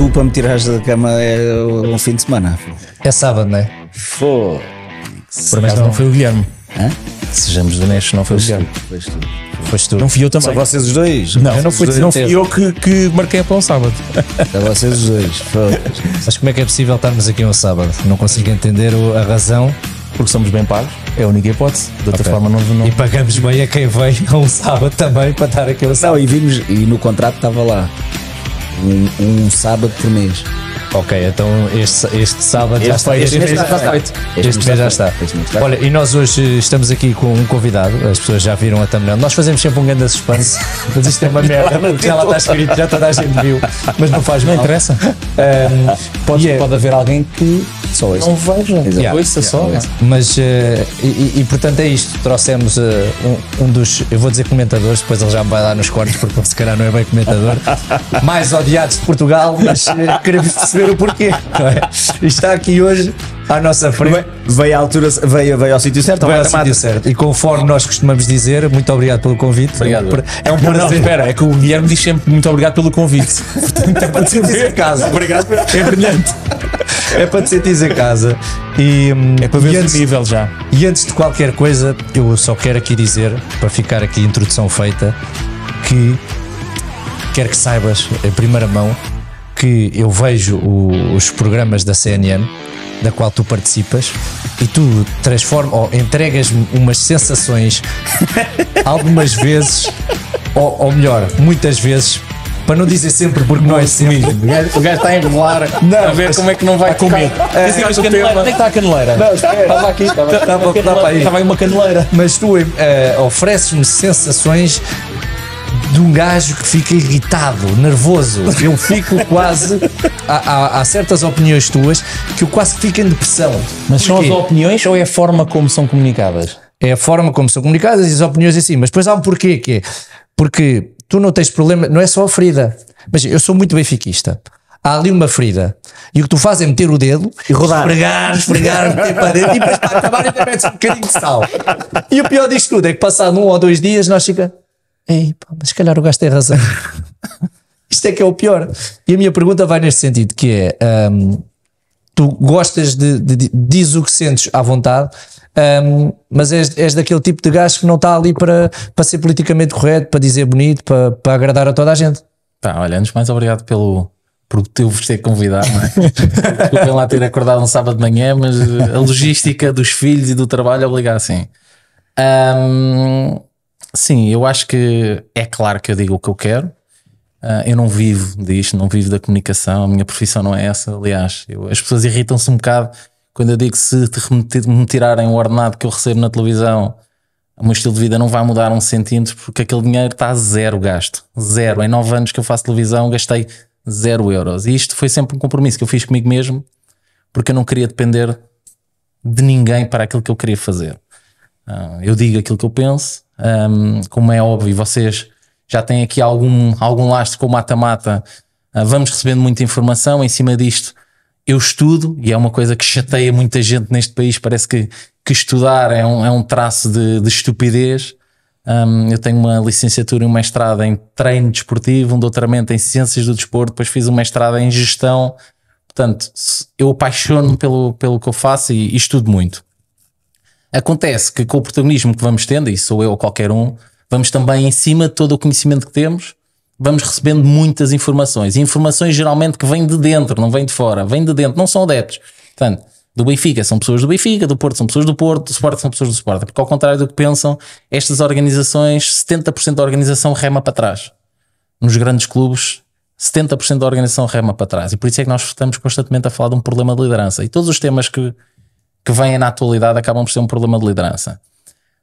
tu para me tirares da cama é um fim de semana. É sábado, não é? Foda. Por mais não foi o Guilherme. Hã? Sejamos honestos, não foi o Guilherme. Foste tu. tu. Não fui eu também. Só vocês os dois? Não, não, fui, não fui eu que, que marquei para um sábado. Só vocês os dois. Foi. Mas como é que é possível estarmos aqui um sábado? Não consigo entender a razão porque somos bem pagos, é a única hipótese. De outra okay. forma, não, não, E pagamos bem a quem vem um sábado também para estar aqui um sábado. Não, e vimos, e no contrato estava lá um, um sábado por mês. Ok, então este, este sábado este já está. Este, este, mês já está Este, mês já está. Olha, e nós hoje eh, estamos aqui com um convidado, as pessoas já viram a thumbnail. Nós fazemos sempre um grande suspense, mas isto é uma merda, porque já lá está escrito, já toda a gente viu, mas não faz Não interessa. Um, ehm, pode, yeah. É- pode haver alguém que só isso. Não veja, yeah. ouça yeah. só. Yeah. Mas, uh, e, e, portanto é isto, trouxemos uh, um, um, dos, eu vou dizer comentadores, depois ele já me vai dar nos cortes, porque se calhar não é bem comentador, mais odiados de Portugal, mas uh, queremos perceber o porquê. É? Está aqui hoje à nossa frente. Veio à altura, veio, veio ao sítio certo, veio ao sítio certo. E conforme nós costumamos dizer, muito obrigado pelo convite. Obrigado. É um é prazer. Não, espera, é que o Guilherme diz sempre muito obrigado pelo convite. Portanto, é para te sentir em casa. Obrigado. É brilhante. É para te sentir em casa. E, hum, é para ver o nível já. E antes de qualquer coisa, eu só quero aqui dizer, para ficar aqui a introdução feita, que quero que saibas em primeira mão que eu vejo o, os programas da CNN, da qual tu participas, e tu transformas ou entregas-me umas sensações algumas vezes, ou, ou melhor, muitas vezes, para não dizer sempre porque não é sempre. O gajo, o gajo está a enrolar não, a ver como é que não vai comer. É, é, mas onde é está a caneleira? estava aqui, estava aqui. Estava aí uma caneleira. Mas tu uh, ofereces-me sensações de um gajo que fica irritado, nervoso. Eu fico quase. Há, certas opiniões tuas que eu quase fico em depressão. Mas Porquê? são as opiniões ou é a forma como são comunicadas? É a forma como são comunicadas e as opiniões assim. Mas depois há um porquê que é. Porque tu não tens problema, não é só a ferida. Mas eu sou muito benfiquista há ali uma ferida. E o que tu fazes é meter o dedo e rodar. Esfregar, esfregar, meter para dentro e depois para acabar ainda metes um bocadinho de sal. E o pior disto tudo é que passado um ou dois dias nós ficamos. Ei, pá, mas se calhar o gajo tem razão. Isto é que é o pior. E a minha pergunta vai neste sentido: que é um, tu gostas de, de, de, diz o que sentes à vontade, um, mas és, és, daquele tipo de gajo que não está ali para, para ser politicamente correto, para dizer bonito, para, para agradar a toda a gente. Tá, olha, antes mais obrigado pelo por teu vos ter convidado, não é? Desculpem lá ter acordado um sábado de manhã, mas a logística dos filhos e do trabalho obriga assim. Um, Sim, eu acho que é claro que eu digo o que eu quero. Uh, eu não vivo disto, não vivo da comunicação, a minha profissão não é essa. Aliás, eu, as pessoas irritam-se um bocado quando eu digo que se te, me tirarem o ordenado que eu recebo na televisão, o meu estilo de vida não vai mudar um centímetro, porque aquele dinheiro está a zero gasto. Zero. Em nove anos que eu faço televisão, gastei zero euros. E isto foi sempre um compromisso que eu fiz comigo mesmo, porque eu não queria depender de ninguém para aquilo que eu queria fazer. Uh, eu digo aquilo que eu penso um, como é óbvio, vocês já têm aqui algum, algum lastro com o mata-mata, uh, vamos recebendo muita informação. Em cima disto, eu estudo, e é uma coisa que chateia muita gente neste país. Parece que, que estudar é um, é um traço de, de estupidez. Um, eu tenho uma licenciatura e um mestrado em treino desportivo, um doutoramento em ciências do desporto, depois fiz um mestrado em gestão. Portanto, eu apaixono-me pelo, pelo que eu faço e, e estudo muito. Acontece que com o protagonismo que vamos tendo, e sou eu ou qualquer um, vamos também em cima de todo o conhecimento que temos, vamos recebendo muitas informações. E informações geralmente que vêm de dentro, não vêm de fora, vêm de dentro, não são adeptos. Portanto, do Benfica são pessoas do Benfica, do Porto são pessoas do Porto, do Sporting são pessoas do Sporting. Porque ao contrário do que pensam, estas organizações, 70% da organização rema para trás. Nos grandes clubes, 70% da organização rema para trás. E por isso é que nós estamos constantemente a falar de um problema de liderança. E todos os temas que que vêm na atualidade acabam por ser um problema de liderança.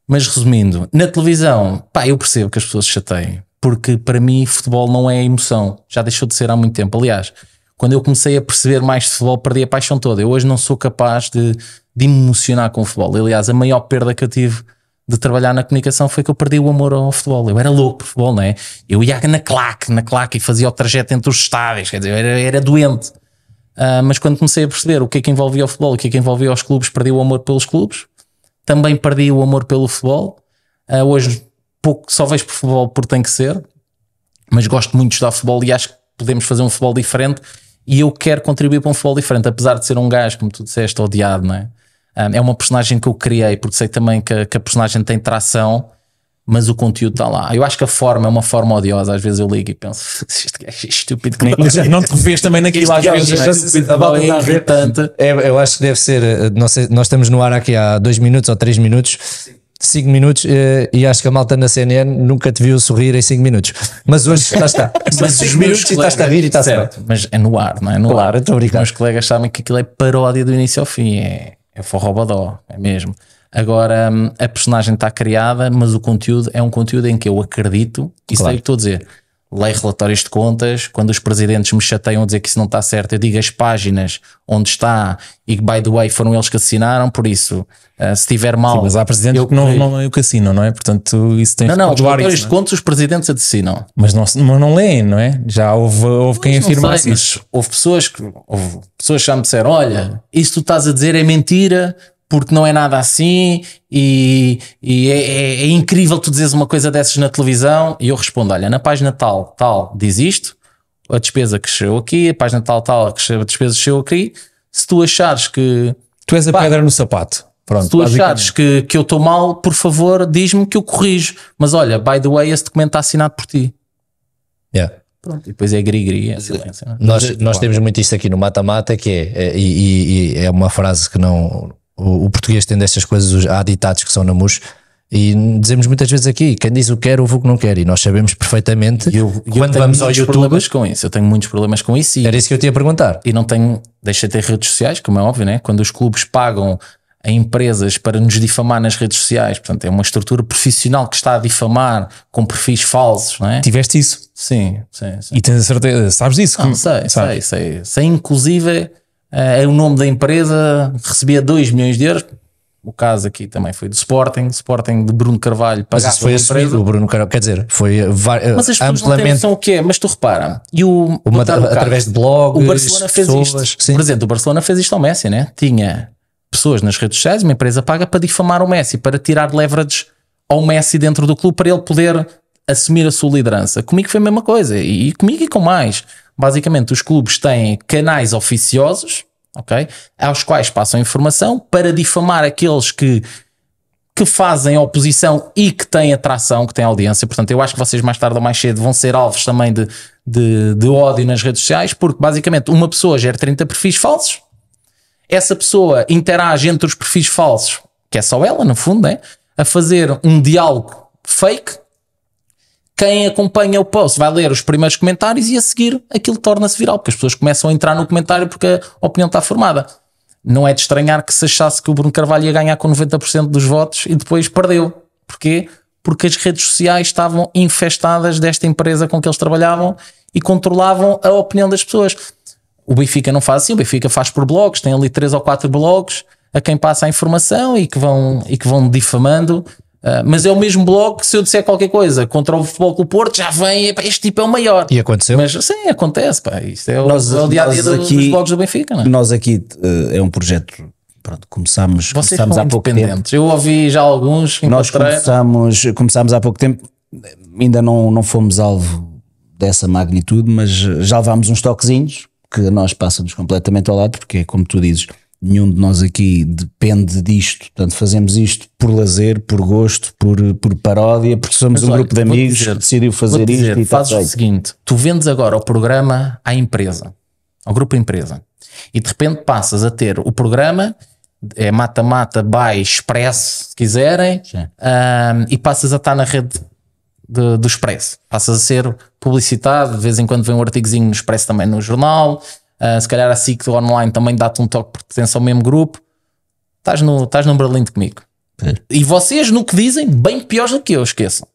Mas resumindo, na televisão, pá, eu percebo que as pessoas chateiem, porque para mim futebol não é emoção, já deixou de ser há muito tempo. Aliás, quando eu comecei a perceber mais de futebol, perdi a paixão toda. Eu hoje não sou capaz de, de emocionar com o futebol. Aliás, a maior perda que eu tive de trabalhar na comunicação foi que eu perdi o amor ao futebol. Eu era louco por futebol, não é? Eu ia na claque, na claque e fazia o trajeto entre os estádios, quer dizer, eu era, era doente. Uh, mas quando comecei a perceber o que é que envolvia o futebol, o que é que envolvia os clubes, perdi o amor pelos clubes, também perdi o amor pelo futebol. Uh, hoje pouco, só vejo por futebol porque tem que ser, mas gosto muito de estudar futebol e acho que podemos fazer um futebol diferente e eu quero contribuir para um futebol diferente, apesar de ser um gajo, como tu disseste, odiado, não é? Ah, é uma personagem que eu criei, porque sei também que, que a personagem tem tração mas o conteúdo está lá. Eu acho que a forma é uma forma odiosa. Às vezes eu ligo e penso, este é estúpido que nem é. não te revês também naquilo às vezes. É, é? estúpido, é irritante. É, eu acho que deve ser, eh, não sei, nós estamos no ar aqui há dois minutos ou três minutos. Sim. 5 minutos eh, e acho que a malta na CNN nunca te viu sorrir em 5 minutos. Mas hoje está Mas os meus colegas, estás a rir e está certo. certo. Mas é no ar, não é? No claro, Os meus colegas sabem que aquilo é paródia do início ao fim. É, é forrobadó, é mesmo. Agora hum, a personagem está criada, mas o conteúdo é um conteúdo em que eu acredito e é claro. o que estou a dizer. Leio relatórios de contas, quando os presidentes me chateiam a dizer que isso não está certo, eu digo as páginas onde está e que, by the way, foram eles que assinaram, por isso, uh, se estiver mal. Sim, mas há presidentes eu, que não, não leem o que assinam, não é? Portanto, isso tem não, que Não, os relatórios isso, de é? contas os presidentes assinam. Mas não, mas não leem, não é? Já houve, houve quem afirmasse isso. Houve pessoas que houve pessoas que já me disseram: olha, isso tu estás a dizer é mentira, porque não é nada assim e, e é, é, é, incrível tu dizeres uma coisa dessas na televisão. E eu respondo: olha, na página tal, tal, diz isto, a despesa cresceu aqui, a página tal, tal, a despesa cresceu aqui. Se tu achares que. Tu és a pá, pedra no sapato. Pronto, se tu achares que, que eu estou mal, por favor, diz-me que eu corrijo. Mas olha, by the way, esse documento está assinado por ti. Yeah. Pronto, e depois é gri-gri, é, é silêncio. É? Nós, é- nós temos muito isto aqui no mata-mata, que é, e, e é uma frase que não o, o português tem destas coisas, há ditados que são namus. E dizemos muitas vezes aqui, quem diz o quer ouve o que não quer, e nós sabemos perfeitamente. Eu, eu quando vamos ao YouTube, problemas com isso, eu tenho muitos problemas com isso. E, era isso que eu te ia perguntar. E não tenho, deixa de ter redes sociais, como é óbvio, né? Quando os clubes pagam a empresas para nos difamar nas redes sociais, portanto, é uma estrutura profissional que está a difamar com perfis falsos, não é? Tiveste isso? Sim, sim. sim. E tens a certeza, sabes disso? Não, como... sei, sabes? sei, sei, sei. Inclusive é o nome da empresa, recebia 2 milhões de euros. O caso aqui também foi do Sporting, Sporting de Bruno Carvalho Mas isso foi assumido, o Bruno Carvalho, quer dizer, foi eh, eh, Mas as pessoas não o que é, mas tu repara, e o, Uma, através de blogs, o Barcelona fez pessoas, isto. Sim. Por exemplo, o Barcelona fez isto ao Messi, né? Tinha pessoas nas redes sociais, uma empresa paga para difamar o Messi, para tirar leverage ao Messi dentro do clube, para ele poder assumir a sua liderança. Comigo foi a mesma coisa, e comigo e com mais basicamente os clubes têm canais oficiosos, ok? Aos quais passam informação para difamar aqueles que que fazem oposição e que têm atração, que têm audiência. Portanto, eu acho que vocês mais tarde ou mais cedo vão ser alvos também de, de, de ódio nas redes sociais, porque basicamente uma pessoa gera 30 perfis falsos, essa pessoa interage entre os perfis falsos, que é só ela, no fundo, né? a fazer um diálogo fake quem acompanha o post vai ler os primeiros comentários e a seguir aquilo torna-se viral, porque as pessoas começam a entrar no comentário porque a opinião está formada. Não é de estranhar que se achasse que o Bruno Carvalho ia ganhar com 90% dos votos e depois perdeu. Porquê? Porque as redes sociais estavam infestadas desta empresa com que eles trabalhavam e controlavam a opinião das pessoas. O Benfica não faz assim, o Benfica faz por blogs, tem ali três ou quatro blogs a quem passa a informação e que vão, e que vão difamando ah, mas é o mesmo bloco que se eu disser qualquer coisa contra o Futebol o Porto, já vem, este tipo é o maior. E aconteceu? Mas sim, acontece, pá, isto é o, nós, é o dia a dia dos, dos blocos do Benfica, não é? Nós aqui uh, é um projeto, pronto, começámos, Vocês começámos há pouco tempo. Eu ouvi já alguns, Nós começámos, começámos há pouco tempo, ainda não, não fomos alvo dessa magnitude, mas já levámos uns toquezinhos, que nós passamos completamente ao lado, porque é como tu dizes nenhum de nós aqui depende disto, portanto fazemos isto por lazer, por gosto, por, por paródia, porque somos Mas, um olha, grupo de amigos dizer, que decidiu fazer isto e tá fazes o seguinte, tu vendes agora o programa à empresa, ao grupo empresa, e de repente passas a ter o programa é mata-mata by Expresso, se quiserem, um, e passas a estar na rede de, do Expresso. Passas a ser publicitado, de vez em quando vem um artigozinho no Expresso também no jornal, Uh, se calhar a SIC online também dá-te um toque porque pertence ao mesmo grupo. Estás no, estás num Berlim comigo. É. E vocês, no que dizem, bem piores do que eu, esqueçam.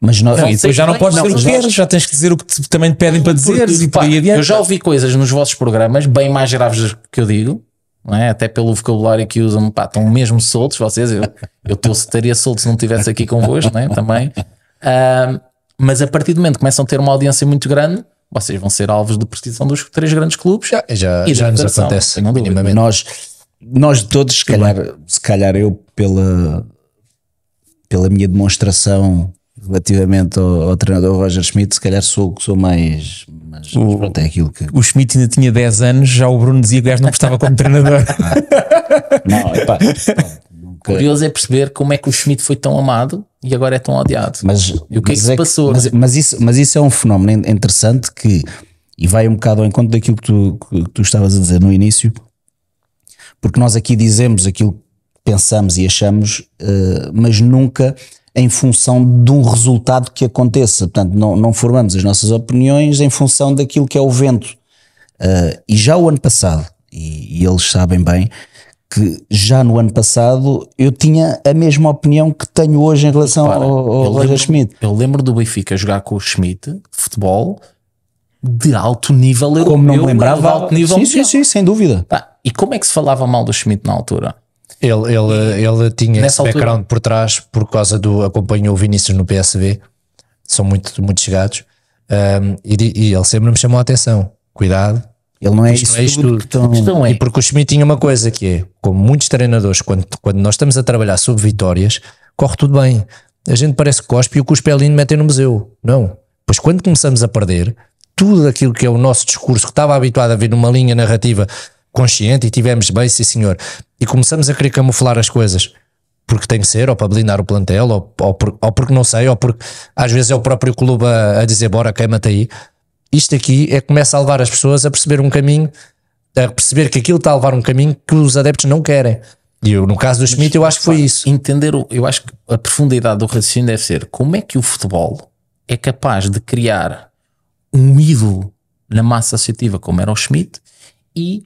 Mas não, não, depois já não podes dizer o que queres, já tens que dizer o que te, também te pedem para dizer. e pá, eu já ouvi coisas nos vossos programas bem mais graves do que eu digo, é? até pelo vocabulário que usam, pá, estão mesmo soltos vocês. Eu, eu estaria solto se não estivesse aqui convosco, não é? também. Uh, mas a partir do momento que começam a ter uma audiência muito grande, vocês vão ser alvos de perseguição dos três grandes clubes. Já, já, e já nos acontece, não minimamente. Nós, nós todos, se calhar, se calhar eu, pela, pela minha demonstração relativamente ao, ao, treinador Roger Schmidt, se calhar sou, sou mais. Mas, o, mas pronto, é aquilo que. O Schmidt ainda tinha 10 anos, já o Bruno dizia que o gajo não prestava como treinador. não, epá, curioso é perceber como é que o Schmidt foi tão amado e agora é tão odiado. Mas e o que mas é que se é passou? Que, mas, mas, isso, mas isso é um fenómeno interessante que e vai um bocado ao encontro daquilo que tu, que tu estavas a dizer no início, porque nós aqui dizemos aquilo que pensamos e achamos, uh, mas nunca em função de um resultado que aconteça. Portanto, não, não formamos as nossas opiniões em função daquilo que é o vento. Uh, e já o ano passado, e, e eles sabem bem, que já no ano passado eu tinha a mesma opinião que tenho hoje em relação Para, ao, ao Roger Schmidt. Eu lembro do Benfica jogar com o Schmidt, futebol de alto nível europeu. Como não me lembrava, alto nível sim, sim, sim, sem dúvida. Ah, e como é que se falava mal do Schmidt na altura? Ele, ele, ele tinha Nessa esse altura, background por trás por causa do acompanhou o Vinícius no PSV, são muito, muito chegados, um, e, e ele sempre me chamou a atenção. Cuidado, ele não é isso não é tudo, tudo. Tão... questão é. E porque o Schmidt tinha uma coisa que é, como muitos treinadores, quando, quando nós estamos a trabalhar sobre vitórias, corre tudo bem. A gente parece que cospe e o cuspe mete metem no museu. Não. Pois quando começamos a perder, tudo aquilo que é o nosso discurso, que estava habituado a vir numa linha narrativa consciente e tivemos bem, sim senhor, e começamos a querer camuflar as coisas porque tem que ser, ou para blindar o plantel, ou, ou, por, ou porque não sei, ou porque às vezes é o próprio clube a, a dizer bora, queima-te aí isto aqui é que começa a levar as pessoas a perceber um caminho, a perceber que aquilo está a levar um caminho que os adeptos não querem. E eu, no caso do Schmidt, eu acho que foi isso. Entender, eu acho que a profundidade do raciocínio deve ser como é que o futebol é capaz de criar um ídolo na massa associativa, como era o Schmidt, e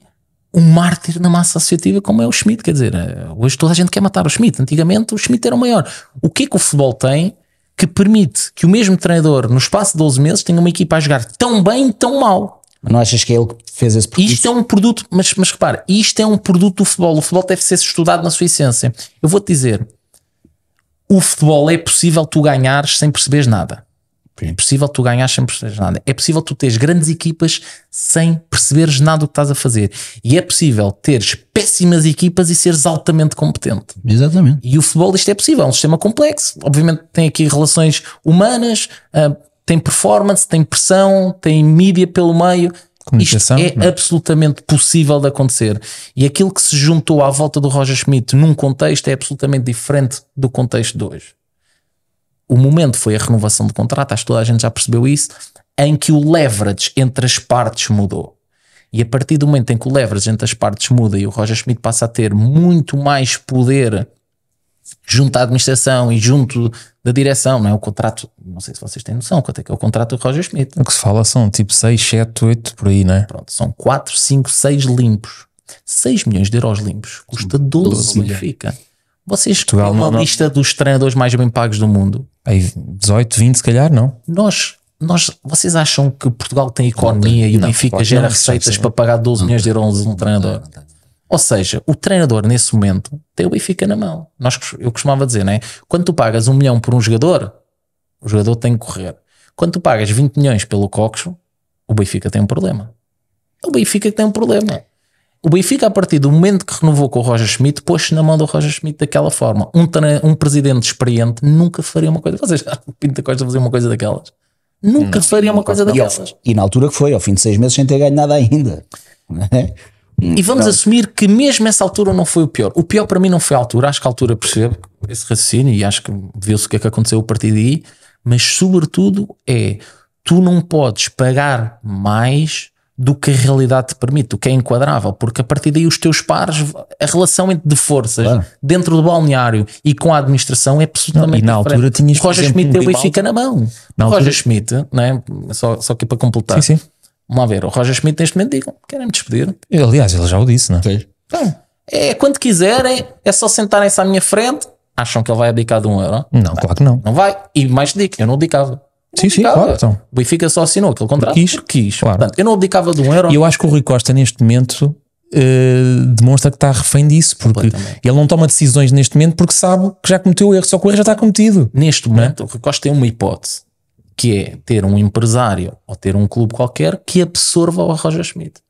um mártir na massa associativa, como é o Schmidt. Quer dizer, eh, hoje toda a gente quer matar o Schmidt. Antigamente o Schmidt era o maior. O que é que o futebol tem que permite que o mesmo treinador, no espaço de 12 meses, tenha uma equipa a jogar tão bem, tão mal. Mas não achas que é ele que fez esse produto? Isto é um produto, mas, mas repara, isto é um produto do futebol. O futebol deve ser estudado na sua essência. Eu vou-te dizer: o futebol é possível tu ganhares sem perceberes nada. É impossível tu ganhar sem perceberes nada. É possível tu teres grandes equipas sem perceberes nada do que estás a fazer. E é possível teres péssimas equipas e seres altamente competente. Exatamente. E o futebol isto é possível. É um sistema complexo. Obviamente tem aqui relações humanas, ah, tem performance, tem pressão, tem mídia pelo meio. Isto é, é absolutamente possível de acontecer. E aquilo que se juntou à volta do Roger Schmidt num contexto é absolutamente diferente do contexto de hoje o momento foi a renovação de contrato, acho que toda a gente já percebeu isso, em que o leverage entre as partes mudou. E a partir do momento em que o leverage entre as partes muda e o Roger Schmidt passa a ter muito mais poder junto à administração e junto da direção, não é? O contrato, não sei se vocês têm noção quanto é que é o contrato do Roger Schmidt. O que se fala são tipo 6, 7, 8 por aí, não é? Pronto, são 4, 5, 6 limpos. 6 milhões de euros limpos custa 12, 12 significa? Vocês têm uma não, lista não. dos treinadores mais bem pagos do mundo aí 18, 20 se calhar, não? Nós, nós, vocês acham que Portugal tem economia e o Benfica gera é receitas para pagar 12 milhões de euros a um treinador? Ou seja, o treinador nesse momento tem o Benfica na mão. Nós, eu costumava dizer, né? quando tu pagas um milhão por um jogador, o jogador tem que correr. Quando tu pagas 20 milhões pelo Coxo, o Benfica tem um problema. É o Benfica que tem um problema. O Benfica, a partir do momento que renovou com o Roger Schmidt, pôs-se na mão do Roger Schmidt daquela forma. Um, um presidente experiente nunca faria uma coisa. Vocês já Pinto da Costa fazer uma coisa daquelas? Nunca não, faria uma coisa daquelas. E, e, na altura que foi, ao fim de seis meses, sem ter ganho nada ainda. e vamos assumir que mesmo essa altura não foi o pior. O pior para mim não foi a altura, acho que a altura percebo esse raciocínio e acho que viu-se o que é que aconteceu a partir daí, mas sobretudo é tu não podes pagar mais do que a realidade te permite, do que é enquadrável, porque a partir daí os teus pares, a relação de forças claro. dentro do balneário e com a administração é absolutamente não, e na diferente. altura tinhas Roger exemplo, Schmidt deu um e fica na mão. Na Roger Schmidt, né? só, só aqui para completar. Sim, sim. Vamos lá ver, o Roger Schmidt neste momento digam, querem-me despedir. Eu, aliás, ele já o disse, não é? Então, é quando quiserem, é só sentarem-se à minha frente. Acham que ele vai abdicar de um euro? Não, claro que não. Não vai. E mais digo, eu não abdicava. Sim, sim, claro. Então. O Benfica só assinou aquele contrato quis. quis. Claro. Portanto, eu não abdicava de um euro. E eu acho que o Rui Costa, neste momento, Uh, demonstra que está refém disso, porque ele não toma decisões neste momento porque sabe que já cometeu o erro, só que o erro já está cometido. Neste é? momento, é? o Rui Costa tem uma hipótese que é ter um empresário ou ter um clube qualquer que absorva o Roger Schmidt.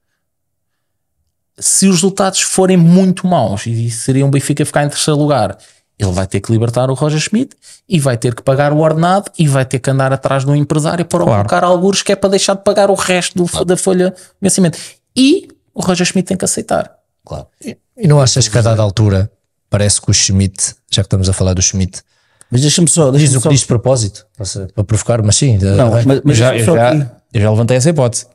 Se os resultados forem muito maus e seria um Benfica ficar em terceiro lugar ele vai ter que libertar o Roger Schmidt e vai ter que pagar o ordenado e vai ter que andar atrás de um empresário para claro. colocar alguns que é para deixar de pagar o resto do, claro. da folha de vencimento. E o Roger Schmidt tem que aceitar. Claro. E, e não achas que a dada altura parece que o Schmidt, já que estamos a falar do Schmidt, mas deixa-me só. Deixa diz o que só... diz de propósito, para provocar, mas sim. Não, eh, mas, mas já, eu, já, eu já levantei essa hipótese.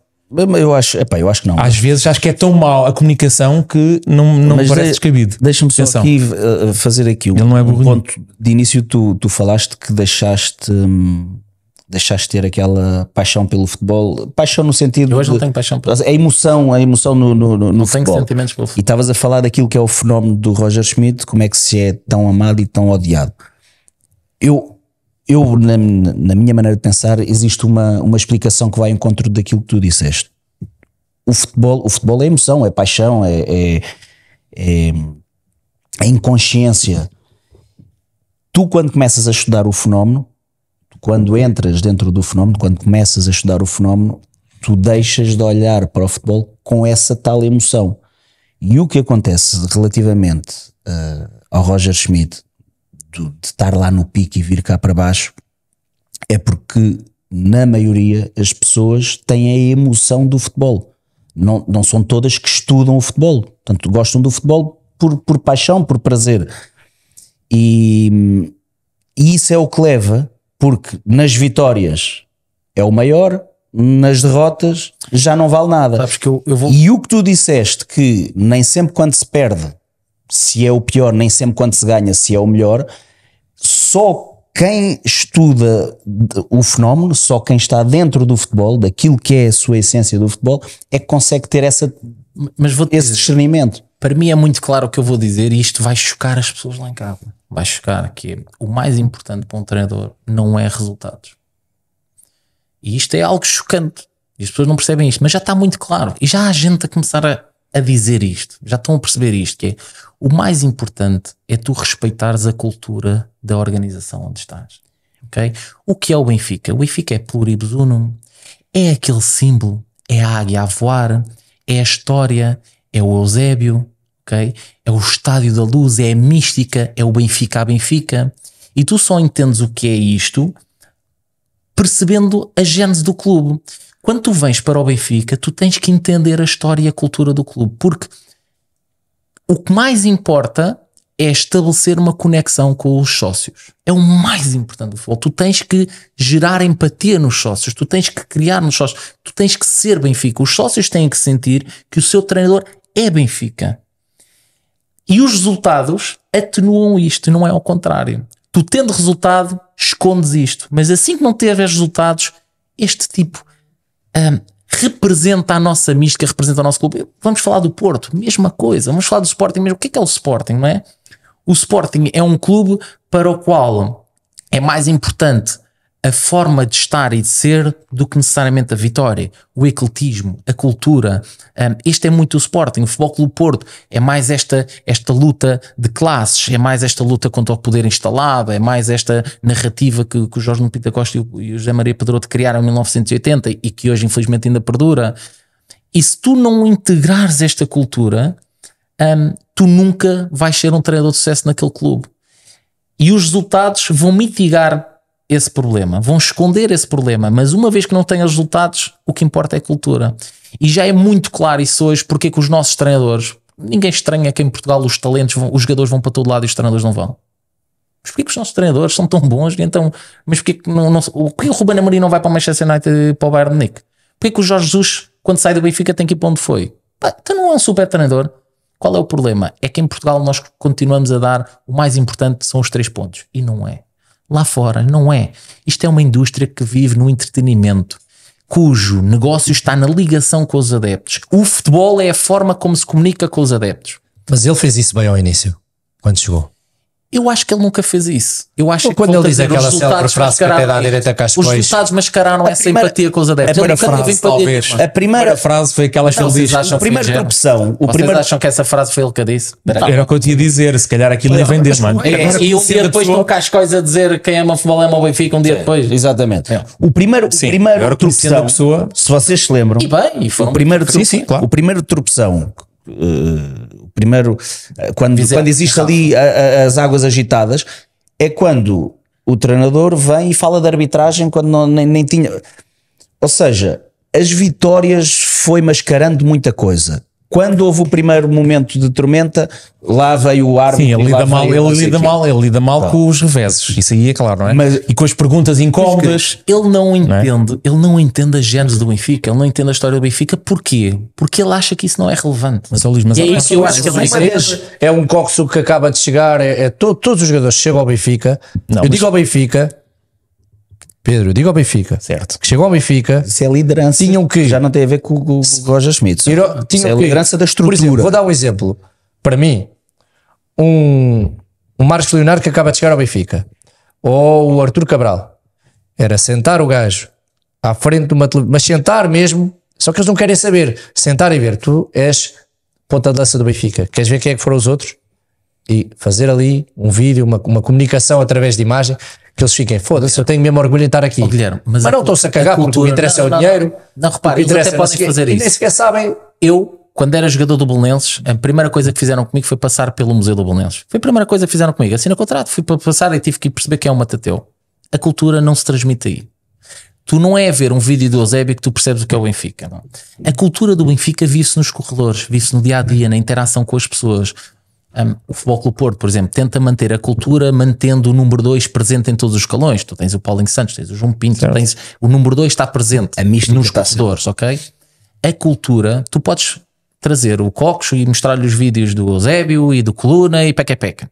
Eu acho, epá, eu acho que não. Às vezes acho que é tão mal a comunicação que não, não parece de, descabido. Deixa-me só aqui eh, eh, fazer aqui um, é um ponto de início. Tu, tu falaste que deixaste. Hum, deixaste ter aquela paixão pelo futebol, paixão no sentido. Eu hoje de, não tenho paixão pelo A emoção, a emoção no, no, no, não futebol. Tenho sentimentos pelo futebol. E estavas a falar daquilo que é o fenómeno do Roger Schmidt, como é que se é tão amado e tão odiado. Eu eu, na, na, minha maneira de pensar, existe uma, uma explicação que vai em encontro daquilo que tu disseste. O futebol, o futebol é emoção, é paixão, é, é, é, é inconsciência. Tu, quando começas a estudar o fenómeno, quando entras dentro do fenómeno, quando começas a estudar o fenómeno, tu deixas de olhar para o futebol com essa tal emoção. E o que acontece relativamente uh, ao Roger Schmidt de estar lá no pico e vir cá para baixo é porque, na maioria, as pessoas têm a emoção do futebol. Não, não são todas que estudam o futebol. Portanto, gostam do futebol por, por paixão, por prazer. E, e isso é o que leva, porque nas vitórias é o maior, nas derrotas já não vale nada. Vou... E o que tu disseste, que nem sempre quando se perde se é o pior, nem sempre quando se ganha, se é o melhor, só quem estuda o fenómeno, só quem está dentro do futebol, daquilo que é a sua essência do futebol, é que consegue ter essa, Mas vou -te esse dizer, discernimento. Para mim é muito claro o que eu vou dizer e isto vai chocar as pessoas lá em casa. Vai chocar que o mais importante para um treinador não é resultados. E isto é algo chocante. E as pessoas não percebem isto, mas já está muito claro. E já há gente a começar a, a dizer isto. Já estão a perceber isto, que é o mais importante é tu respeitares a cultura da organização onde estás. Okay? O que é o Benfica? O Benfica é pluribus unum, é aquele símbolo, é a águia a voar, é a história, é o Eusébio, okay? é o estádio da luz, é a mística, é o Benfica a Benfica. E tu só entendes o que é isto percebendo a gênese do clube. Quando tu vens para o Benfica, tu tens que entender a história e a cultura do clube, porque o que mais importa é estabelecer uma conexão com os sócios. É o mais importante do futebol. Tu tens que gerar empatia nos sócios, tu tens que criar nos sócios, tu tens que ser Benfica. Os sócios têm que sentir que o seu treinador é Benfica. E os resultados atenuam isto, não é ao contrário. Tu tendo resultado, escondes isto. Mas assim que não tiveres resultados, este tipo hum, representa a nossa mística, representa o nosso clube. Vamos falar do Porto, mesma coisa. Vamos falar do Sporting mesmo. O que é, que é o Sporting, não é? O Sporting é um clube para o qual é mais importante a forma de estar e de ser do que necessariamente a vitória, o ecletismo, a cultura. Um, este é muito o Sporting, o Futebol Clube Porto é mais esta, esta luta de classes, é mais esta luta contra o poder instalado, é mais esta narrativa que, que o Jorge Pita Costa e o, e o José Maria Pedroto criaram em 1980 e que hoje infelizmente ainda perdura. E se tu não integrares esta cultura, um, tu nunca vais ser um treinador de sucesso naquele clube. E os resultados vão mitigar esse problema, vão esconder esse problema, mas uma vez que não têm resultados, o que importa é cultura. E já é muito claro isso hoje, porque é que os nossos treinadores, ninguém estranha que em Portugal os talentos, vão, os jogadores vão para todo lado e os treinadores não vão. Mas porquê que os nossos treinadores são tão bons? Então, mas porquê que, não, não, porquê que o Ruben Amorim não vai para o Manchester United e para o Bayern Munique? Porquê que o Jorge Jesus, quando sai do Benfica, tem que ir para onde foi? Pá, então não é um super treinador. Qual é o problema? É que em Portugal nós continuamos a dar o mais importante são os três pontos. E não é lá fora. Não é. Isto é uma indústria que vive no entretenimento, cujo negócio está na ligação com os adeptos. O futebol é a forma como se comunica com os adeptos. Mas ele fez isso bem ao início, quando chegou. Eu acho que ele nunca fez isso. Eu acho Ou que quando ele diz aquela célebre frase que até dá direita a Os resultados mascararam a essa primeira, empatia com os adeptos. A primeira, frase, talvez. A primeira frase foi aquelas que ele disse. A primeira interrupção. O vocês primeiro... acham que essa frase foi ele que disse? Era, então. era o que eu tinha a dizer. Se calhar aquilo nem vender, mano. É, é, e um dia depois as coisas a dizer quem ama futebol é o Benfica, um dia depois. Exatamente. É. O primeiro, interrupção. pessoa, se vocês se lembram. E bem, e O primeiro, interrupção primeiro, eh, quando, Viseu. quando existe ali a, a, as águas agitadas, é quando o treinador vem e fala de arbitragem quando não, nem, nem tinha. Ou seja, as vitórias foi mascarando muita coisa. Quando houve o primeiro momento de tormenta, lá veio o árbitro. Sim, ele lida mal, ele lida mal, ele lida mal com os reveses. Isso aí é claro, não é? Mas, e com as perguntas incómodas. Ele não entende, não é? ele não entende a gênese do Benfica, ele não entende a história do Benfica. Porquê? Porque ele acha que isso não é relevante. Mas, Luís, mas é isso, que eu acho que é, é um coxo que acaba de chegar, é, é todos os jogadores chegam ao Benfica. Não, eu digo ao Benfica, Pedro, diga ao Benfica. Certo. Que chegou ao Benfica. Isso é liderança. Tinham que. Já não tem a ver com o Roger Schmidt. Tiro, é a liderança da estrutura. Por exemplo, vou dar um exemplo. Para mim, um, um Marcos Leonardo que acaba de chegar ao Benfica ou o Arthur Cabral era sentar o gajo à frente de uma televisão, mas sentar mesmo. Só que eles não querem saber. Sentar e ver. Tu és ponta de lança do Benfica. Queres ver quem é que foram os outros? E fazer ali um vídeo, uma, uma comunicação através de imagem que eles fiquem, foda-se, eu tenho mesmo orgulho em estar aqui. Oh, Guilherme, mas, mas não estou-se a cagar a cultura, porque o interessa é não, o dinheiro. Não, não, repare, eles até é podem fazer isso. E nem sequer sabem. Eu, quando era jogador do Bolonenses, a primeira coisa que fizeram comigo foi passar pelo Museu do Bolonenses. Foi a primeira coisa que fizeram comigo. Assinei o contrato, fui para passar e tive que perceber que é um matateu. A cultura não se transmite aí. Tu não é ver um vídeo do Eusébio que tu percebes o que é o Benfica. Não. A cultura do Benfica vive-se nos corredores, vive-se no dia a dia, na interação com as pessoas. Um, o Futebol Clube Porto, por exemplo, tenta manter a cultura mantendo o número 2 presente em todos os calões Tu tens o Paulinho Santos, tens o João Pinto, tens o número 2 está presente a nos corredores, ok? A cultura, tu podes trazer o cox e mostrar-lhe os vídeos do Eusébio e do Coluna e peca-peca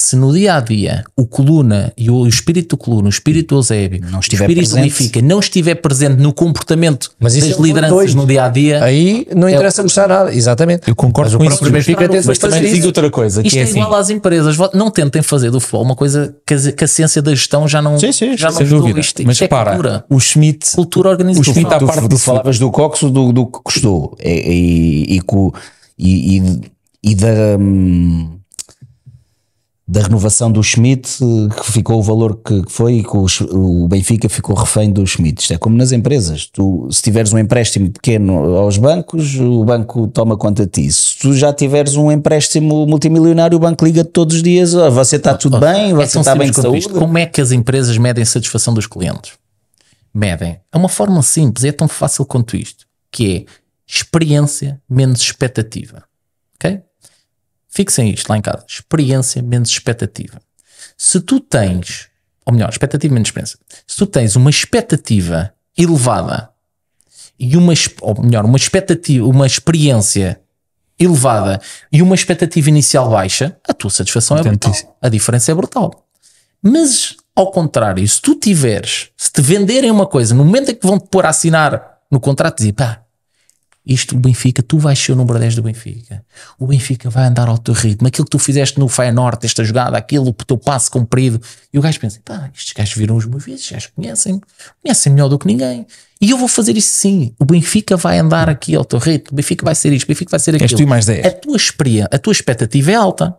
se no dia a dia o coluna e o espírito do coluna, o espírito do Eusébio, não estiver o espírito unifica, não estiver presente no comportamento Mas das é lideranças dois. no dia a dia, aí não é interessa é, mostrar nada, exatamente. Eu concordo mas com isso, mas, mas também digo outra coisa. Isto que é, é assim. igual às empresas, não tentem fazer do futebol uma coisa que a, ciência da gestão já não. Sim, sim, já sem não dúvida. Isto, mas isto é para, cultura, o Schmidt, cultura organizacional. O Schmidt, à parte, tu falavas do Cox, do, do que custou e, é, e, e, e, e da. Hum, da renovação do Schmidt, eh, que ficou o valor que foi e que o Benfica ficou refém do Schmidt. Isto é como nas empresas. Tu, se tiveres um empréstimo pequeno aos bancos, o banco toma conta de ti. Se tu já tiveres um empréstimo multimilionário, o banco liga-te todos os dias. Oh, você está tudo oh, bem? É você é está bem com saúde? Isto. Como é que as empresas medem a satisfação dos clientes? Medem. É uma forma simples, é tão fácil quanto isto, que é experiência menos expectativa. Ok? fixem isto lá em casa, experiência menos expectativa. Se tu tens, ou melhor, expectativa menos experiência, se tu tens uma expectativa elevada e uma, ou melhor, uma expectativa, uma experiência elevada e uma expectativa inicial baixa, a tua satisfação é brutal. A diferença é brutal. Mas, ao contrário, se tu tiveres, se te venderem uma coisa, no momento em que vão te pôr a assinar no contrato, dizer pá, isto, o Benfica, tu vais ser o número 10 do Benfica. O Benfica vai andar ao teu ritmo. Aquilo que tu fizeste no Norte esta jogada, aquilo, o teu passo comprido. E o gajo pensa, pá, estes gajos viram os meus vídeos, já conhecem-me, conhecem melhor do que ninguém. E eu vou fazer isso sim. O Benfica vai andar aqui ao teu ritmo, o Benfica vai ser isto, o Benfica vai ser aquilo. És tu mais 10. A tua, experiência, a tua expectativa é alta.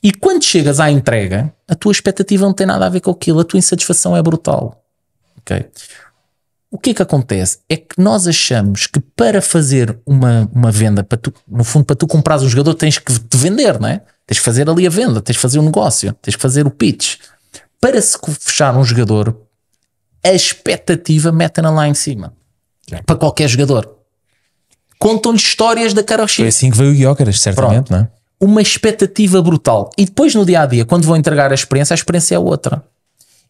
E quando chegas à entrega, a tua expectativa não tem nada a ver com aquilo, a tua insatisfação é brutal. Ok? o que é que acontece? É que nós achamos que para fazer uma, uma venda, para tu, no fundo, para tu comprares um jogador, tens que te vender, não é? Tens que fazer ali a venda, tens que fazer o um negócio, tens que fazer o pitch. Para se fechar um jogador, a expectativa metem-na lá em cima. É. Para qualquer jogador. Contam-lhe histórias da Karoshi. Foi assim que veio o Guiócaras, certamente, Pronto. não é? Uma expectativa brutal. E depois, no dia a dia, quando vão entregar a experiência, a experiência é outra.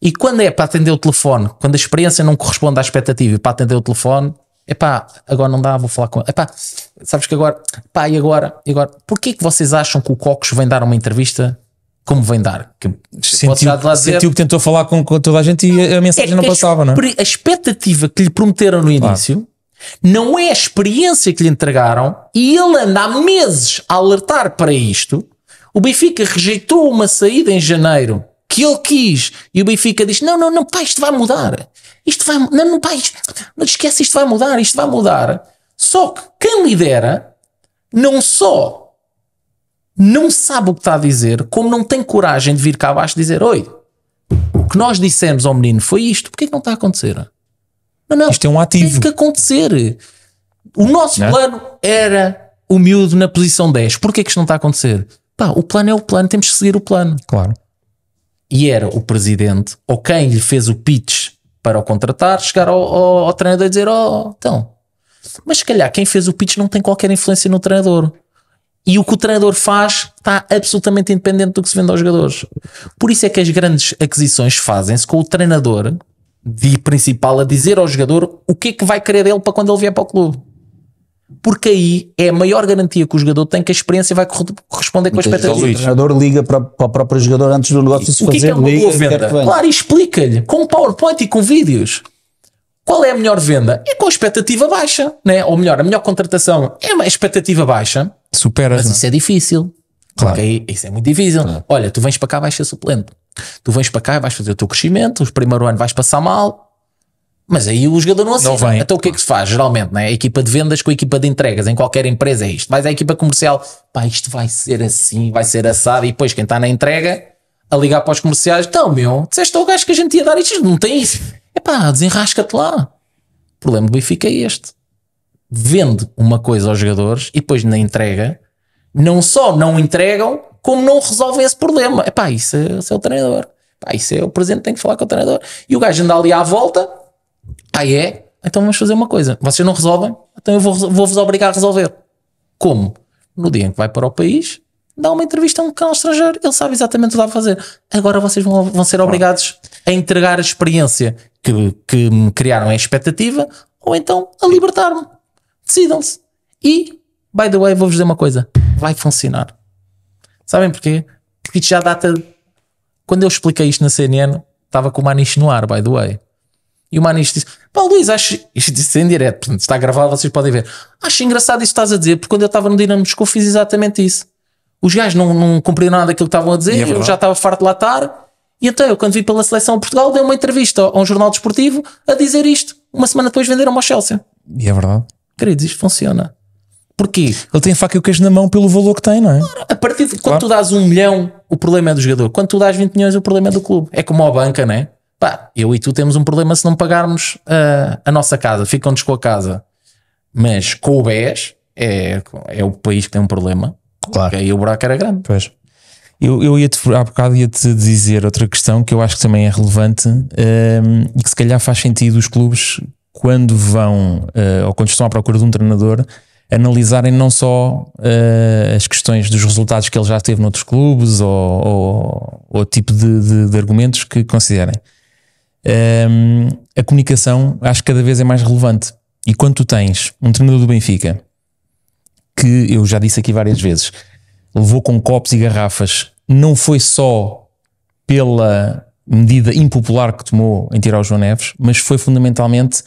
E quando é para atender o telefone, quando a experiência não corresponde à expectativa e para atender o telefone, é pá, agora não dá, vou falar com. É pá, sabes que agora, pá, e agora? E agora? Porquê que vocês acham que o Cocos vem dar uma entrevista como vem dar? Que sentiu, dizer, sentiu que tentou falar com, com, toda a gente e a mensagem é não passava, não é? A expectativa que lhe prometeram no início. Claro. Não é a experiência que lhe entregaram e ele anda há meses a alertar para isto. O Benfica rejeitou uma saída em janeiro que ele quis. E o Benfica diz: Não, não, não, pai isto vai mudar. Isto vai. Não, não, pá, isto, não te esquece, isto vai mudar, isto vai mudar. Só que quem lidera não só não sabe o que está a dizer, como não tem coragem de vir cá abaixo dizer: Oi, o que nós dissemos ao menino foi isto, porquê que não está a acontecer? Não, não, isto é um ativo. Tem que acontecer. O nosso não. Né? plano era o miúdo na posição 10. Porquê que isto não está a acontecer? Pá, o plano é o plano, temos que seguir o plano. Claro e era o presidente ou quem lhe fez o pitch para o contratar, chegar ao, ao, ao treinador e dizer: Oh, então. Mas se calhar quem fez o pitch não tem qualquer influência no treinador. E o que o treinador faz está absolutamente independente do que se vende aos jogadores. Por isso é que as grandes aquisições fazem-se com o treinador de principal a dizer ao jogador o que é que vai querer ele para quando ele vier para o clube porque aí é a maior garantia que o jogador tem que a experiência vai corresponder com a é expectativa. O treinador liga para, para o próprio jogador antes do negócio e, se o é fazer. O que é, uma boa venda? Claro, e explica-lhe com PowerPoint e com vídeos. Qual é a melhor venda? É com a expectativa baixa, né? ou melhor, a melhor contratação é uma expectativa baixa. Supera. Mas é? isso é difícil. Claro. Okay? Isso é muito difícil. Claro. Olha, tu vens para cá, vais ser suplente. Tu vens para cá e vais fazer o teu crescimento. O primeiro ano vais passar mal, mas aí o jogador não aceita. Não vem. Então o que é que se faz geralmente? Né? A equipa de vendas com a equipa de entregas em qualquer empresa é isto. Mas a equipa comercial, pá, isto vai ser assim, vai ser assado. E depois quem está na entrega a ligar para os comerciais: então, meu, disseste ao gajo que a gente ia dar isto, não tem isso. É pá, desenrasca-te lá. O problema do Benfica é este: vende uma coisa aos jogadores e depois na entrega, não só não entregam, como não resolvem esse problema. É pá, isso é, isso é o treinador. Pá, isso é o presidente tem que falar com o treinador. E o gajo anda ali à volta ah, é? Então vamos fazer uma coisa. Vocês não resolvem? Então eu vou-vos vou obrigar a resolver. Como? No dia em que vai para o país, dá uma entrevista a um canal estrangeiro, ele sabe exatamente o que dá a fazer. Agora vocês vão, vão ser obrigados a entregar a experiência que, que me criaram a expectativa, ou então a libertar-me. Decidam-se. E, by the way, vou-vos dizer uma coisa: vai funcionar. Sabem porquê? Porque isto já data. Quando eu expliquei isto na CNN, estava com o Maniche no ar, by the way. E o Manis disse: Pá, Luís, acho. Isto disse em direto, portanto, está gravado, vocês podem ver. Acho engraçado isto que estás a dizer, porque quando eu estava no Dinamo de Moscou fiz exatamente isso. Os gajos não, não cumpriram nada daquilo que estavam a dizer, é eu já estava farto de latar. E então eu, quando vim pela seleção de Portugal, dei uma entrevista a um jornal desportivo a dizer isto. Uma semana depois venderam-me ao Chelsea. E é verdade. Queridos, isto funciona. Porquê? Ele tem faca e o queijo na mão pelo valor que tem, não é? a partir de claro. quando tu dás um milhão, o problema é do jogador. Quando tu dás 20 milhões, o problema é do clube. É como a banca, não é? pá, eu e tu temos um problema se não pagarmos a, ah, a nossa casa, ficam-nos com a casa. Mas com o BES é, é o país que tem um problema. Claro. Aí o buraco era grande. Pois. Eu, eu ia-te, há bocado ia-te dizer outra questão que eu acho que também é relevante um, ah, e que se calhar faz sentido os clubes quando vão uh, ou quando estão à procura de um treinador analisarem não só uh, as questões dos resultados que ele já teve noutros clubes ou, o tipo de, de, de argumentos que considerem um, ehm, a comunicação acho que cada vez é mais relevante. E quando tu tens um treinador do Benfica, que eu já disse aqui várias vezes, levou com copos e garrafas, não foi só pela medida impopular que tomou em tirar o João Neves, mas foi fundamentalmente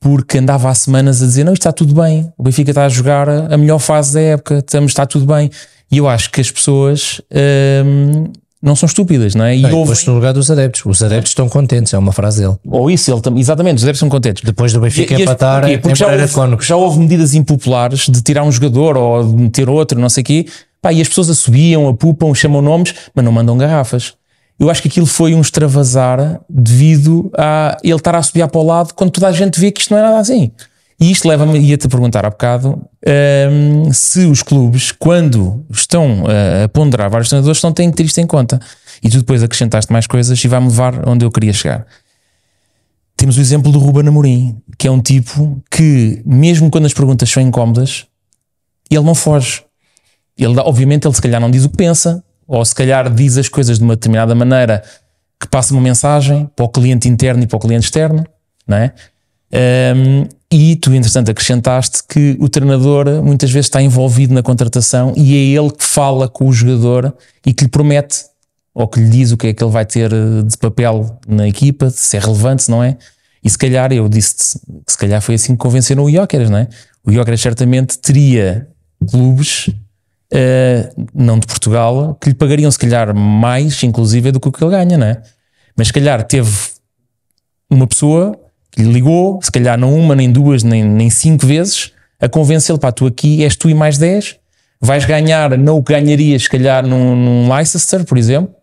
porque andava há semanas a dizer: Não, isto está tudo bem, o Benfica está a jogar a melhor fase da época, estamos, está tudo bem. E eu acho que as pessoas ehm, não são estúpidas, não é? E ah, ouvem... no lugar dos adeptos. Os adeptos estão contentes, é uma frase dele. Ou isso, ele também. exatamente, os adeptos estão contentes. Depois do Benfica e, empatar, e porque, é porque já, houve, já houve medidas impopulares de tirar um jogador ou de meter outro, não sei o quê. Pá, e as pessoas assobiam, apupam, chamam nomes, mas não mandam garrafas. Eu acho que aquilo foi um extravasar devido a ele estar a subir para o lado quando toda a gente vê que isto não é nada assim. E isto leva-me, ia-te perguntar há bocado, um, ehm, se os clubes, quando estão eh, a ponderar vários treinadores, estão a que ter isto em conta. E tu depois acrescentaste mais coisas e vai-me levar onde eu queria chegar. Temos o exemplo do Ruben Amorim, que é um tipo que, mesmo quando as perguntas são incómodas, ele não foge. Ele, obviamente, ele se calhar não diz o que pensa, ou se calhar diz as coisas de uma determinada maneira que passa uma mensagem para o cliente interno e para o cliente externo, não é? Um, e tu, entretanto, acrescentaste que o treinador muitas vezes está envolvido na contratação e é ele que fala com o jogador e que lhe promete ou que lhe diz o que é que ele vai ter eh, de papel na equipa, se é relevante, se não é. E se calhar, eu disse que se calhar foi assim que convenceram o Jóqueres, não é? O Jóqueres certamente teria clubes, uh, não de Portugal, que lhe pagariam se calhar mais, inclusive, do que o que ele ganha, não é? Mas se calhar teve uma pessoa lhe ligou, se calhar não uma, nem duas, nem, nem cinco vezes, a convencê-lo: pá, tu aqui és tu e mais dez vais ganhar, não o ganharias, se calhar, num, num Leicester, por exemplo,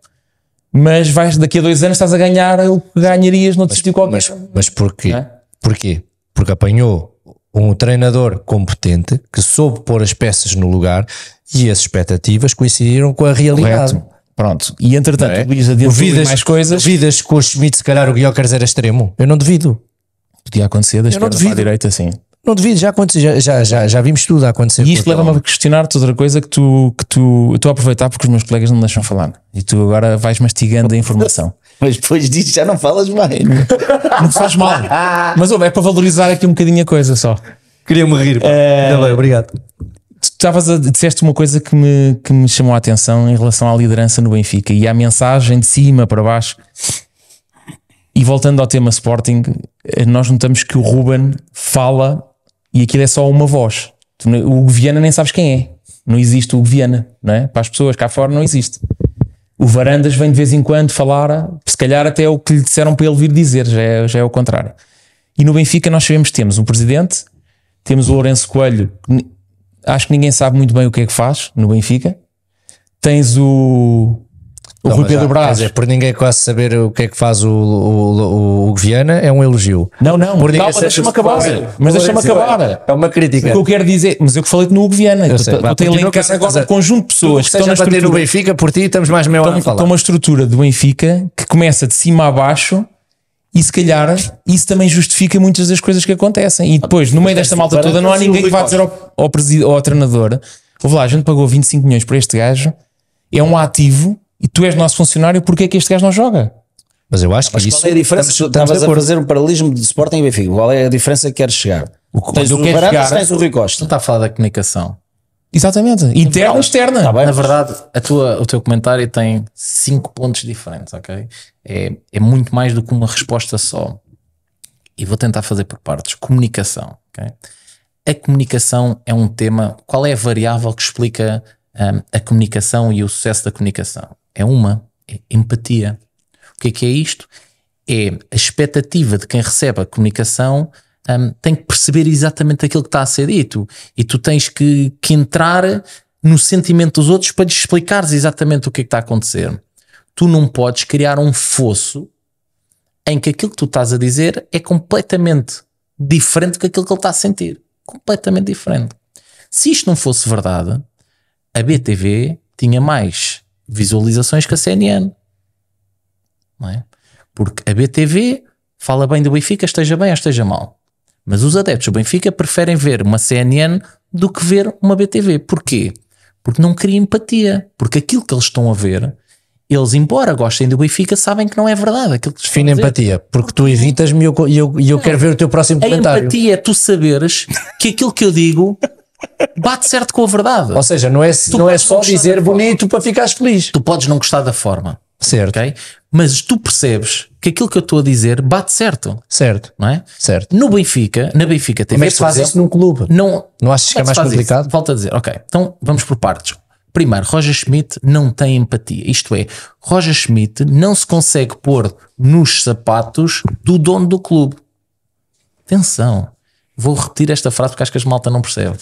mas vais, daqui a dois anos estás a ganhar o que ganharias noutro sítio qualquer. Mas, mas porquê? É? Porquê? Porque apanhou um treinador competente que soube pôr as peças no lugar e as expectativas coincidiram com a realidade. Correto. Pronto, e entretanto, é? Luís adiantou mais coisas. Duvidas com o Schmidt, se calhar, o Guiocas era extremo? Eu não duvido podia acontecer da esquerda para a direita, sim. Não devido, já, já, já, já, já vimos tudo a acontecer. E isto leva-me a questionar-te outra coisa que tu, que tu eu estou a aproveitar porque os meus colegas não me deixam falar. E tu agora vais mastigando a informação. Mas depois disso já não falas mais. Não faz mal. Mas ouve, é para valorizar aqui um bocadinho a coisa só. Queria-me rir. É... Ainda bem, obrigado. Tu estavas a, disseste uma coisa que me, que me chamou a atenção em relação à liderança no Benfica e à mensagem de cima para baixo e voltando ao tema Sporting, eh, nós notamos que o Ruben fala e aquilo é só uma voz. O Viana nem sabes quem é. Não existe o Viana, não é? Para as pessoas cá fora não existe. O Varandas vem de vez em quando falar, se calhar até é o que lhe disseram para ele vir dizer, já é, já é o contrário. E no Benfica nós sabemos que temos o um presidente, temos o Lourenço Coelho, acho que ninguém sabe muito bem o que é que faz no Benfica. Tens o o não, Rui Pedro Brás. Dizer, por ninguém quase saber o que é que faz o, o, o, o Viana é um elogio. Não, não, por calma, deixa-me acabar. Mas deixa-me acabar. É uma crítica. O que eu quero dizer, mas eu que falei-te no Hugo Viana. Eu tenho sei, agora um conjunto de pessoas que estão a bater no Benfica, por ti estamos mais meio estão, a falar. Estão uma estrutura do Benfica que começa de cima a baixo e se calhar isso também justifica muitas das coisas que acontecem. E depois, no meio desta malta toda, não há ninguém que vá dizer ao, ao treinador: ouve lá, a gente pagou 25 milhões para este gajo, é um ativo e tu és nosso funcionário, porque é que este gajo não joga? Mas eu acho que Mas isso. Qual é a diferença? Estamos, estamos a fazer um paralelismo de Sporting e Benfica. Qual é a diferença que queres chegar? O, que, tens o, o é chegar, tens o Rui Costa. Não está a falar da comunicação. Exatamente. Interna ou externa. Tá bem, Na verdade, a tua, o teu comentário tem cinco pontos diferentes, ok? É, é muito mais do que uma resposta só. E vou tentar fazer por partes. Comunicação, ok? A comunicação é um tema. Qual é a variável que explica um, a comunicação e o sucesso da comunicação? é uma, é empatia. O que é que é isto? É a expectativa de quem recebe a comunicação um, tem que perceber exatamente aquilo que está a ser dito e tu tens que, que entrar no sentimento dos outros para lhes explicares exatamente o que é que está a acontecer. Tu não podes criar um fosso em que aquilo que tu estás a dizer é completamente diferente do que aquilo que ele está a sentir. Completamente diferente. Se isto não fosse verdade, a BTV tinha mais visualizações que a CNN. Não é? Porque a BTV fala bem do Benfica, esteja bem ou esteja mal. Mas os adeptos do Benfica preferem ver uma CNN do que ver uma BTV. Porquê? Porque não cria empatia. Porque aquilo que eles estão a ver, eles, embora gostem do Benfica, sabem que não é verdade. Aquilo que Fina empatia. Porque tu evitas-me e eu, eu, eu quero ver o teu próximo comentário. A empatia é tu saberes que aquilo que eu digo bate certo com a verdade. Ou seja, não é, não é só dizer bonito para ficares feliz. Tu podes não gostar da forma. Certo. Okay? Mas tu percebes que aquilo que eu estou a dizer bate certo. Certo. Não é? Certo. No Benfica, na Benfica TV. Mas se faz isso num clube. Não, não achas que é mais complicado? Isso? Volto a dizer. Ok, então vamos por partes. Primeiro, Roger Schmidt não tem empatia. Isto é, Roger Schmidt não se consegue pôr nos sapatos do dono do clube. Atenção. Vou repetir esta frase porque acho que as malta não percebe.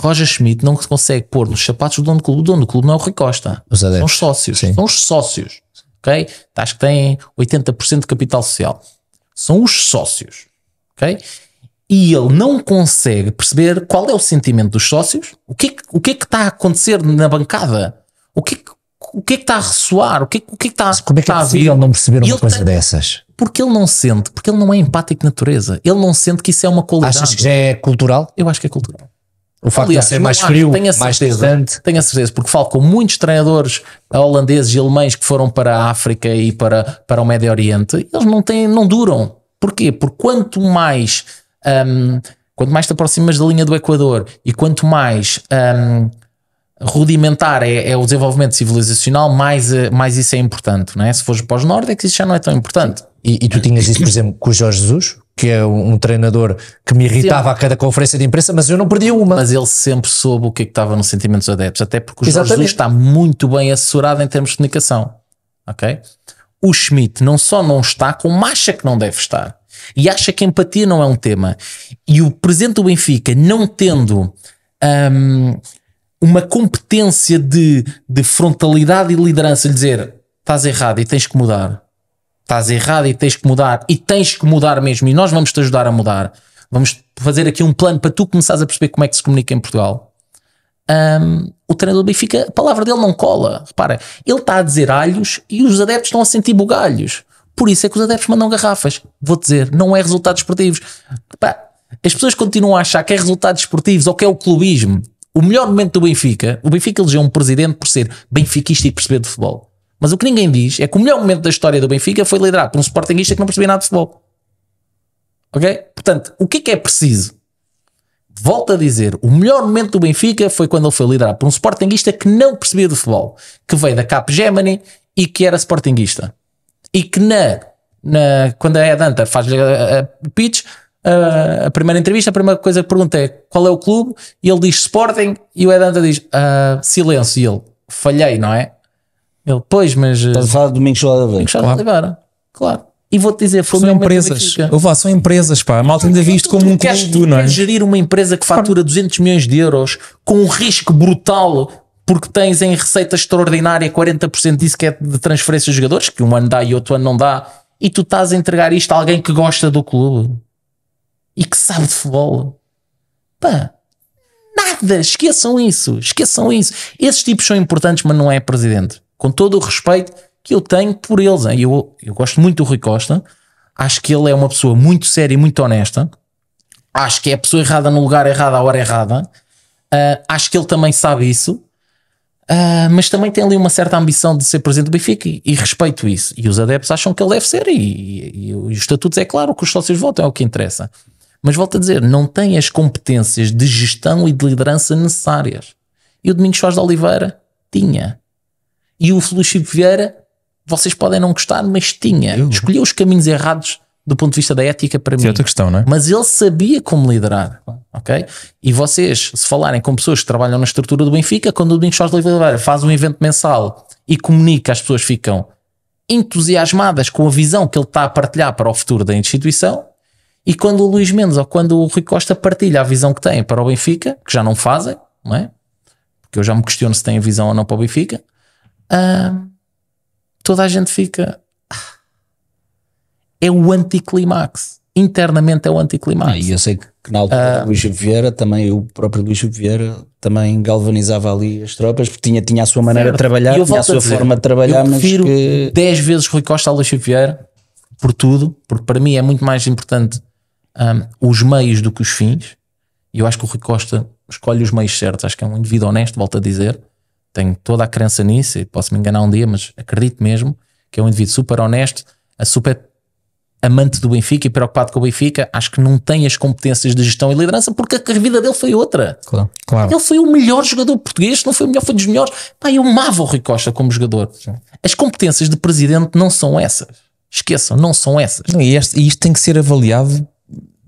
Roger Schmidt não consegue pôr nos sapatos do dono do clube. O dono do clube não é o Rui Costa. Os são os sócios. Sim. São os sócios. Ok? Acho que têm 80% de capital social. São os sócios. Ok? E ele não consegue perceber qual é o sentimento dos sócios, o que é que, o que, é que está a acontecer na bancada, o que é que o que é que está a ressoar? O que é o que, é que está, Como é que é está é possível não perceber uma coisa tem, dessas? Porque ele não sente, porque ele não é empático de natureza. Ele não sente que isso é uma qualidade. Achas que já é cultural? Eu acho que é cultural. O facto Aliás, de ser mais frio, tenho mais distante. Tenho a certeza, porque falo com muitos treinadores holandeses e alemães que foram para a África e para, para o Médio Oriente, eles não, têm, não duram. Porquê? Porque quanto mais, um, quanto mais te aproximas da linha do Equador e quanto mais um, rudimentar é, é, o desenvolvimento civilizacional, mais, mais isso é importante. Não é? Se fores para os nórdicos, é isso já não é tão importante. E, e tu tinhas isso, por exemplo, com o Jorge Jesus, que é um, treinador que me irritava Sim. a cada conferência de imprensa, mas eu não perdi uma. Mas ele sempre soube o que, é que estava nos sentimentos dos adeptos, até porque o Exatamente. Jorge Luís está muito bem assessorado em termos de comunicação, ok? O Schmidt não só não está, como acha que não deve estar. E acha que empatia não é um tema. E o presidente do Benfica, não tendo um, uma competência de, de frontalidade e liderança, lhe dizer estás errado e tens que mudar estás errado e tens que mudar, e tens que mudar mesmo, e nós vamos te ajudar a mudar. Vamos fazer aqui um plano para tu começares a perceber como é que se comunica em Portugal. Um, o treinador do Benfica, a palavra dele não cola. Repara, ele está a dizer alhos e os adeptos estão a sentir bugalhos. Por isso é que os adeptos mandam garrafas. Vou dizer, não é resultados esportivos. Pá, as pessoas continuam a achar que é resultados esportivos ou que é o clubismo. O melhor momento do Benfica, o Benfica elegeu um presidente por ser benfiquista e perceber de futebol. Mas o que ninguém diz é que o melhor momento da história do Benfica foi liderado por um Sportingista que não percebia nada de futebol. Ok? Portanto, o que é que é preciso? Volto a dizer, o melhor momento do Benfica foi quando ele foi liderado por um Sportingista que não percebia de futebol, que veio da Capgemini e que era Sportingista. E que na, na quando a Edanta faz o a, a pitch, a, a, primeira entrevista, a primeira coisa que pergunta é qual é o clube, e ele diz Sporting, e o Edanta diz ah, silêncio, e ele, falhei, não é? Ele, pois, mas. Eh, estás a falar do Domingos Soares Oliveira. Domingos Soares Oliveira, claro. E vou-te dizer, foi são empresas. Eu vou, é. são empresas, pá. A malta ainda visto como um custo não é? gerir uma empresa que fatura 200 milhões de euros com um risco brutal porque tens em receita extraordinária 40% disso que é de transferência de jogadores, que um ano dá e outro ano não dá, e tu estás a entregar isto a alguém que gosta do clube e que sabe de futebol. Pá, nada, esqueçam isso, esqueçam isso. Esses tipos são importantes, mas não é presidente com todo o respeito que eu tenho por eles. Hein? Eu, eu gosto muito do Rui Costa, acho que ele é uma pessoa muito séria e muito honesta, acho que é a pessoa errada no lugar errado, à hora errada, uh, acho que ele também sabe isso. Uh, mas também tem ali uma certa ambição de ser presidente do Benfica e, e respeito isso. E os adeptos acham que ele deve ser, e, e, e os estatutos é claro que os sócios votam, é o que interessa. Mas volto a dizer, não tem as competências de gestão e de liderança necessárias. E o Domingos Soares de Oliveira tinha. E o Felício Vieira, vocês podem não gostar, mas tinha. Eu. Escolheu os caminhos errados do ponto de vista da ética para Sim, é mim. outra questão, não é? Mas ele sabia como liderar, ok? E vocês, se falarem com pessoas que trabalham na estrutura do Benfica, quando o Domingos Jorge Oliveira faz um evento mensal e comunica, as pessoas ficam entusiasmadas com a visão que ele está a partilhar para o futuro da instituição. E quando o Luís Mendes ou quando o Rui Costa partilha a visão que tem para o Benfica, que já não fazem, não é? Porque eu já me questiono se têm a visão ou não para o Benfica uh, toda a gente fica. Ah, é o anticlimax. Internamente é o anticlimax. Ah, e eu sei que, que na altura uh, Luís Vieira também, o próprio Luís Vieira também galvanizava ali as tropas, porque tinha, tinha a sua maneira certo. de trabalhar, eu tinha a sua a dizer, forma de trabalhar. Eu prefiro mas que... 10 vezes Rui Costa a Luís Vieira por tudo, porque para mim é muito mais importante um, os meios do que os fins. E eu acho que o Rui Costa escolhe os meios certos, acho que é um indivíduo honesto, volto a dizer, tenho toda a crença nisso, e posso me enganar um dia, mas acredito mesmo que é um indivíduo super honesto, a super amante do Benfica e preocupado com o Benfica, acho que não tem as competências de gestão e liderança porque a vida dele foi outra. Claro, claro. Ele foi o melhor jogador português, não foi o melhor, foi dos melhores. Pá, eu amava o Rui Costa como jogador. Sim. As competências de presidente não são essas. Esqueçam, não são essas. Não, e, este, e, isto tem que ser avaliado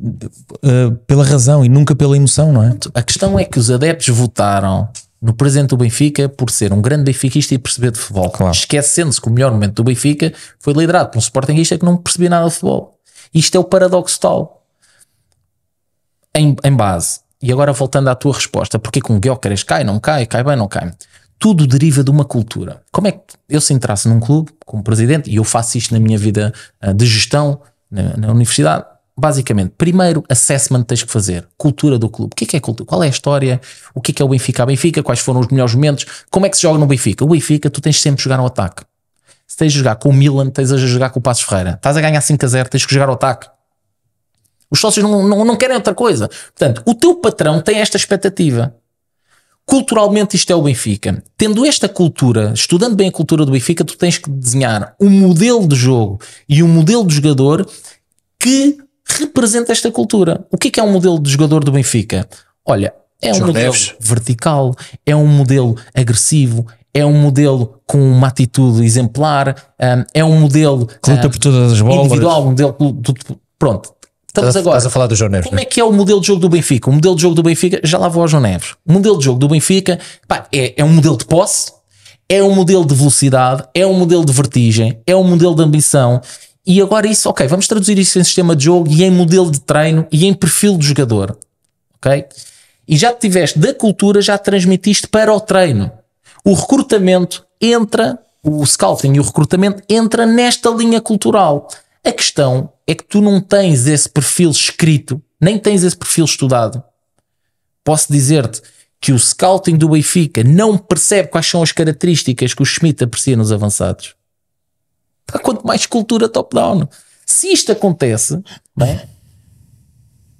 uh, pela razão e nunca pela emoção, não é? A questão é que os adeptos votaram no presente do Benfica por ser um grande benfiquista e perceber de futebol. Claro. Esquecendo-se que o melhor momento do Benfica foi liderado por um Sportingista que não percebia nada de futebol. Isto é o paradoxo tal. Em, em base. E agora voltando à tua resposta, porque com o Guiocares cai, não cai, cai bem, não cai. Tudo deriva de uma cultura. Como é que eu se entrasse num clube como presidente, e eu faço isto na minha vida eh, de gestão na, na universidade, basicamente, primeiro assessment tens que fazer, cultura do clube. O que é, que é cultura? Qual é a história? O que é, que é o Benfica a Benfica? Quais foram os melhores momentos? Como é que se joga no Benfica? O Benfica, tu tens sempre de jogar no ataque. Se tens de jogar com o Milan, tens a jogar com o Passos Ferreira. Estás a ganhar 5 a 0, tens que jogar ao ataque. Os sócios não, não, não querem outra coisa. Portanto, o teu patrão tem esta expectativa. Culturalmente, isto é o Benfica. Tendo esta cultura, estudando bem a cultura do Benfica, tu tens que desenhar um modelo de jogo e um modelo de jogador que representa esta cultura. O que é, que é um modelo de jogador do Benfica? Olha, é um Jorge modelo Neves. vertical, é um modelo agressivo, é um modelo com uma atitude exemplar, um, é um modelo que luta um, por todas as bolas. individual, um modelo do, pronto. Estamos agora. Estás a falar do João Neves. Como né? é que é o modelo de jogo do Benfica? O modelo de jogo do Benfica, já lá vou ao João Neves. O modelo de jogo do Benfica pá, é, é um modelo de posse, é um modelo de velocidade, é um modelo de vertigem, é um modelo de ambição e agora isso, ok, vamos traduzir isso em sistema de jogo e em modelo de treino e em perfil do jogador, ok? E já tiveste da cultura, já transmitiste para o treino. O recrutamento entra, o scouting e o recrutamento entra nesta linha cultural. A questão é que tu não tens esse perfil escrito, nem tens esse perfil estudado. Posso dizer-te que o scouting do Benfica não percebe quais são as características que o Schmidt aprecia nos avançados. Pá, tá, quanto mais cultura top-down. Se isto acontece, é?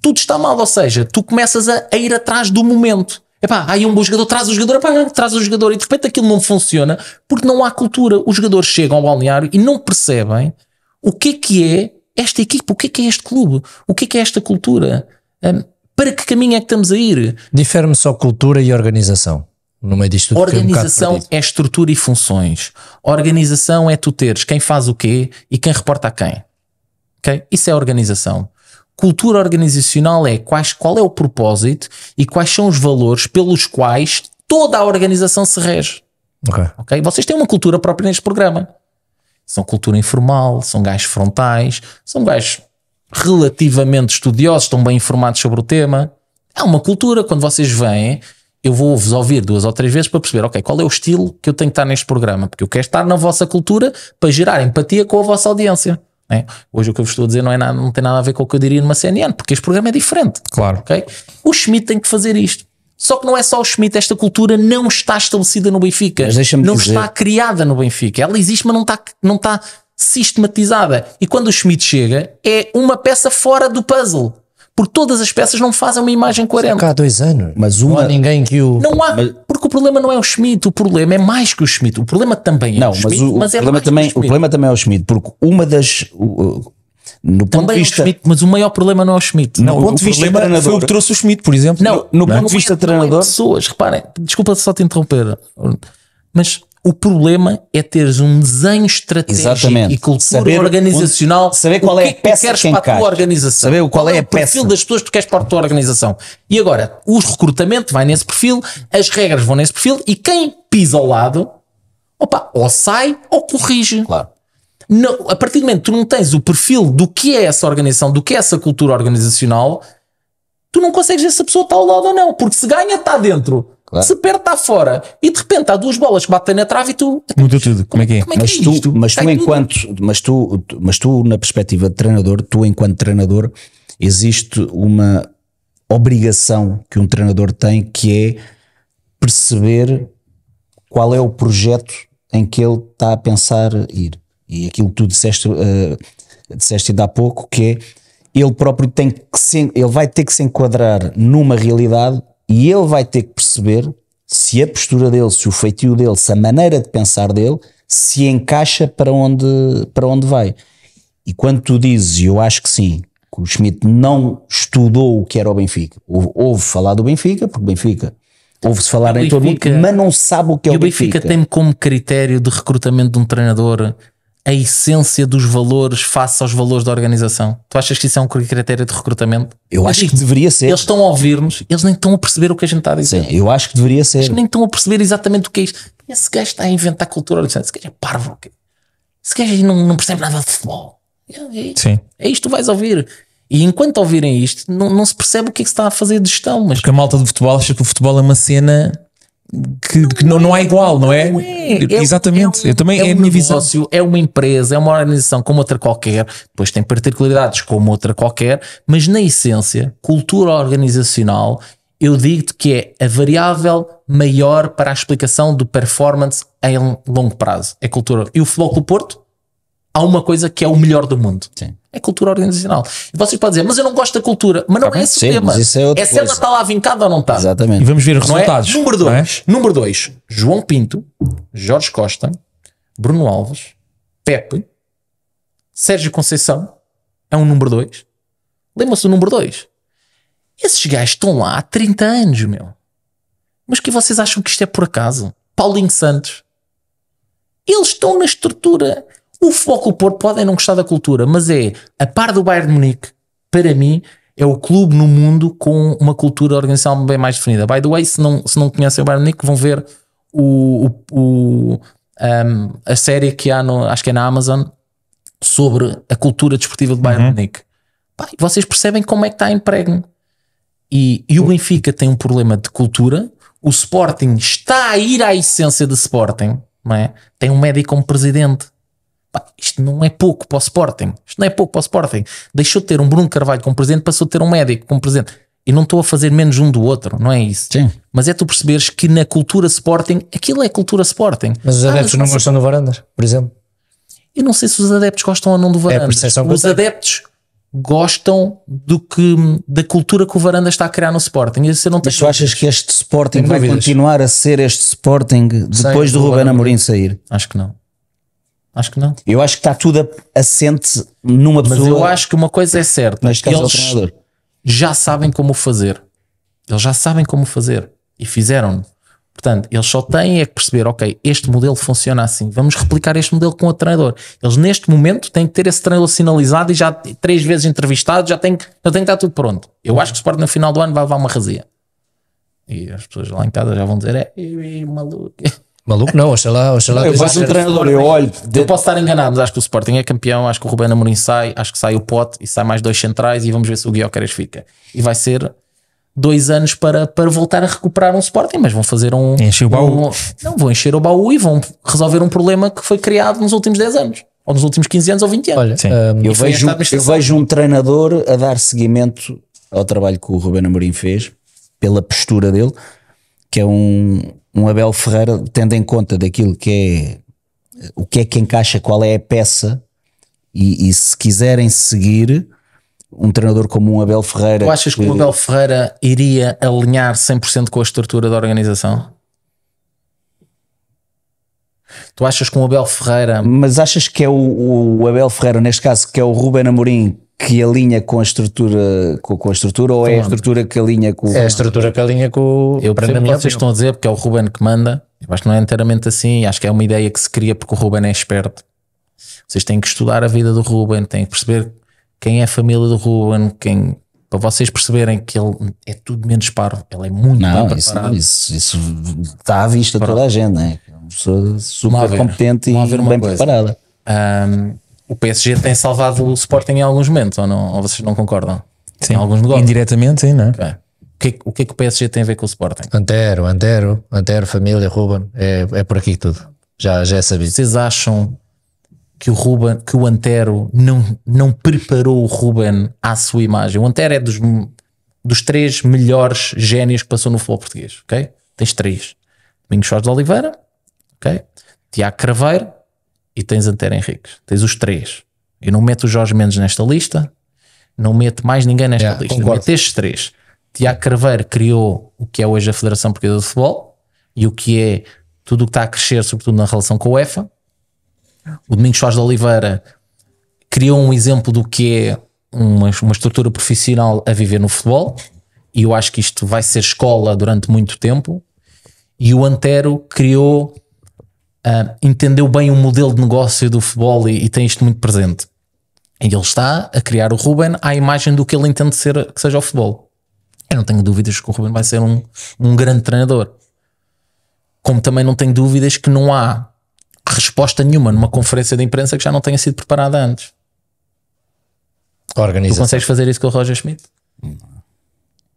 tudo está mal. Ou seja, tu começas a, a ir atrás do momento. Epá, aí um bom jogador, traz o jogador, epá, traz o jogador. E de repente aquilo não funciona porque não há cultura. Os jogadores chegam ao balneário e não percebem o que é que é esta equipa, o que é que é este clube, o que é que é esta cultura. Um, para que caminho é que estamos a ir? Difere-me só cultura e organização no meio disto tudo. Organização um é estrutura e funções. Organização é tu teres quem faz o quê e quem reporta a quem. Okay? Isso é organização. Cultura organizacional é quais, qual é o propósito e quais são os valores pelos quais toda a organização se rege. Okay. okay? Vocês têm uma cultura própria neste programa. São cultura informal, são gajos frontais, são gajos relativamente estudiosos, estão bem informados sobre o tema. É uma cultura, quando vocês vêm, eu vou-vos ouvir duas ou três vezes para perceber, ok, qual é o estilo que eu tenho que estar neste programa, porque eu quero estar na vossa cultura para gerar empatia com a vossa audiência. É? Hoje o que eu vos estou a dizer não, é nada, não tem nada a ver com o que eu diria numa CNN, porque este programa é diferente. Claro. Okay? O Schmidt tem que fazer isto. Só que não é só o Schmidt, esta cultura não está estabelecida no Benfica. não dizer. está criada no Benfica. Ela existe, mas não está, não está sistematizada. E quando o Schmidt chega, é uma peça fora do puzzle porque todas as peças não fazem uma imagem coerente. Cá há dois anos, mas uma. Não há ninguém que o. Não há, mas... porque o problema não é o Schmidt, o problema é mais que o Schmidt. O problema também é não, o Schmidt. Não, mas, o, mas o, é problema também, o, o problema também é o Schmidt, porque uma das. no ponto Também de é vista... É Schmidt, mas o maior problema não é o Schmidt. Não, no ponto de vista é treinador. foi o que trouxe o Schmidt, por exemplo. Não, no, no não, ponto é de vista é, treinador. pessoas, reparem, desculpa só te interromper, mas o problema é teres um desenho estratégico Exatamente. e cultura saber organizacional. saber qual é a é peça que, que queres para a tua organização. Saber qual, é, é o perfil peça. das pessoas que tu queres para a tua organização. E agora, o recrutamento vai nesse perfil, as regras vão nesse perfil e quem pisa ao lado, opa, ou sai ou corrige. Claro. Não, a partir do momento que tu não tens o perfil do que é essa organização, do que é essa cultura organizacional, tu não consegues ver se a pessoa está ao lado ou não. Porque se ganha, está dentro. Claro. Se perde, está fora. E de repente há duas bolas que batem na trave e tu. Muda tudo. Como é que é? Como é que mas, é tu, isto? mas tu, enquanto. Mas tu, mas tu, na perspectiva de treinador, tu, enquanto treinador, existe uma obrigação que um treinador tem que é perceber qual é o projeto em que ele está a pensar ir. E aquilo que tu disseste, uh, disseste ainda há pouco, que é ele próprio tem que se, ele vai ter que se enquadrar numa realidade e ele vai ter que perceber se a postura dele, se o feitio dele, se a maneira de pensar dele se encaixa para onde, para onde vai. E quando tu dizes, e eu acho que sim, que o Schmidt não estudou o que era o Benfica, houve ouve falar do Benfica, porque Benfica ouve-se falar o em Benfica, todo mundo, mas não sabe o que é o, o Benfica. O Benfica tem como critério de recrutamento de um treinador a essência dos valores face aos valores da organização? Tu achas que isso é um critério de recrutamento? Eu acho que deveria ser. Eles estão a ouvir-nos, eles nem estão a perceber o que a gente está a dizer. Sim, eu acho que deveria ser. Eles nem estão a perceber exatamente o que é isto. Esse gajo está a inventar cultura. Esse gajo é parvo. Esse gajo não, não percebe nada de futebol. É, é isto, Sim. é isto que tu vais ouvir. E enquanto ouvirem isto, não, não se percebe o que é que se está a fazer de gestão. Mas... Porque a malta de futebol acha que o futebol é uma cena que, que não, não, é igual, não é? Não é. é Exatamente. É um, eu também é, um negócio, É uma empresa, é uma organização como outra qualquer, depois tem particularidades como outra qualquer, mas na essência, cultura organizacional, eu digo-te que é a variável maior para a explicação do performance em longo prazo. É cultura. E o Futebol do Porto há uma coisa que é o melhor do mundo. Sim. É cultura organizacional. E vocês podem dizer, mas eu não gosto da cultura. Mas não okay, é esse sim, o tema. É, é se ela está lá vincada ou não está. Exatamente. E vamos ver os resultados. É? Número 2. É? Número 2. João Pinto, Jorge Costa, Bruno Alves, Pepe, Sérgio Conceição é um número 2. Lembram-se do número 2? Esses gajos estão lá há 30 anos, meu. Mas que vocês acham que isto é por acaso? Paulinho Santos. Eles estão na estrutura o Foco Porto podem é não gostar da cultura, mas é, a par do Bayern de Munique, para mim, é o clube no mundo com uma cultura organizacional bem mais definida. By the way, se não, se não conhecem o Bayern de Munique, vão ver o, o, o um, a série que há, no, acho que é na Amazon, sobre a cultura desportiva do Bayern uhum. de Munique. Pai, vocês percebem como é que está emprego. E, e o uhum. Benfica tem um problema de cultura, o Sporting está a ir à essência do Sporting, não é? tem um médico como presidente. Pá, isto não é pouco para o Sporting. Isto não é pouco para o Sporting. Deixou de ter um Bruno Carvalho como presidente, passou de ter um médico como presidente. E não estou a fazer menos um do outro, não é isso? Sim. Mas é tu perceberes que na cultura Sporting, aquilo é cultura Sporting. Mas os ah, adeptos ah, não gostam do Varandas, por exemplo. Eu não sei se os adeptos gostam ou não do é Varandas. É os adeptos gostam do que da cultura que o Varanda está a criar no Sporting. Isso não Mas tu achas que este Sporting vai continuar a ser este Sporting depois Sem, do Ruben Amorim sair? Acho que não. Acho que não. Eu acho que está tudo assente numa pessoa. Mas eu acho que uma coisa é certa. Neste caso eles treinador. já sabem como fazer. Eles já sabem como fazer. E fizeram. Portanto, eles só têm é que perceber, ok, este modelo funciona assim, vamos replicar este modelo com o treinador. Eles neste momento têm que ter esse treinador sinalizado e já três vezes entrevistado, já tem, já tem que estar tudo pronto. Eu acho que o sporting no final do ano vai levar uma razia. E as pessoas lá em casa já vão dizer, é, é, é maluco. Maluco não, oxalá, oxalá. Eu vejo um treinador, eu olho. Eu posso estar enganado, mas acho que o Sporting é campeão, acho que o Rubén Amorim sai, acho que sai o Pote e sai mais dois centrais e vamos ver se o Guilherme fica. E vai ser dois anos para, para voltar a recuperar um Sporting, mas vão fazer um... Encher o baú. Um, não, vão encher o baú e vão resolver um problema que foi criado nos últimos 10 anos. Ou nos últimos 15 anos ou 20 anos. Olha, um, eu, vejo, eu vejo um treinador a dar seguimento ao trabalho que o Rubén Amorim fez, pela postura dele, que é um um Abel Ferreira, tendo em conta daquilo que é o que é que encaixa, qual é a peça, e, e se quiserem seguir um treinador como um Abel Ferreira. Tu achas que, o Abel Ferreira iria alinhar 100% com a estrutura da organização? Tu achas que o Abel Ferreira. Mas achas que é o, o Abel Ferreira, neste caso, que é o Ruben Amorim, que alinha com a estrutura com, com a estrutura ou Sim, é a estrutura que alinha com o... é a estrutura que alinha com eu para mim é vocês estão a dizer porque é o Ruben que manda eu acho que não é inteiramente assim acho que é uma ideia que se cria porque o Ruben é esperto vocês têm que estudar a vida do Ruben têm que perceber quem é a família do Ruben quem para vocês perceberem que ele é tudo menos parvo, ele é muito não, bem Isso, isso, isso está à vista toda a gente, né? é uma pessoa super competente e bem coisa. preparada. Um, o PSG tem salvado o Sporting em alguns momentos, ou, não, ou vocês não concordam? Sim, em alguns negócios. Indiretamente, sim, não é? Okay. O, que, é o que é que o PSG tem a ver com o Sporting? Antero, Antero, Antero, família, Ruben, é, é por aqui tudo. Já, já é sabido. Vocês acham que o Ruben, que o Antero não, não preparou o Ruben à sua imagem? O Antero é dos, dos três melhores génios que passou no futebol português, ok? Tens três. Domingos Soares de Oliveira, ok? Tiago Craveiro e tens Antero Henriques. Tens os três. Eu não meto o Jorge Mendes nesta lista, não meto mais ninguém nesta yeah, lista. Concordo. Meto estes três. Tiago Carveiro criou o que é hoje a Federação Portuguesa de Futebol e o que é tudo o que está a crescer, sobretudo na relação com a UEFA. O Domingos Soares de Oliveira criou um exemplo do que é uma, uma estrutura profissional a viver no futebol e eu acho que isto vai ser escola durante muito tempo. E o Antero criou uh, entendeu bem o modelo de negócio do futebol e, e, tem isto muito presente. E ele está a criar o Ruben à imagem do que ele entende ser, que seja o futebol. Eu não tenho dúvidas que o Ruben vai ser um, um grande treinador. Como também não tenho dúvidas que não há resposta nenhuma numa conferência de imprensa que já não tenha sido preparada antes. Organiza. Tu consegues fazer isso com o Roger Schmidt?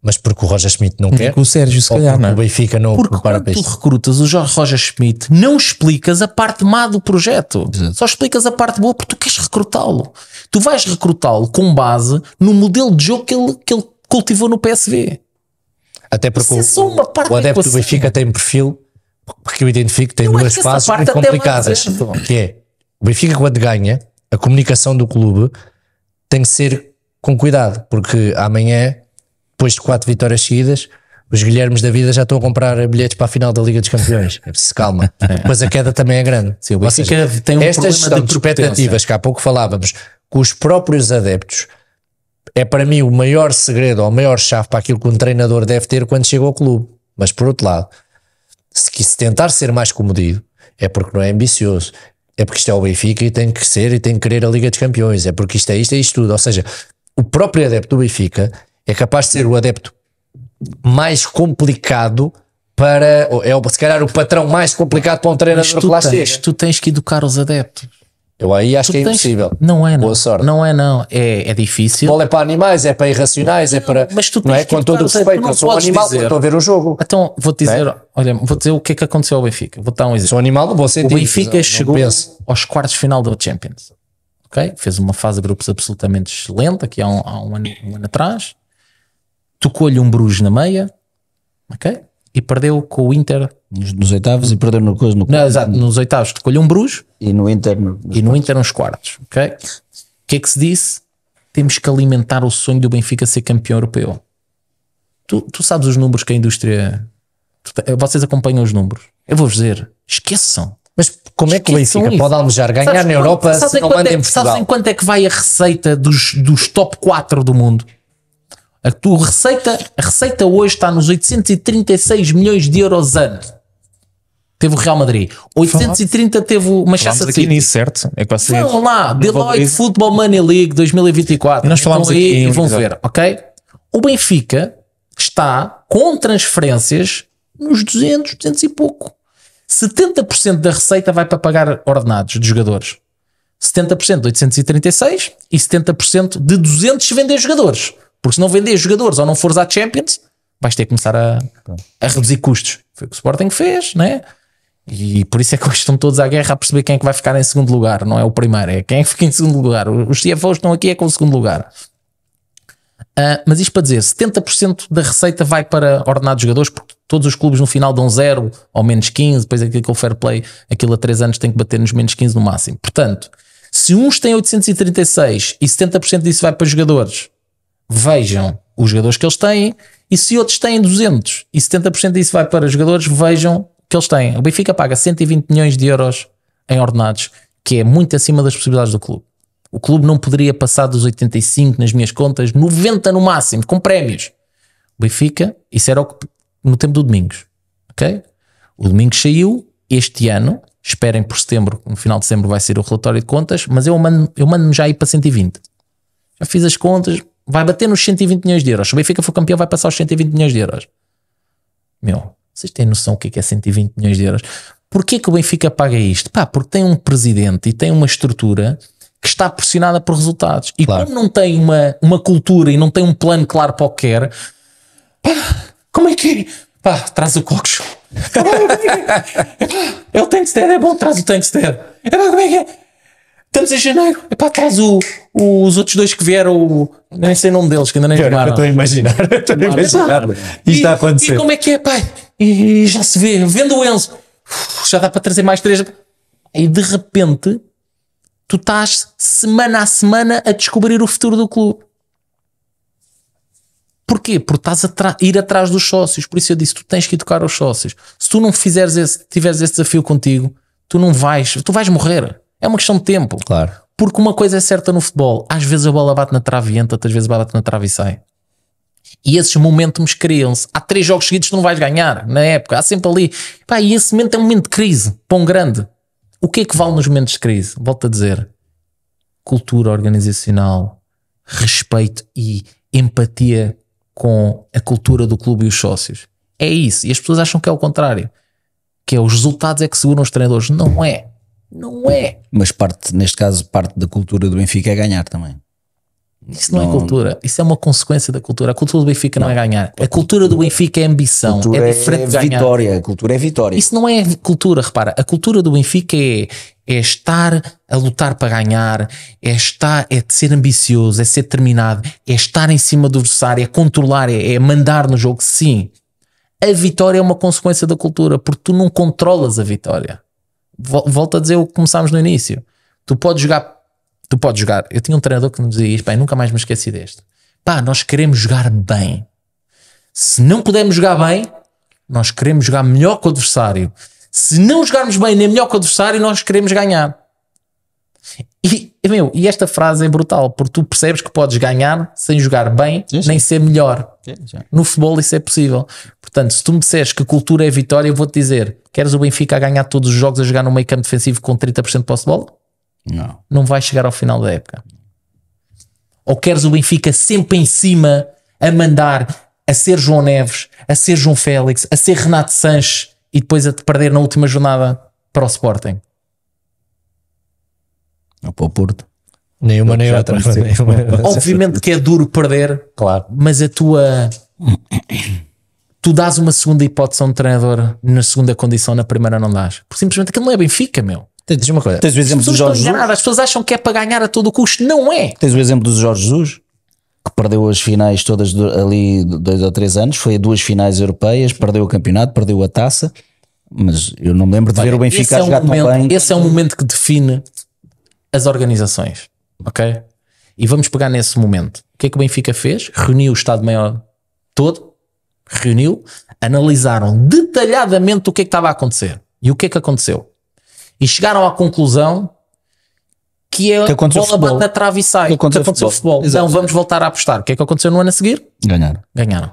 mas porque o Roger Schmidt não quer. Porque o Sérgio, se calhar, não. o é? Benfica não porque prepara para isso. tu recrutas o Jorge Roger Schmidt, não explicas a parte má do projeto. Exato. Só explicas a parte boa porque tu queres recrutá-lo. Tu vais recrutá-lo com base no modelo de jogo que ele, que ele cultivou no PSV. Até porque é o, o adepto do Benfica tem um perfil, porque eu identifico, tem eu duas fases muito é complicadas. Que é, o Benfica quando ganha, a comunicação do clube tem que ser com cuidado, porque amanhã depois de quatro vitórias seguidas, os Guilhermes da vida já estão a comprar bilhetes para a final da Liga dos Campeões. É preciso calma. É. Mas a queda também é grande. Sim, Ou seja, tem um estas são de expectativas que há pouco falávamos, com os próprios adeptos, é para mim o maior segredo ou a maior chave para aquilo que um treinador deve ter quando chega ao clube. Mas por outro lado, se, se tentar ser mais comedido, é porque não é ambicioso. É porque isto é o Benfica e tem que ser e tem que querer a Liga dos Campeões. É porque isto é isto, é isto tudo. Ou seja, o próprio adepto do Benfica é capaz de ser o adepto mais complicado para. É se calhar o patrão mais complicado para um treinador Mas tu que lá tens, chega. Tu tens que educar os adeptos. Eu aí acho tu que é tens... impossível. Não é, não. Boa sorte. Não é, não. É, é difícil. Bola é para animais, é para irracionais, é para. Mas tu tens não é? Que com todo o respeito, eu sou um animal, dizer. estou a ver o jogo. Então, vou-te é? dizer, é? olha, vou dizer o que é que aconteceu ao Benfica. Vou dar um exemplo. Sou um animal, vou sentir. O Benfica não, chegou não aos quartos de final da Champions. Ok? Fez uma fase de grupos absolutamente excelente, aqui há um, há um, ano, um ano atrás tocou-lhe um Bruges na meia, ok? E perdeu com o Inter nos, nos oitavos e perdeu no coisa no quarto. Exato, nos oitavos tocou-lhe um Bruges e no Inter, no, e no Inter nos quartos, ok? O que é que se disse? Temos que alimentar o sonho do Benfica ser campeão europeu. Tu, tu sabes os números que a indústria. vocês acompanham os números. Eu vou dizer, esqueçam. Mas como é que o Benfica isso? pode almejar ganhar sabes, na Europa sabes se não manda é, em Portugal? Sabes em quanto é que vai a receita dos, dos top 4 do mundo? A tua receita, a receita hoje está nos 836 milhões de euros ano. Teve o Real Madrid. 830 Falamos. teve o Manchester City. Nisso, certo? É quase Vão lá, Deloitte Football Money League 2024. E nós falamos aqui e vão ver, ok? O Benfica está com transferências nos 200, 200 e pouco. 70% da receita vai para pagar ordenados de jogadores. 70% de 836 e 70% de 200 se vender jogadores. Porque se não vender jogadores ou não fores à Champions, vais ter que começar a, a reduzir custos. Foi o que o Sporting fez, né? E por isso é que hoje estão todos à guerra a perceber quem é que vai ficar em segundo lugar, não é o primeiro, é quem é fica em segundo lugar. Os CFOs estão aqui é com o segundo lugar. Uh, mas isto para dizer, 70% da receita vai para ordenados jogadores, porque todos os clubes no final dão zero ou menos 15, depois é aquilo que é o fair play, aquilo a 3 anos tem que bater nos menos 15 no máximo. Portanto, se uns têm 836 e 70% disso vai para jogadores, vejam os jogadores que eles têm e se outros têm 200 e 70% disso vai para jogadores, vejam que eles têm. O Benfica paga 120 milhões de euros em ordenados, que é muito acima das possibilidades do clube. O clube não poderia passar dos 85 nas minhas contas, 90 no máximo, com prémios. O Benfica, isso era no tempo do Domingos, ok? O Domingos saiu este ano, esperem por setembro, no final de setembro vai ser o relatório de contas, mas eu mando-me eu mando já ir para 120. Já fiz as contas, vai bater nos 120 milhões de euros. Se o Benfica for campeão, vai passar os 120 milhões de euros. Meu, vocês têm noção o que é, 120 é milhões de euros? Porquê que o Benfica paga isto? Pá, porque tem um presidente e tem uma estrutura que está pressionada por resultados. E claro. como não tem uma, uma cultura e não tem um plano claro para o que quer, pá, como é que é? Pá, traz o Cocos. é o Tankstead, é bom, traz o Tankstead. É bom, como é que é? Estamos em janeiro. É para trás o, os outros dois que vieram, o, né, nem sei o nome deles, que ainda nem Pior, jogaram. Estou a imaginar, estou a imaginar. E, Isto está a acontecer. E como é que é, pai? E já se vê, vendo o Enzo, já dá para trazer mais três. E de repente, tu estás semana a semana a descobrir o futuro do clube. Porquê? Porque estás a ir atrás dos sócios. Por isso eu disse: tu tens que educar os sócios. Se tu não fizeres esse, tiveres esse desafio contigo, tu não vais, tu vais morrer. É uma questão de tempo. Claro. Porque uma coisa é certa no futebol: às vezes a bola bate na trave e entra, outras vezes bate na trave e sai. E esses momentos criam-se. Há três jogos seguidos que não vais ganhar na época. Há sempre ali. Pá, e esse momento é um momento de crise. Pão grande. O que é que vale nos momentos de crise? Volto a dizer: cultura organizacional, respeito e empatia com a cultura do clube e os sócios. É isso. E as pessoas acham que é o contrário. Que é os resultados é que seguram os treinadores. Não é. Não é. Mas parte, neste caso, parte da cultura do Benfica é ganhar também. Isso não, é não, é cultura, isso é uma consequência da cultura. A cultura do Benfica não, não é ganhar. A cultura do Benfica é ambição, é cultura é diferente é vitória, a cultura é vitória. Isso não é cultura, repara. A cultura do Benfica é, é estar a lutar para ganhar, é estar, é ser ambicioso, é ser determinado, é estar em cima do adversário, é controlar, é, é mandar no jogo. Sim, a vitória é uma consequência da cultura, porque tu não controlas a vitória volto a dizer o que começámos no início. Tu podes jogar, tu podes jogar. Eu tinha um treinador que me dizia isto, bem, nunca mais me esqueci deste. Pá, nós queremos jogar bem. Se não pudermos jogar bem, nós queremos jogar melhor que o adversário. Se não jogarmos bem nem melhor que o adversário, nós queremos ganhar. E, meu, e esta frase é brutal, porque tu percebes que podes ganhar sem jogar bem, sim, sim. nem ser melhor. Sim, é, no futebol isso é possível. Portanto, se tu me disseres que cultura é vitória, eu vou-te dizer: queres o Benfica a ganhar todos os jogos a jogar no meio campo defensivo com 30% de posse de bola? Não. Não vai chegar ao final da época. Ou queres o Benfica sempre em cima a mandar a ser João Neves, a ser João Félix, a ser Renato Sanches e depois a te perder na última jornada para o Sporting? ou para o Porto. Nenhuma nem outra. Obviamente que é duro perder, claro. mas a tua. Tu dás uma segunda hipótese a um treinador na segunda condição, na primeira não dás. Porque simplesmente aquilo não é Benfica, meu. Tens uma coisa. Tens o exemplo do Jorge Jesus. As pessoas acham que é para ganhar a todo custo. Não é. Tens o exemplo do Jorge Jesus, que perdeu as finais todas ali dois ou três anos. Foi a duas finais europeias, perdeu o campeonato, perdeu a taça. Mas eu não me lembro de Olha, ver o Benfica é um jogar momento, tão bem. Esse é um momento que define as organizações, ok? E vamos pegar nesse momento. O que é que o Benfica fez? Reuniu o Estado-Maior todo, reuniu, analisaram detalhadamente o que é que estava a acontecer e o que é que aconteceu. E chegaram à conclusão que é que bola bate na trave e sai. Que aconteceu, que aconteceu futebol. futebol. Então vamos voltar a apostar. O que é que aconteceu no ano a seguir? Ganharam. Ganharam.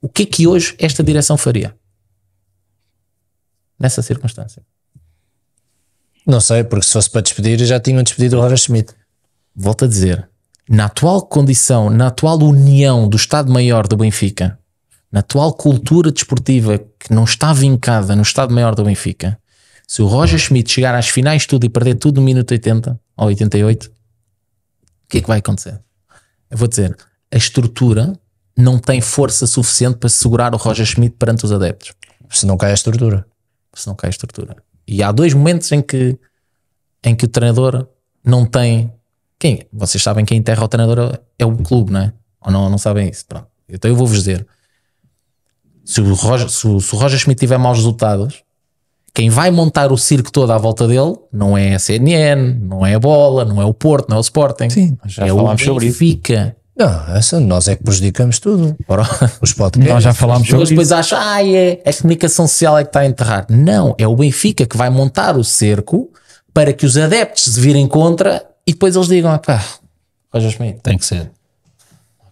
O que é que hoje esta direção faria? Nessa circunstância. Não sei, porque se fosse para despedir, já tinham despedido o Roger Schmidt. Volto a dizer, na atual condição, na atual união do Estado-Maior do Benfica, na atual cultura desportiva que não está vincada no Estado-Maior do Benfica, se o Roger Schmidt chegar às finais tudo e perder tudo no minuto 80 ou 88, o que é que vai acontecer? Eu vou dizer, a estrutura não tem força suficiente para segurar o Roger Schmidt perante os adeptos. Se não cai a estrutura. Se não cai a estrutura. E há dois momentos em que, em que o treinador não tem. Quem? Vocês sabem que enterra o treinador é o clube, não é? Ou não, não sabem isso? Pronto. Então eu vou-vos dizer. Se o, Roger, se, o, se o Roger Schmidt tiver maus resultados, quem vai montar o circo todo à volta dele não é a CNN, não é a Bola, não é o Porto, não é o Sporting. Sim, já é o fica não, essa, nós é que prejudicamos tudo. Ora, os podcasts. Nós já falámos sobre depois acham, ah, é, a comunicação social é que está a enterrar. Não, é o Benfica que vai montar o cerco para que os adeptos se virem contra e depois eles digam, ah, pá, Roger Tem que ser.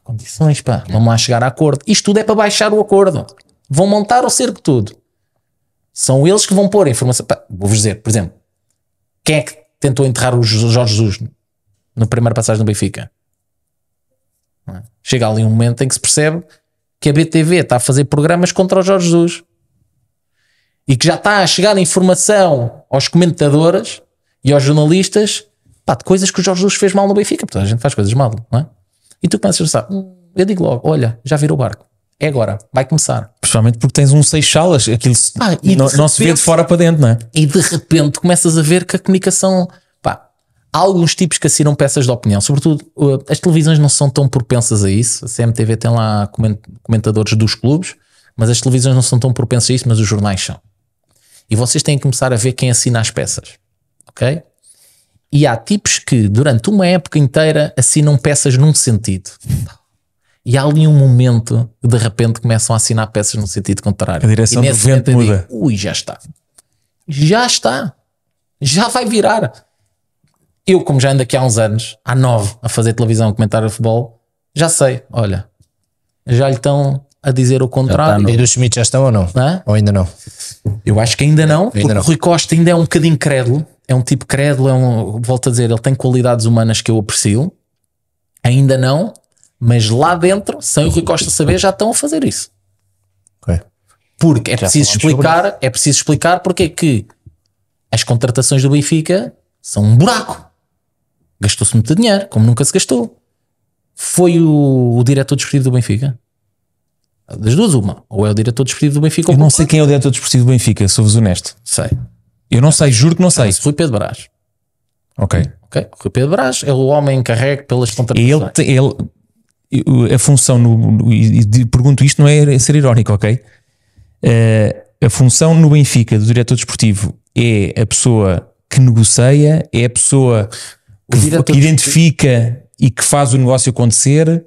Condições, pá, vamos lá chegar a acordo. Isto tudo é para baixar o acordo. Vão montar o cerco tudo. São eles que vão pôr a informação. Vou-vos dizer, por exemplo, quem é que tentou enterrar o Jorge Jesus no primeiro passagem do Benfica? É? Chega ali um momento em que se percebe que a BTV está a fazer programas contra o Jorge Jesus e que já está a chegar informação aos comentadores e aos jornalistas pá, de coisas que o Jorge Jesus fez mal no Benfica, porque a gente faz coisas mal, não é? E tu começas a pensar, hum, eu digo logo, olha, já virou o barco. É agora, vai começar. Principalmente porque tens um Seixalas, aquilo ah, não, repente, não, se vê de fora para dentro, não é? E de repente começas a ver que a comunicação há alguns tipos que assinam peças de opinião, sobretudo uh, as televisões não são tão propensas a isso. A CMTV tem lá comentadores dos clubes, mas as televisões não são tão propensas a isso, mas os jornais são. E vocês têm que começar a ver quem assina as peças, ok? E há tipos que durante uma época inteira assinam peças num sentido. E há ali um momento que de repente começam a assinar peças no sentido contrário. A direção do vento muda. Digo, Ui, já está. Já está. Já vai virar eu, como já ando aqui há uns anos, há nove, a fazer televisão, a comentar o futebol, já sei, olha, já lhe estão a dizer o tá contrário. Tá e dos Schmidt já estão ou não? Hã? Ou ainda não? Eu acho que ainda não, ainda porque não. o Rui Costa ainda é um bocadinho crédulo, é um tipo crédulo, é um, volto a dizer, ele tem qualidades humanas que eu aprecio, ainda não, mas lá dentro, sem o Rui Costa saber, já estão a fazer isso. Okay. Porque é preciso explicar, é preciso explicar porque é que as contratações do Benfica são um buraco. Gastou-se muito dinheiro, como nunca se gastou. Foi o, o diretor desportivo do Benfica? Das duas, uma. Ou é o diretor desportivo do Benfica? Eu não sei quem é o diretor desportivo do Benfica, sou-vos honesto. Sei. Eu não sei, juro que não sei. foi Pedro Brás. Ok. Ok. Rui Pedro Brás é o homem encarregue pelas contratações. Ele, ele, a função, no, e, pergunto isto, não é, é ser irónico, ok? Uh, a função no Benfica do diretor desportivo é a pessoa que negocia, é a pessoa que identifica e que faz o negócio acontecer.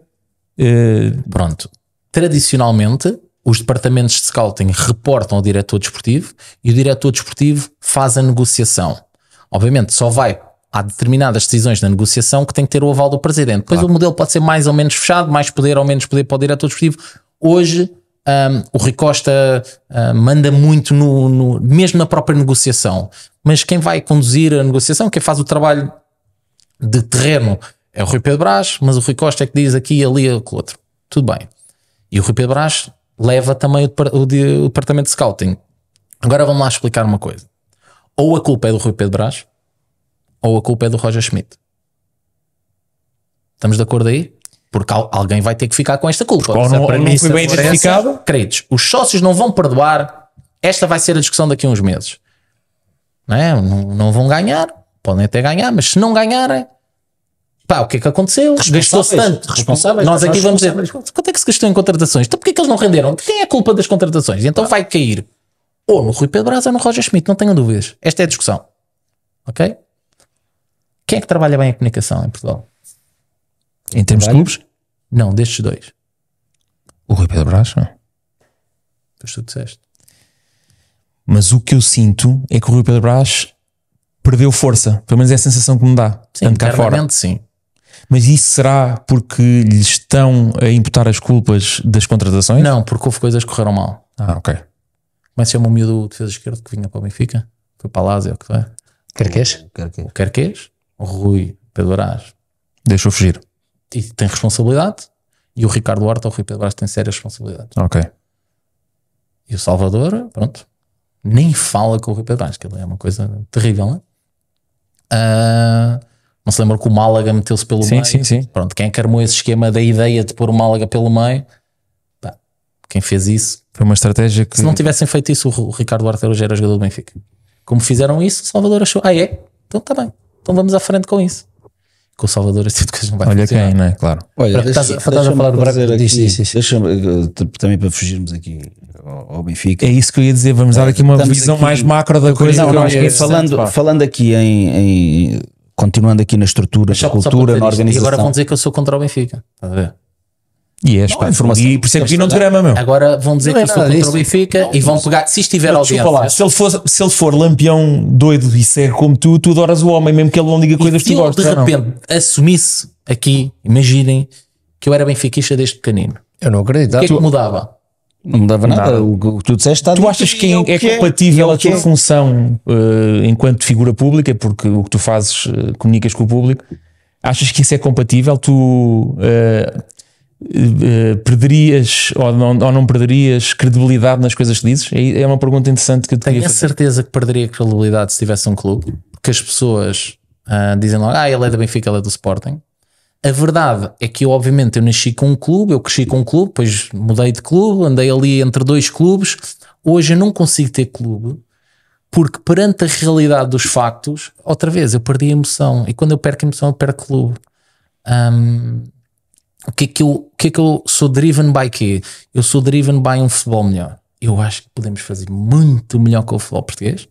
Uh... Pronto. Tradicionalmente, os departamentos de scouting reportam ao diretor desportivo e o diretor desportivo faz a negociação. Obviamente, só vai. Há determinadas decisões na negociação que tem que ter o aval do presidente. Depois claro. o modelo pode ser mais ou menos fechado, mais poder ou menos poder para o diretor desportivo. Hoje, um, o Ricosta uh, manda muito, no, no, mesmo na própria negociação. Mas quem vai conduzir a negociação, quem faz o trabalho de terreno é o Rui Pedro Brás, mas o Rui Costa é que diz aqui, ali, é o outro. Tudo bem. E o Rui Pedro Brás leva também o, o, o departamento de scouting. Agora vamos lá explicar uma coisa. Ou a culpa é do Rui Pedro Brás, ou a culpa é do Roger Schmidt. Estamos de acordo aí? Porque alguém vai ter que ficar com esta culpa. Ou não, não é foi bem identificado? Queridos, os sócios não vão perdoar. Esta vai ser a discussão daqui a uns meses. Não, é? não, não vão ganhar podem até ganhar, mas se não ganharem, pá, o que é que aconteceu? Gastou-se tanto. Responsáveis. Nós aqui vamos dizer, quanto é que se gastou em contratações? Então porquê é que eles não renderam? Quem é a culpa das contratações? E então ah. vai cair ou no Rui Pedro Brás ou no Roger Schmidt, não tenho dúvidas. Esta é a discussão. Ok? Quem é que trabalha bem a comunicação em Portugal? Em, termos de clubes? Não, destes dois. O Rui Pedro Brás, não? Pois tu disseste. Mas o que eu sinto é que o Rui Pedro Brás perdeu força. Pelo menos é a sensação que me dá. Sim, tanto cá fora. sim. Mas isso será porque lhes estão a imputar as culpas das contratações? Não, porque houve coisas que correram mal. Ah, ok. Como é que chama o miúdo do defesa esquerdo que vinha para o Benfica? Foi para a é o que é Carquês? O Carquês, o Rui Pedro Arás. Deixou fugir. E tem responsabilidade. E o Ricardo Horta, o Rui Pedro Arás, tem sérias responsabilidades. Ok. E o Salvador, pronto, nem fala com o Rui Pedro Arás, que é uma coisa terrível, não é? Uh, não se lembra que o Málaga meteu-se pelo sim, meio. Sim, sim. Pronto, quem carmou é esse esquema da ideia de pôr o Málaga pelo meio, pá, quem fez isso. Foi uma estratégia que. Se não tivessem feito isso, o Ricardo Duarte já era jogador do Benfica. Como fizeram isso, Salvador achou, ah é? Então está bem, então vamos à frente com isso com o Salvador esse tipo de coisas não vai Olha funcionar. quem, não é? Claro. Olha, deixa, estás, a falar do Braga. Deixa-me, eh, também para fugirmos aqui ao, Benfica. É isso que eu ia dizer, vamos é, dar aqui uma visão aqui, mais macro da coisa. Não, não, é falando, falando aqui em, em, Continuando aqui na estrutura, na cultura, na organização. E agora vão dizer que eu sou contra o Benfica. Está a ver? E é não, informação. E é por isso é que vi programa, meu. Agora vão dizer não que é eu sou contra o Benfica e vão pegar, se estiver ao audiência. se ele, for, se ele for lampião doido e cego como tu, tu adoras o homem, mesmo que ele não diga coisas que tu gostas. de repente assumisse aqui, imaginem, que eu era benfiquista desde pequenino. Eu não acredito. O que é que mudava? Não mudava nada. nada. O que tu disseste está Tu achas que é, é, é. compatível é a tua função uh, enquanto figura pública, porque o que tu fazes, uh, comunicas com o público, achas que isso é compatível? Tu uh, eh, perderias ou não, ou não perderias credibilidade nas coisas que dizes? É, é uma pergunta interessante que eu te Tenho a certeza que perderia credibilidade se tivesse um clube, que as pessoas uh, dizem logo, ah, ele é da Benfica, ele é do Sporting. A verdade é que eu, obviamente, eu nasci com um clube, eu cresci com um clube, depois mudei de clube, andei ali entre dois clubes. Hoje eu não consigo ter clube porque perante a realidade dos factos, outra vez, eu perdi a emoção. E quando eu perco a emoção, eu perco o clube. Um, o que é que eu, o que é que eu sou driven by quê? Eu sou driven by um futebol melhor. Eu acho que podemos fazer muito melhor que o futebol português.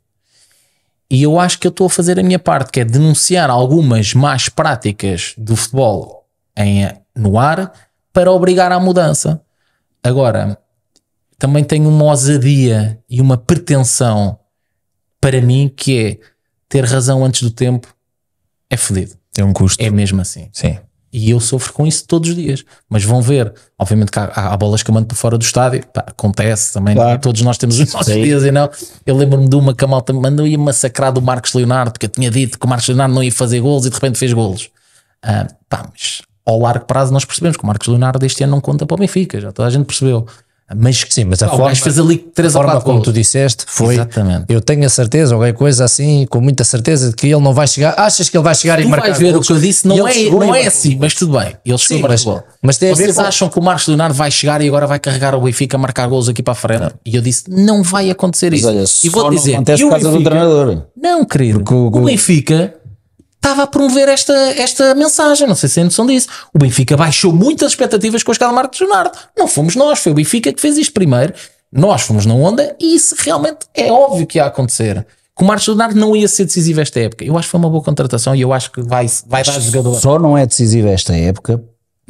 E eu acho que eu estou a fazer a minha parte, que é denunciar algumas más práticas do futebol em, no ar para obrigar à mudança. Agora, também tenho uma ousadia e uma pretensão para mim que é ter razão antes do tempo é fodido. Tem é um custo. É mesmo assim. Sim. E eu sofro com isso todos os dias. Mas vão ver, obviamente que há, há, bolas que eu mando para fora do estádio, Pá, acontece também, é? claro. todos nós temos os nossos Sim. dias e não. Eu lembro-me de uma que a malta mandou ia massacrar do Marcos Leonardo, porque eu tinha dito que o Marcos Leonardo não ia fazer golos e de repente fez golos. Ah, pá, mas ao largo prazo nós percebemos que o Marcos Leonardo este ano não conta para o Benfica, já toda a gente percebeu. Mas sim, mas a forma, fez ali a forma como gols. tu disseste foi. Exatamente. Eu tenho a certeza, alguma coisa assim, com muita certeza, de que ele não vai chegar. Achas que ele vai chegar tu e marcar? Vais ver gols, o que eu disse, não, é, não é assim, mas tudo bem. Ele sim, mas, mas tem Vocês com... acham que o Marcos Leonardo vai chegar e agora vai carregar o Benfica a marcar gols aqui para a frente? Não. E eu disse, não vai acontecer mas isso. Olha, e vou dizer, não acontece por causa do treinador. Não, querido. o, o Benfica estava a promover esta, esta mensagem. Não sei se é noção disso. O Benfica baixou muitas expectativas com a escala de Marcos Leonardo. Não fomos nós, foi o Benfica que fez isto primeiro. Nós fomos na onda e isso realmente é óbvio que ia acontecer. Que o Marcos Leonardo não ia ser decisivo esta época. Eu acho que foi uma boa contratação e eu acho que vai, vai dar jogador. Só não é decisivo esta época,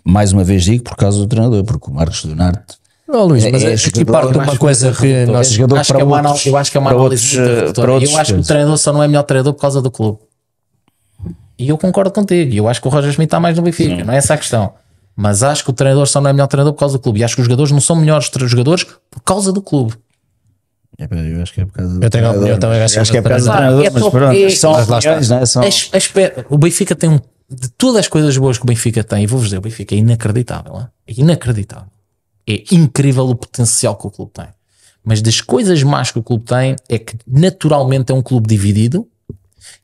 mais uma vez digo, por causa do treinador, porque o Marcos Leonardo não, Luís, é mas é, é aqui parte de uma coisa que nós jogador para que é, é uma, outros, eu acho que é uma para análise outros, eh, para outros, Eu acho que o treinador só não é melhor treinador por causa do clube. E eu concordo contigo. Eu acho que o Roger Smith está mais no Benfica, Sim. não é essa a questão. Mas acho que o treinador só não é melhor treinador por causa do clube. E acho que os jogadores não são melhores jogadores por causa do clube. É, eu acho que é por causa do eu tenho treinador. Eu também acho, é acho que é por causa do treinador, mas pronto, é são né? são... o Benfica tem um, de todas as coisas boas que o Benfica tem, e vou-vos dizer, o Benfica é inacreditável, é? é inacreditável. É incrível o potencial que o clube tem. Mas das coisas más que o clube tem é que naturalmente é um clube dividido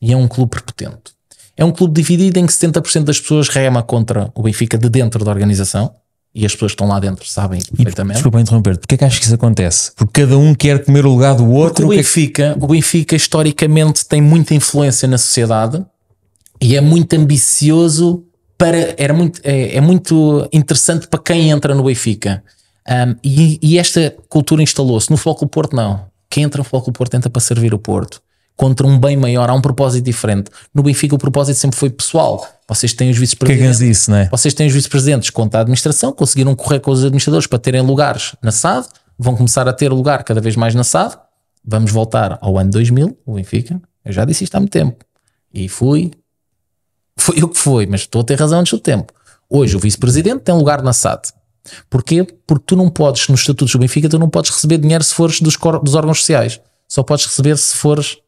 e é um clube prepotente. É um clube dividido em que 70% das pessoas rema contra o Benfica de dentro da organização e as pessoas que estão lá dentro sabem e, perfeitamente. Desculpa interromper, porque é que acho que isso acontece? Porque cada um quer comer o lugar do outro. o é Benfica, o Benfica historicamente tem muita influência na sociedade e é muito ambicioso para era muito, é, é muito interessante para quem entra no Benfica. Um, e, e, esta cultura instalou-se no Foco Porto não. Quem entra no Foco Porto entra para servir o Porto contra um bem maior, há um propósito diferente. No Benfica o propósito sempre foi pessoal. Vocês têm os vice-presidentes. É Isso, né? Vocês têm os vice-presidentes contra a administração, conseguiram correr com os administradores para terem lugares na SAD, vão começar a ter lugar cada vez mais na SAD. Vamos voltar ao ano 2000, o Benfica. Eu já disse isto há muito tempo. E fui. Foi o que foi, mas estou a ter razão antes do tempo. Hoje o vice-presidente tem lugar na SAD. Porquê? Porque tu não podes, nos estatutos do Benfica, tu não podes receber dinheiro se fores dos, dos órgãos sociais. Só podes receber se fores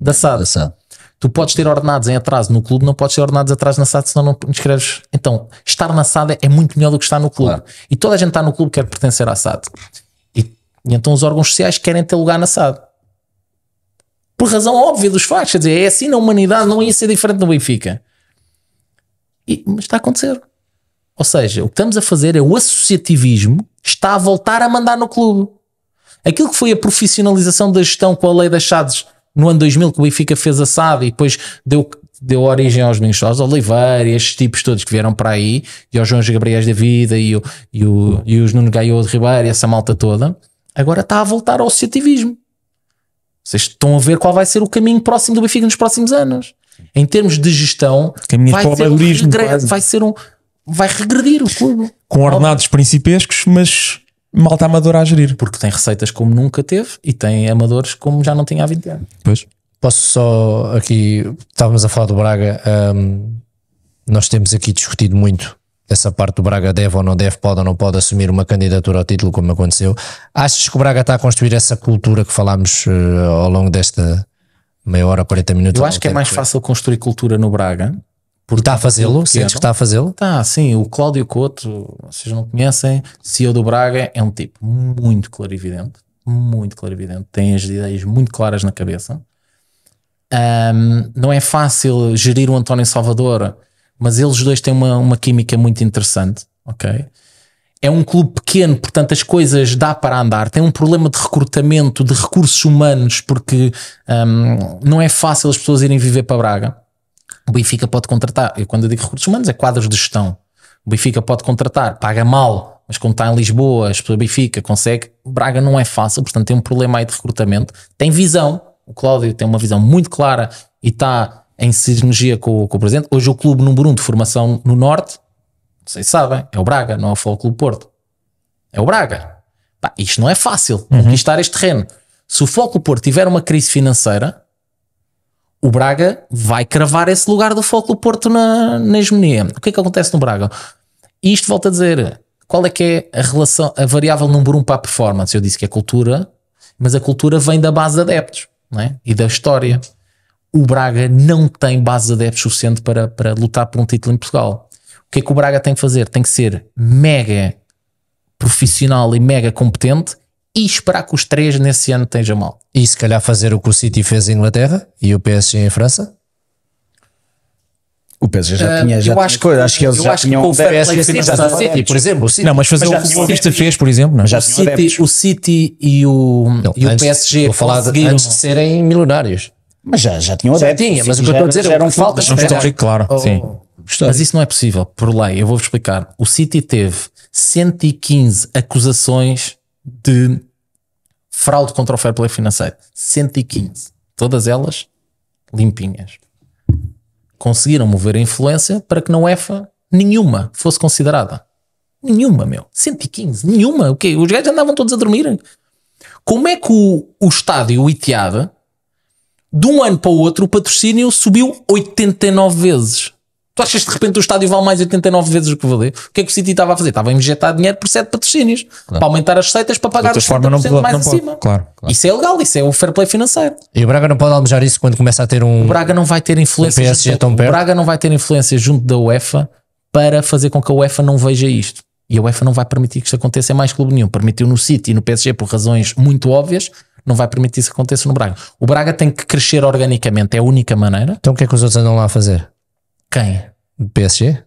da SAD. Da SAD. Tu podes ter ordenados em atraso no clube, não podes ter ordenados atrás na SAD, senão não inscreves. Então, estar na SAD é muito melhor do que estar no clube. Claro. E toda a gente está no clube quer pertencer à SAD. E, e, então os órgãos sociais querem ter lugar na SAD. Por razão óbvia dos factos. Quer dizer, é assim na humanidade, não ia ser diferente no Benfica. E, mas está a acontecer. Ou seja, o que estamos a fazer é o associativismo está a voltar a mandar no clube. Aquilo que foi a profissionalização da gestão com a lei das SADs no ano 2000 que o Benfica fez a SAD e depois deu, deu origem aos meninos aos Oliveira e estes tipos todos que vieram para aí, e aos João Gabriel da Vida e, o, e, o, e os Nuno Gaio de Ribeiro e essa malta toda, agora está a voltar ao associativismo. Vocês estão a ver qual vai ser o caminho próximo do Benfica nos próximos anos. Em termos de gestão, Caminho vai ser, um vai ser um vai regredir o clube. Com ordenados principescos, mas malta amadora a gerir, porque tem receitas como nunca teve e tem amadores como já não tinha há 20 anos. Pois. Posso só aqui, estávamos a falar do Braga, um, nós temos aqui discutido muito essa parte do Braga deve ou não deve, pode ou não pode assumir uma candidatura ao título, como aconteceu. Achas que o Braga está a construir essa cultura que falámos uh, ao longo desta meia hora, 40 minutos? Eu acho que é mais fácil construir cultura no Braga porque está a fazê-lo? Sentes é que está a fazê-lo? Está, sim. O Cláudio Couto, vocês não conhecem, CEO do Braga, é um tipo muito clarividente. Muito clarividente. Tem as ideias muito claras na cabeça. Um, não é fácil gerir o António Salvador, mas eles dois têm uma, uma química muito interessante, ok? É um clube pequeno, portanto as coisas dá para andar. Tem um problema de recrutamento, de recursos humanos, porque um, não é fácil as pessoas irem viver para Braga. O Benfica pode contratar, eu quando eu digo recursos humanos, é quadros de gestão. O Benfica pode contratar, paga mal, mas como está em Lisboa, as pessoas Benfica consegue. Braga não é fácil, portanto tem um problema aí de recrutamento. Tem visão, o Cláudio tem uma visão muito clara e está em sinergia com, com o presidente. Hoje o clube número um de formação no Norte, vocês sabem, é o Braga, não é o Futebol Clube Porto. É o Braga. Pá, isto não é fácil, uhum. conquistar este terreno. Se o Foco Porto tiver uma crise financeira, o Braga vai cravar esse lugar do Foco do Porto na, na hegemonia. O que é que acontece no Braga? E isto volta a dizer, qual é que é a relação, a variável número um para a performance? Eu disse que é cultura, mas a cultura vem da base de adeptos é? e da história. O Braga não tem base de adeptos suficiente para, para lutar por um título em Portugal. O que é que o Braga tem que fazer? Tem que ser mega profissional e mega competente e esperar que os três nesse ano estejam mal. E se calhar fazer o que o City fez em Inglaterra e o PSG em França? O PSG já ah, tinha. Já eu acho que, acho que eles já tinham. O PSG fez já City, por exemplo. Não, mas fazer o que o City fez, por exemplo. Não. É? Já o, City, e o, e o PSG vou falar antes de serem milionários. Mas já, já tinham adeptos. Já tinha, mas o que eu estou a dizer é que faltas. Um é histórico, claro. Oh, sim. Mas isso não é possível, por lei. Eu vou-vos explicar. O City teve 115 acusações de fraude contra o fair play financeiro. 115. Todas elas limpinhas. Conseguiram mover a influência para que não EFA nenhuma fosse considerada. Nenhuma, meu. 115. Nenhuma. O quê? Os gajos andavam todos a dormir. Como é que o, o estádio, o Itiada, de um ano para o outro, o patrocínio subiu 89 vezes? Tu achas que de repente o estádio vale mais 89 vezes o que valeu? O que é que o City estava a fazer? Estava a injetar dinheiro por 7 patrocínios claro. para aumentar as receitas para pagar os 70% não, pode, mais não acima. Claro, claro. Isso é legal, isso é o fair play financeiro. E o Braga não pode almejar isso quando começa a ter um. O Braga não vai ter influência. Um PSG é junto, perto. o Braga não vai ter influência junto da UEFA para fazer com que a UEFA não veja isto. E a UEFA não vai permitir que isto aconteça em mais clube nenhum. Permitiu no City e no PSG por razões muito óbvias não vai permitir isso aconteça no Braga. O Braga tem que crescer organicamente, é a única maneira. Então o que é que os outros andam lá a fazer? Quem? O PSG?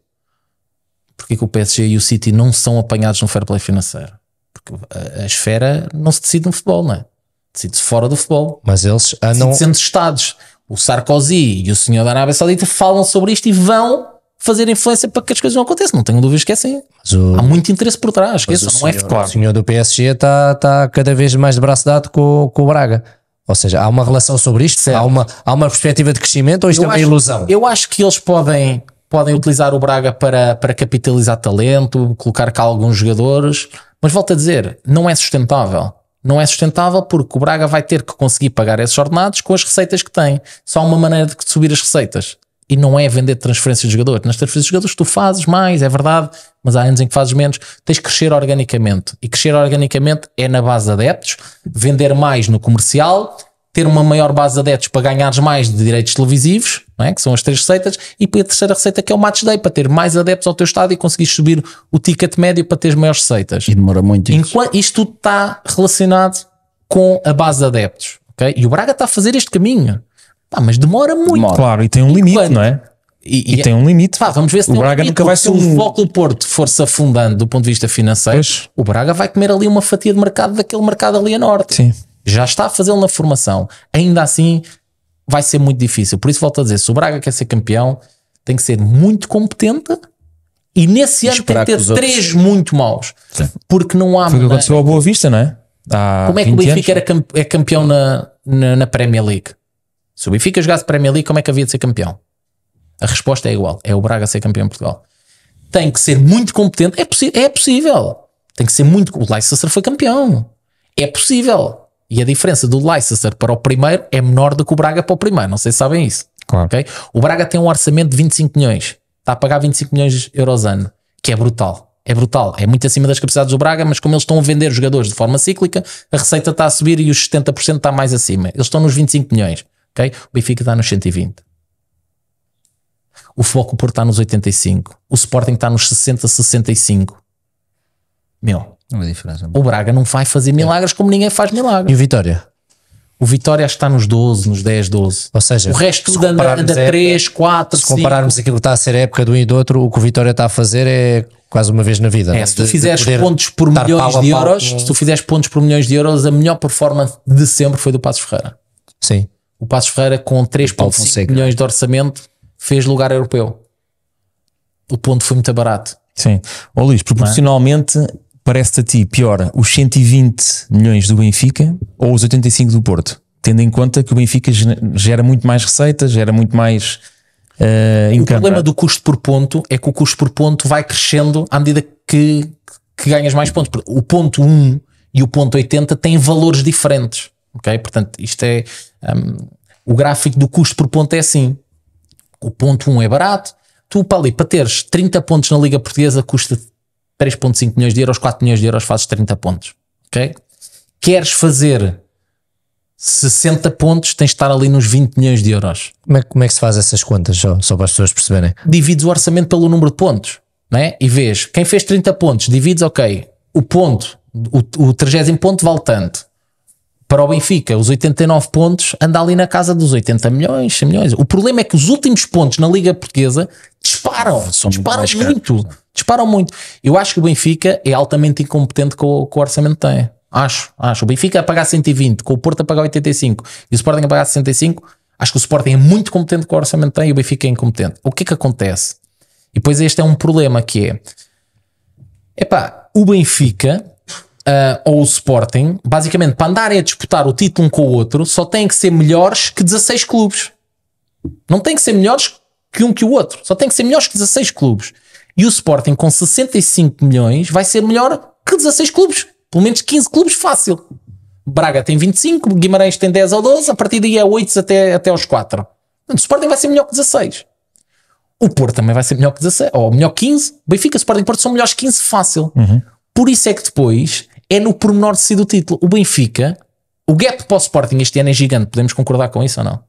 Porque que o PSG e o City não são apanhados no fair play financeiro? Porque a, a esfera não se decide no futebol, não é? Decide-se fora do futebol. Mas eles andam. Sendo Estados. O Sarkozy e o senhor da Arábia Saudita falam sobre isto e vão fazer influência para que as coisas não aconteçam. Não tenho dúvidas que é assim. O, Há muito interesse por trás. Esqueçam, não é senhor, é claro. O senhor do PSG está, está cada vez mais de braço dado com, com o Braga. Ou seja, há uma relação sobre isto? Há uma, há uma perspectiva de crescimento ou isto eu é uma acho, ilusão? Eu acho que eles podem, podem utilizar o Braga para, para capitalizar talento, colocar cá alguns jogadores, mas volto a dizer, não é sustentável. Não é sustentável porque o Braga vai ter que conseguir pagar esses ordenados com as receitas que tem. Só há uma maneira de subir as receitas e não é vender transferências de jogadores Nas transferências de jogadores tu fazes mais, é verdade, mas há anos em que fazes menos. Tens que crescer organicamente. E crescer organicamente é na base de adeptos, vender mais no comercial, ter uma maior base de adeptos para ganhares mais de direitos televisivos, é? que são as três receitas, e a terceira receita que é o match day, para ter mais adeptos ao teu estado e conseguir subir o ticket médio para teres maiores receitas. E demora muito isso. Enquanto, isto tudo está relacionado com a base de adeptos. Okay? E o Braga está a fazer este caminho. Pá, mas demora muito. Demora. Claro, e tem um e limite, quando? não é? E, e, e, tem um é- limite. Pá, vamos ver se o Braga um nunca vai ser um. Se o do Porto for se afundando do ponto de vista financeiro, pois. o Braga vai comer ali uma fatia de mercado daquele mercado ali a norte. Sim. Já está a fazê-lo na formação. Ainda assim, vai ser muito difícil. Por isso, volto a dizer: se o Braga quer ser campeão, tem que ser muito competente e nesse ano tem que ter três outros... muito maus. Sim. Porque não há. Foi o que aconteceu à Boa Vista, não é? Há Como é que o Benfica era é campeão na, na, na Premier League? Se o Benfica jogasse Premier League, como é que havia de ser campeão? A resposta é igual: é o Braga ser campeão em Portugal. Tem que ser muito competente. É, é possível. Tem que ser muito. O Leicester foi campeão. É possível. E a diferença do Leicester para o primeiro é menor do que o Braga para o primeiro. Não sei se sabem isso. Claro. Okay? O Braga tem um orçamento de 25 milhões. Está a pagar 25 milhões de euros ano, que é brutal. É brutal. É muito acima das capacidades do Braga, mas como eles estão a vender jogadores de forma cíclica, a receita está a subir e os 70% está mais acima. Eles estão nos 25 milhões. Okay? O Benfica está nos 120. O Foco Porto está nos 85. O Sporting está nos 60, 65. Meu. Uma diferença. O Braga não vai fazer é. milagres é. como ninguém faz milagres. E o Vitória? O Vitória está nos 12, nos 10, 12. Ou seja, o resto da, da, da 3, época, 4, Se 5. compararmos aquilo que está a ser a época de um e do outro, o que o Vitória está a fazer é quase uma vez na vida. É, né? se tu fizeres pontos por milhões de euros, pau, se tu fizeres pontos por milhões de euros, a melhor performance de sempre foi do Passo Ferreira. Sim. O Passos Ferreira, com 3,5 milhões de orçamento, fez lugar europeu. O ponto foi muito barato. Sim. Ô Luís, é? proporcionalmente, é? parece-te a ti pior os 120 milhões do Benfica ou os 85 do Porto? Tendo em conta que o Benfica gera muito mais receitas, gera muito mais. Uh, o problema do custo por ponto é que o custo por ponto vai crescendo à medida que, que ganhas mais pontos. O ponto 1 e o ponto 80 têm valores diferentes. Ok? Portanto, isto é o gráfico do custo por ponto é assim. O ponto 1 é barato. Tu, para ali, para teres 30 pontos na Liga Portuguesa, custa 3,5 milhões de euros, 4 milhões de euros, fazes 30 pontos. Ok? Queres fazer 60 pontos, tens de estar ali nos 20 milhões de euros. Como é, como é que se faz essas contas, só, só para as pessoas perceberem? Divides o orçamento pelo número de pontos. É? E vês, quem fez 30 pontos, divides, ok, o ponto, o, o 30 ponto vale tanto para o Benfica, os 89 pontos, anda ali na casa dos 80 milhões, 100 milhões. O problema é que os últimos pontos na Liga Portuguesa disparam, São disparam muito, muito é? disparam muito. Eu acho que o Benfica é altamente incompetente com o, com o orçamento que tem. Acho, acho. O Benfica a pagar 120, com o Porto a pagar 85 e o Sporting a pagar 65, acho que o Sporting é muito competente com o orçamento que tem e o Benfica é incompetente. O que é que acontece? E depois este é um problema que é, epá, o Benfica uh, ou o Sporting, basicamente para andarem a disputar o título um com o outro, só têm que ser melhores que 16 clubes. Não têm que ser melhores que um que o outro, só têm que ser melhores que 16 clubes. E o Sporting com 65 milhões vai ser melhor que 16 clubes, pelo menos 15 clubes fácil. Braga tem 25, Guimarães tem 10 ou 12, a partir daí é 8 até, até aos 4. o Sporting vai ser melhor que 16. O Porto também vai ser melhor que 16, ou melhor que 15. Benfica, Sporting e Porto são melhores que 15 fácil. Uhum. Por isso é que depois é no pormenor de si do título. O Benfica, o gap para o Sporting este ano é gigante, podemos concordar com isso ou não?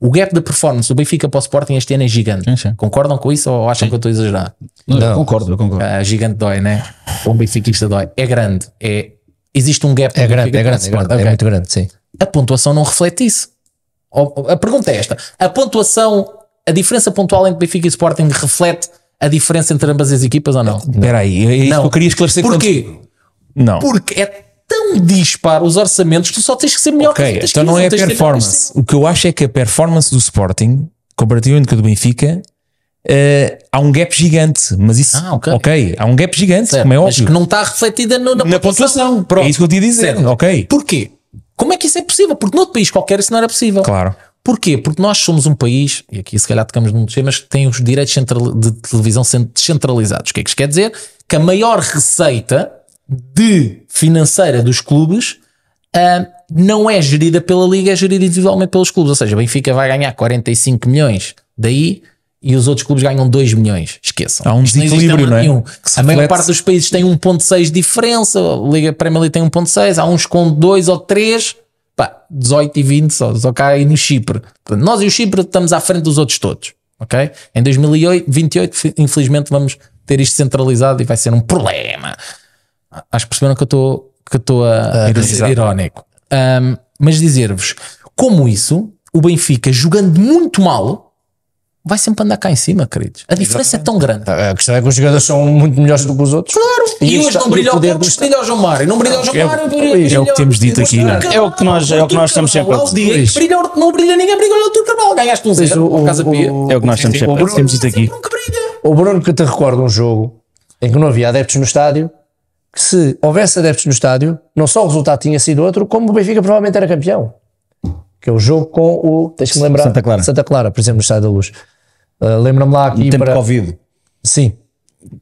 O gap da performance do Benfica para o Sporting este ano é gigante. Sim, sim. Concordam com isso ou acham sim. que eu estou a exagerar? Não, não. Eu concordo, eu concordo. Ah, gigante dói, né? O benfiquista dói. É grande. É, existe um gap. É grande, Benfica é grande, é, grande é okay. é muito grande, sim. A pontuação não reflete isso. A pergunta é esta. A pontuação, a diferença pontual entre Benfica e Sporting reflete a diferença entre ambas as equipas ou não? Espera aí, é isso não. que eu queria esclarecer. Porquê? Não. Porque é tão disparo os orçamentos que tu só tens que ser melhor okay, que então não é a performance. o que eu acho é que a performance do Sporting, comparativamente com a do Benfica, Uh, há um gap gigante, mas isso, ah, okay. ok, há um gap gigante, certo, como é óbvio. Mas que não está refletida no, na, na pontuação. pontuação. É isso que eu te ia dizer, certo. ok. Porquê? Como é que isso é possível? Porque noutro país qualquer isso não era possível. Claro. Porquê? Porque nós somos um país, e aqui se calhar tocamos num dos mas que tem os direitos de televisão descentralizados. O que é que isto quer dizer? Que a maior receita de financeira dos clubes uh, não é gerida pela Liga, é gerida individualmente pelos clubes. Ou seja, o Benfica vai ganhar 45 milhões daí e os outros clubes ganham 2 milhões. Esqueçam. Há um Isto desequilíbrio, não, é? Nenhum. A maior parte dos países tem 1,6 de diferença, a Liga Premier League tem 1,6, há uns com 2 ou 3. Pá, 18 e 20 só, só cá aí no Chipre. nós e o Chipre estamos à frente dos outros todos, ok? Em 2028, infelizmente, vamos ter isto centralizado e vai ser um problema. Acho que perceberam que eu estou a, a irónico. Um, mas dizer-vos, como isso, o Benfica jogando muito mal, vai sempre andar cá em cima, queridos. A diferença Exatamente. é tão grande. A questão é que os jogadores são muito melhores do que os outros. Claro! E, e hoje não brilha o Campos, brilha o João Mário. Não brilha o João é Mário. É, o que temos dito aqui. É? é o que nós, é o que nós estamos sempre a dizer. Brilha, não brilha ninguém, brilha o Artur Carvalho. Ganhaste um zero por Pia. É o que nós estamos sempre a dizer. O Bruno que te recorda um jogo em que não havia adeptos no estádio que se houvesse adeptos no estádio, não só o resultado tinha sido outro, como o Benfica provavelmente era campeão. Que é o jogo com o. Deixa-me lembrar. Santa Clara. Santa Clara, por exemplo, no Estádio da Luz. Uh, Lembra-me lá aqui. No tempo para... Covid. Sim.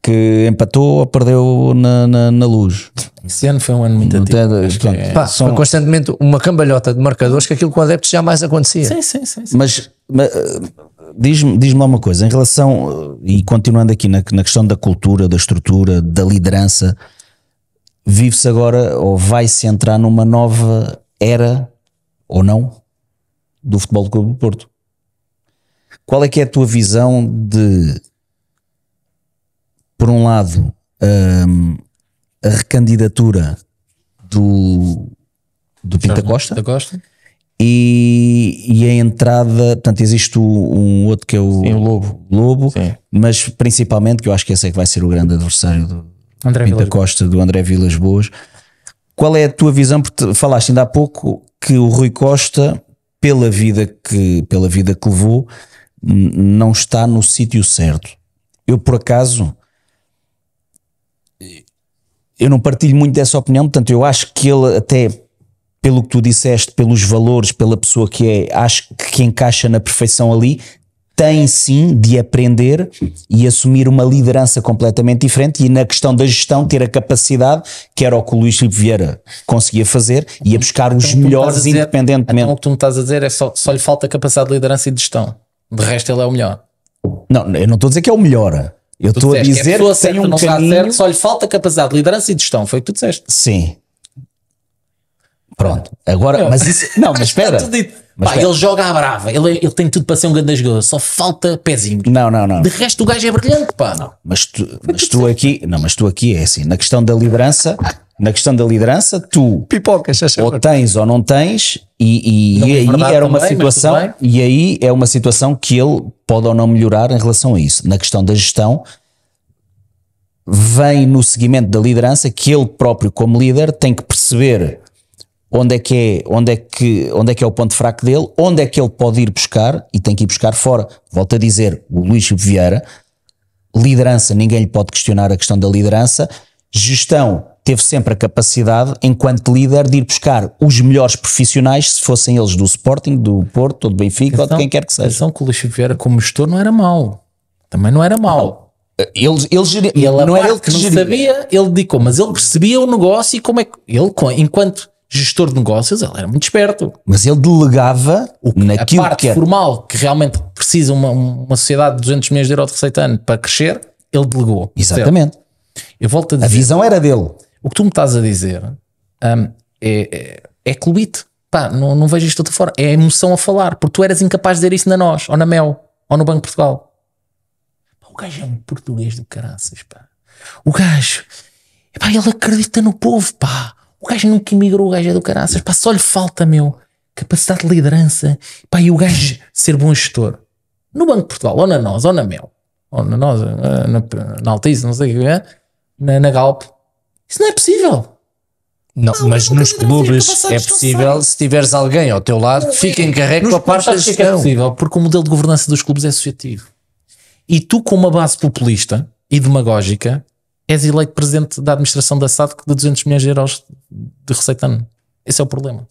Que empatou ou perdeu na, na, na luz. Esse ano foi um ano muito ativo. É, Pá, são... Foi constantemente uma cambalhota de marcadores que aquilo com adeptos jamais acontecia. Sim, sim, sim. sim. Mas, mas ah, diz-me diz lá uma coisa, em relação, ah, e continuando aqui na, na questão da cultura, da estrutura, da liderança, vive-se agora ou vai-se entrar numa nova era ou não do Futebol do Clube do Porto. Qual é que é a tua visão de, por um lado, um, a recandidatura do, do Pinta Costa, Costa. E, e, a entrada, portanto, existe um outro que é o, Sim, o Lobo, Lobo Sim. mas principalmente, que eu acho que esse é que vai ser o grande adversário do, André Pinta Vilas Costa, do André Vilas Boas. Qual é a tua visão? Porque falaste ainda há pouco que o Rui Costa, pela vida que, pela vida que levou, não está no sítio certo. Eu, por acaso, eu não partilho muito dessa opinião, portanto, eu acho que ele, até pelo que tu disseste, pelos valores, pela pessoa que é, acho que encaixa na perfeição ali, tem sim de aprender e assumir uma liderança completamente diferente e na questão da gestão ter a capacidade que era o que o Luís Filipe Vieira conseguia fazer e a buscar então, os melhores dizer, independentemente. Então o que tu me estás a dizer é só, só lhe falta capacidade de liderança e de gestão. De resto ele é o melhor. Não, eu não estou a dizer que é o melhor. Eu estou a é dizer que, a que tem um caminho... Certo, só lhe falta capacidade de liderança e de gestão, foi o que tu disseste. Sim, Pronto, agora, eu, mas isso. Não, mas espera. Tá mas Pá, espera. ele joga à brava, ele, ele tem tudo para ser um grande jogador, só falta pezinho. Não, não, não. De resto, o gajo é brilhante, pá. Não, mas tu, mas tu aqui, não, mas tu aqui é assim, na questão da liderança, na questão da liderança, tu Pipocas, ou tens ou não tens, e, e, e é aí era uma também, situação, e aí é uma situação que ele pode ou não melhorar em relação a isso. Na questão da gestão, vem no seguimento da liderança que ele próprio, como líder, tem que perceber onde é que é, onde é que, onde é que é o ponto fraco dele, onde é que ele pode ir buscar e tem que ir buscar fora. Volto a dizer, o Luís Vieira, liderança, ninguém lhe pode questionar a questão da liderança, gestão teve sempre a capacidade, enquanto líder, de ir buscar os melhores profissionais, se fossem eles do Sporting, do Porto, ou do Benfica, então, ou de quem quer que seja. Atenção que o Luís Vieira como gestor não era mau, também não era mau. Não. Ele, ele, geria, ele não é ele que não geria. sabia, ele dedicou, mas ele percebia o negócio e como é que ele, enquanto gestor de negócios, ele era muito esperto. Mas ele delegava o que, naquilo a parte que formal, que realmente precisa uma, uma sociedade de 200 milhões de euros de receita ano para crescer, ele delegou. Exatamente. Eu volto a dizer. A visão era dele. O que tu me estás a dizer um, é, é, é clubite. Pá, não, não vejo isto de outra forma. É a emoção a falar, porque tu eras incapaz de dizer isso na nós, ou na Mel, ou no Banco de Portugal. o gajo é um português do caraças, pá. O gajo, pá, ele acredita no povo, pá o gajo nunca emigrou, o gajo é do caraças. Pá, só lhe falta, meu, capacidade de liderança. Pá, e o gajo ser bom gestor. No Banco de Portugal, ou na nós, ou na Mel, ou na nós, eh, na, na, Altice, não sei o que é, na, na Galp. Isso não é possível. Não, não, mas nos clubes é possível, se tiveres alguém ao teu lado, que fique encarregue com a parte da é gestão. É possível, porque o modelo de governança dos clubes é subjetivo. E tu, com uma base populista e demagógica, és eleito presidente da administração da SAD de 200 milhões de euros de receita ano. Esse é o problema.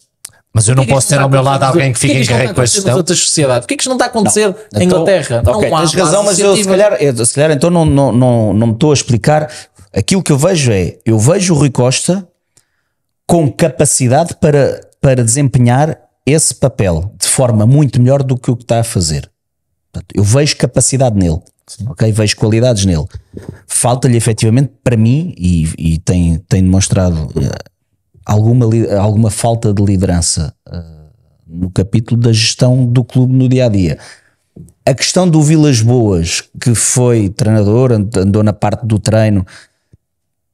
Mas eu não posso ter ao meu lado alguém que fique encarregue com a gestão. outras sociedades? É que isto não está a acontecer então, não. na Inglaterra? Então, não okay, há tens razão, mas eu se, calhar, eu se calhar então não, não, não, não me estou a explicar. Aquilo que eu vejo é, eu vejo o Rui Costa com capacidade para, para desempenhar esse papel de forma muito melhor do que o que está a fazer. Portanto, eu vejo capacidade nele. Sim. ok? Vejo qualidades nele. Falta-lhe efetivamente, para mim, e, e tem, tem demonstrado eh, alguma, alguma falta de liderança uh, no capítulo da gestão do clube no dia a dia. A questão do Vilas Boas, que foi treinador, andou na parte do treino,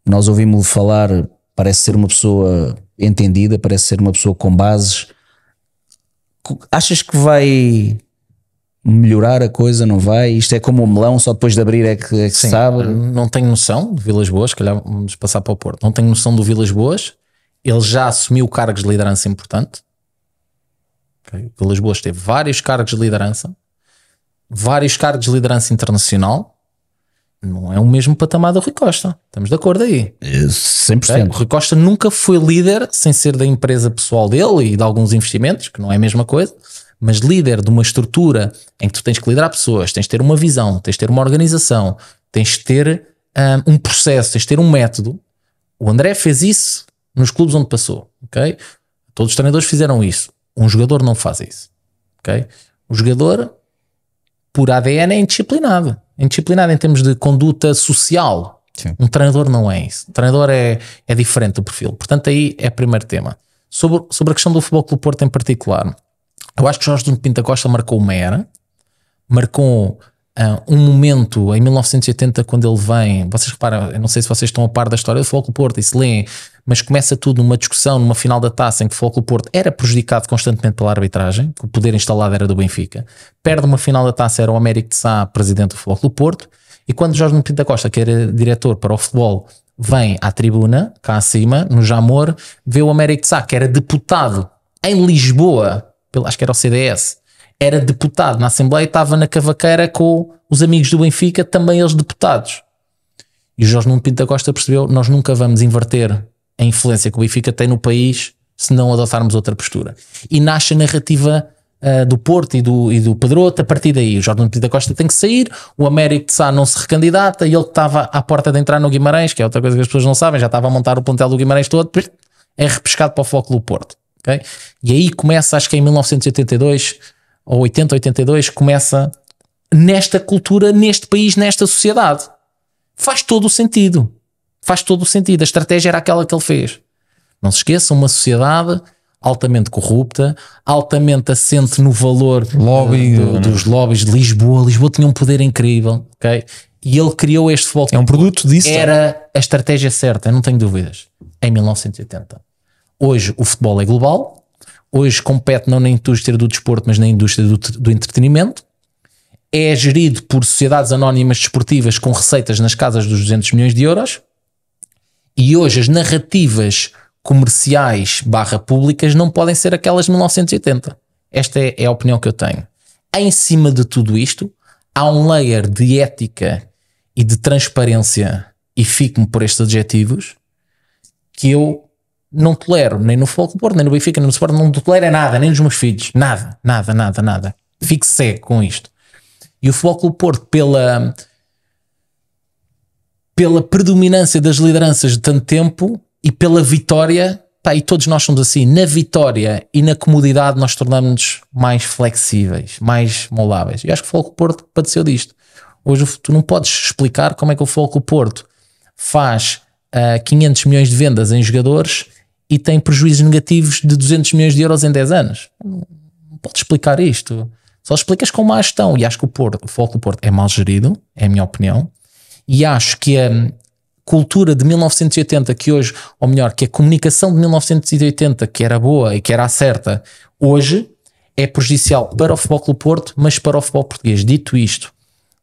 nós ouvimos-lo falar, parece ser uma pessoa entendida, parece ser uma pessoa com bases. Achas que vai melhorar a coisa, não vai? Isto é como o melão, só depois de abrir é que, é que Sim, sabe. Eh, não tenho noção de Vilas Boas, calhar vamos passar para o Porto. Não tenho noção do Vilas Boas. Ele já assumiu cargos de liderança importante. Okay. Vilas Boas teve vários cargos de liderança, vários cargos de liderança internacional. Não é o mesmo patamar do Rui Costa. Estamos de acordo aí. 100%. Eh, okay? O Rui Costa nunca foi líder sem ser da empresa pessoal dele e de alguns investimentos, que não é a mesma coisa mas líder de uma estrutura em que tu tens que liderar pessoas, tens de ter uma visão, tens de ter uma organização, tens de ter um, ah, um processo, tens de ter um método. O André fez isso nos clubes onde passou, ok? Todos os treinadores fizeram isso. Um jogador não faz isso, ok? O jogador, por ADN, é indisciplinado. Indisciplinado em termos de conduta social. Sim. Um treinador não é isso. O treinador é, é diferente do perfil. Portanto, aí é o primeiro tema. Sobre, sobre a questão do Futebol Clube Porto em particular, eu acho que Jorge Pinto da Costa marcou uma era, marcou ah, um momento em 1980 quando ele vem, vocês reparam, eu não sei se vocês estão a par da história do Foco Porto e se mas começa tudo numa discussão, numa final da taça em que o Foco Porto era prejudicado constantemente pela arbitragem, que o poder instalado era do Benfica, perde uma final da taça, era o Américo de Sá, presidente do Foco Porto, e quando Jorge Pinto da Costa, que era diretor para o futebol, vem à tribuna, cá acima, no Jamor, vê o Américo de Sá, que era deputado em Lisboa, pelo, acho que era o CDS, era deputado na Assembleia e estava na cavaqueira com os amigos do Benfica, também eles deputados. E o Jorge Nuno Pinto da Costa percebeu: nós nunca vamos inverter a influência que o Benfica tem no país se não adotarmos outra postura. E nasce a narrativa uh, do Porto e do, e do Pedroto a partir daí. O Jorge Nuno Pinto da Costa tem que sair, o Américo de Sá não se recandidata e ele estava à porta de entrar no Guimarães, que é outra coisa que as pessoas não sabem, já estava a montar o plantel do Guimarães todo, é repescado para o foco do Porto. Okay? E aí começa, acho que em 1982 ou 80, 82, começa nesta cultura, neste país, nesta sociedade. Faz todo o sentido. Faz todo o sentido. A estratégia era aquela que ele fez. Não se esqueça, uma sociedade altamente corrupta, altamente assente no valor eh, Lobby, do, dos lobbies de Lisboa. Lisboa tinha um poder incrível, ok? E ele criou este futebol. É um produto disso. Era a estratégia certa, não tenho dúvidas. Em 1980. Hoje o futebol é global, hoje compete não na indústria do desporto, mas na indústria do, do entretenimento. É gerido por sociedades anónimas desportivas com receitas nas casas dos 200 milhões de euros. E hoje as narrativas comerciais barra públicas não podem ser aquelas de 1980. Esta é, é a opinião que eu tenho. Em cima de tudo isto, há um layer de ética e de transparência, e fico-me por estes adjetivos, que eu não tolero, nem no Porto nem no Benfica, nem no Sport, não tolero é nada, nem nos meus filhos, nada, nada, nada, nada. Fico cego com isto. E o Futebol Porto, pela, pela predominância das lideranças de tanto tempo e pela vitória, pá, e todos nós somos assim, na vitória e na comodidade nós tornamos-nos mais flexíveis, mais moláveis. E acho que o Futebol Porto padeceu disto. Hoje tu não podes explicar como é que o Futebol Porto faz uh, ah, 500 milhões de vendas em jogadores e tem prejuízos negativos de 200 milhões de euros em 10 anos. Não podes explicar isto. Só explicas com má gestão. E acho que o, Porto, o foco do Porto é mal gerido, é a minha opinião. E acho que a cultura de 1980, que hoje, ou melhor, que a comunicação de 1980, que era boa e que era a certa, hoje é prejudicial para o Futebol do Porto, mas para o futebol português. Dito isto,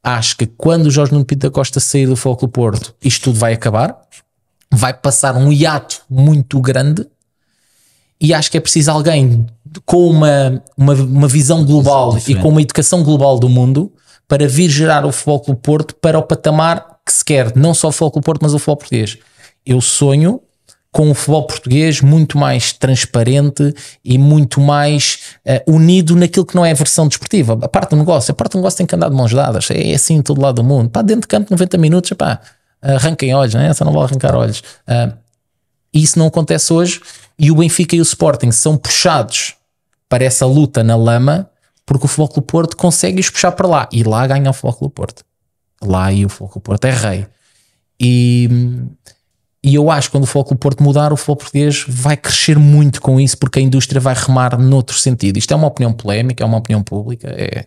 acho que quando o Jorge Nuno Pinto da Costa sair do Futebol do Porto, isto tudo vai acabar vai passar um hiato muito grande e acho que é preciso alguém com uma, uma, uma visão global é e com uma educação global do mundo para vir gerar o Futebol Clube Porto para o patamar que se quer, não só o Futebol Clube Porto, mas o futebol português. Eu sonho com o futebol português muito mais transparente e muito mais uh, unido naquilo que não é a versão desportiva. A parte do negócio, a parte do negócio tem que andar de mãos dadas, é, é assim em todo lado do mundo. Pá, dentro de campo 90 minutos, pá, ah, arranquem olhos, né? essa não vou arrancar tá. olhos. Uh, isso não acontece hoje e o Benfica e o Sporting são puxados para essa luta na lama porque o Futebol Clube Porto consegue os puxar para lá e lá ganha o Futebol Clube Porto. Lá e o Futebol Clube Porto é rei. E, e eu acho que quando o Futebol Clube Porto mudar, o futebol português vai crescer muito com isso porque a indústria vai remar noutro sentido. Isto é uma opinião polémica, é uma opinião pública, é,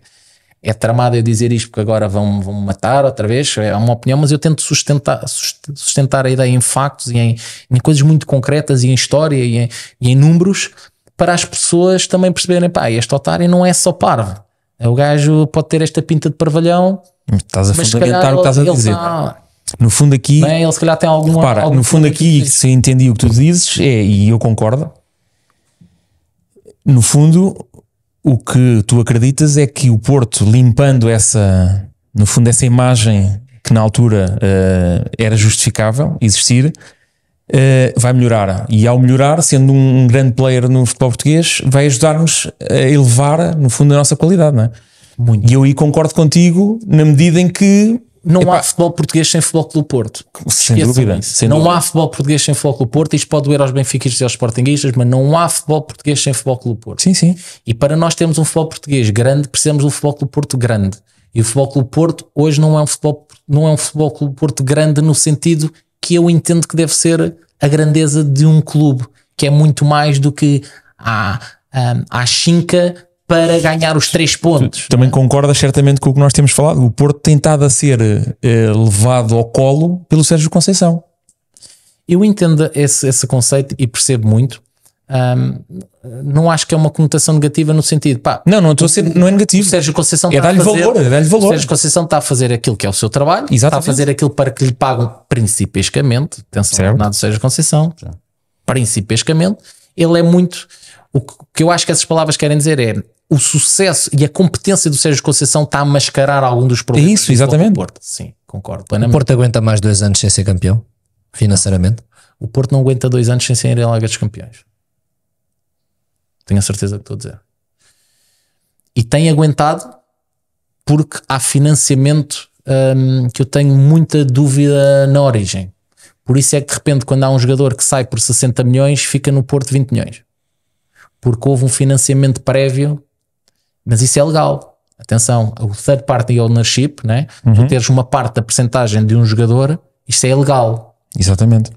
é tramado eu dizer isto porque agora vão, vão me matar outra vez, é uma opinião, mas eu tento sustentar, sustentar a ideia em factos e em, em coisas muito concretas e em história e em, e em, números para as pessoas também perceberem, pá, este otário não é só parvo. É o gajo pode ter esta pinta de parvalhão. Estás a fundamentar o que estás a dizer. Tá- no fundo aqui. Bem, ele se calhar tem alguma. Repara, algum no fundo aqui, se entendi o que tu dizes, é, e eu concordo, no fundo, o que tu acreditas é que o Porto, limpando essa, no fundo, essa imagem que na altura uh, era justificável existir, uh, vai melhorar. E ao melhorar, sendo um, um, grande player no futebol português, vai ajudar-nos a elevar, no fundo, a nossa qualidade, não é? Muito. E eu aí concordo contigo na medida em que não há futebol português sem futebol Clube Porto. Sem dúvida. Sem não dúvida. há futebol português sem futebol Clube Porto. Isto pode doer aos benfiquistas e aos sportinguistas, mas não há futebol português sem futebol Clube Porto. Sim, sim. E para nós termos um futebol português grande, precisamos de um futebol Clube Porto grande. E o futebol Clube Porto hoje não é um futebol, não é um futebol Clube Porto grande no sentido que eu entendo que deve ser a grandeza de um clube, que é muito mais do que a, a, a chinca para ganhar os três pontos. Também concordas certamente com o que nós temos falado. O Porto tem estado a ser eh, levado ao colo pelo Sérgio Conceição. Eu entendo esse, esse conceito e percebo muito. Um, não acho que é uma conotação negativa no sentido, pá, não, não, estou a ser, não é negativo. O Sérgio Conceição é está a fazer, valor, é valor. Sérgio Conceição está a fazer aquilo que é o seu trabalho, Exatamente. está a fazer aquilo para que lhe pagam principescamente. Atenção, certo. nada do Sérgio Conceição, principescamente. Ele é muito. O que eu acho que essas palavras querem dizer é o sucesso e a competência do Sérgio Conceição está a mascarar algum dos problemas. É isso, exatamente. Do Porto. Sim, concordo plenamente. O Porto aguenta mais dois anos sem ser campeão, financeiramente? Não. O Porto não aguenta dois anos sem ser em Liga dos Campeões. Tenho a certeza que estou a dizer. E tem aguentado porque há financiamento hum, que eu tenho muita dúvida na origem. Por isso é que de repente, quando há um jogador que sai por 60 milhões, fica no Porto 20 milhões. Porque houve um financiamento prévio mas isso é legal. Atenção, o third party ownership, né? Uhum. Tu teres uma parte da percentagem de um jogador, isto é legal. Exatamente.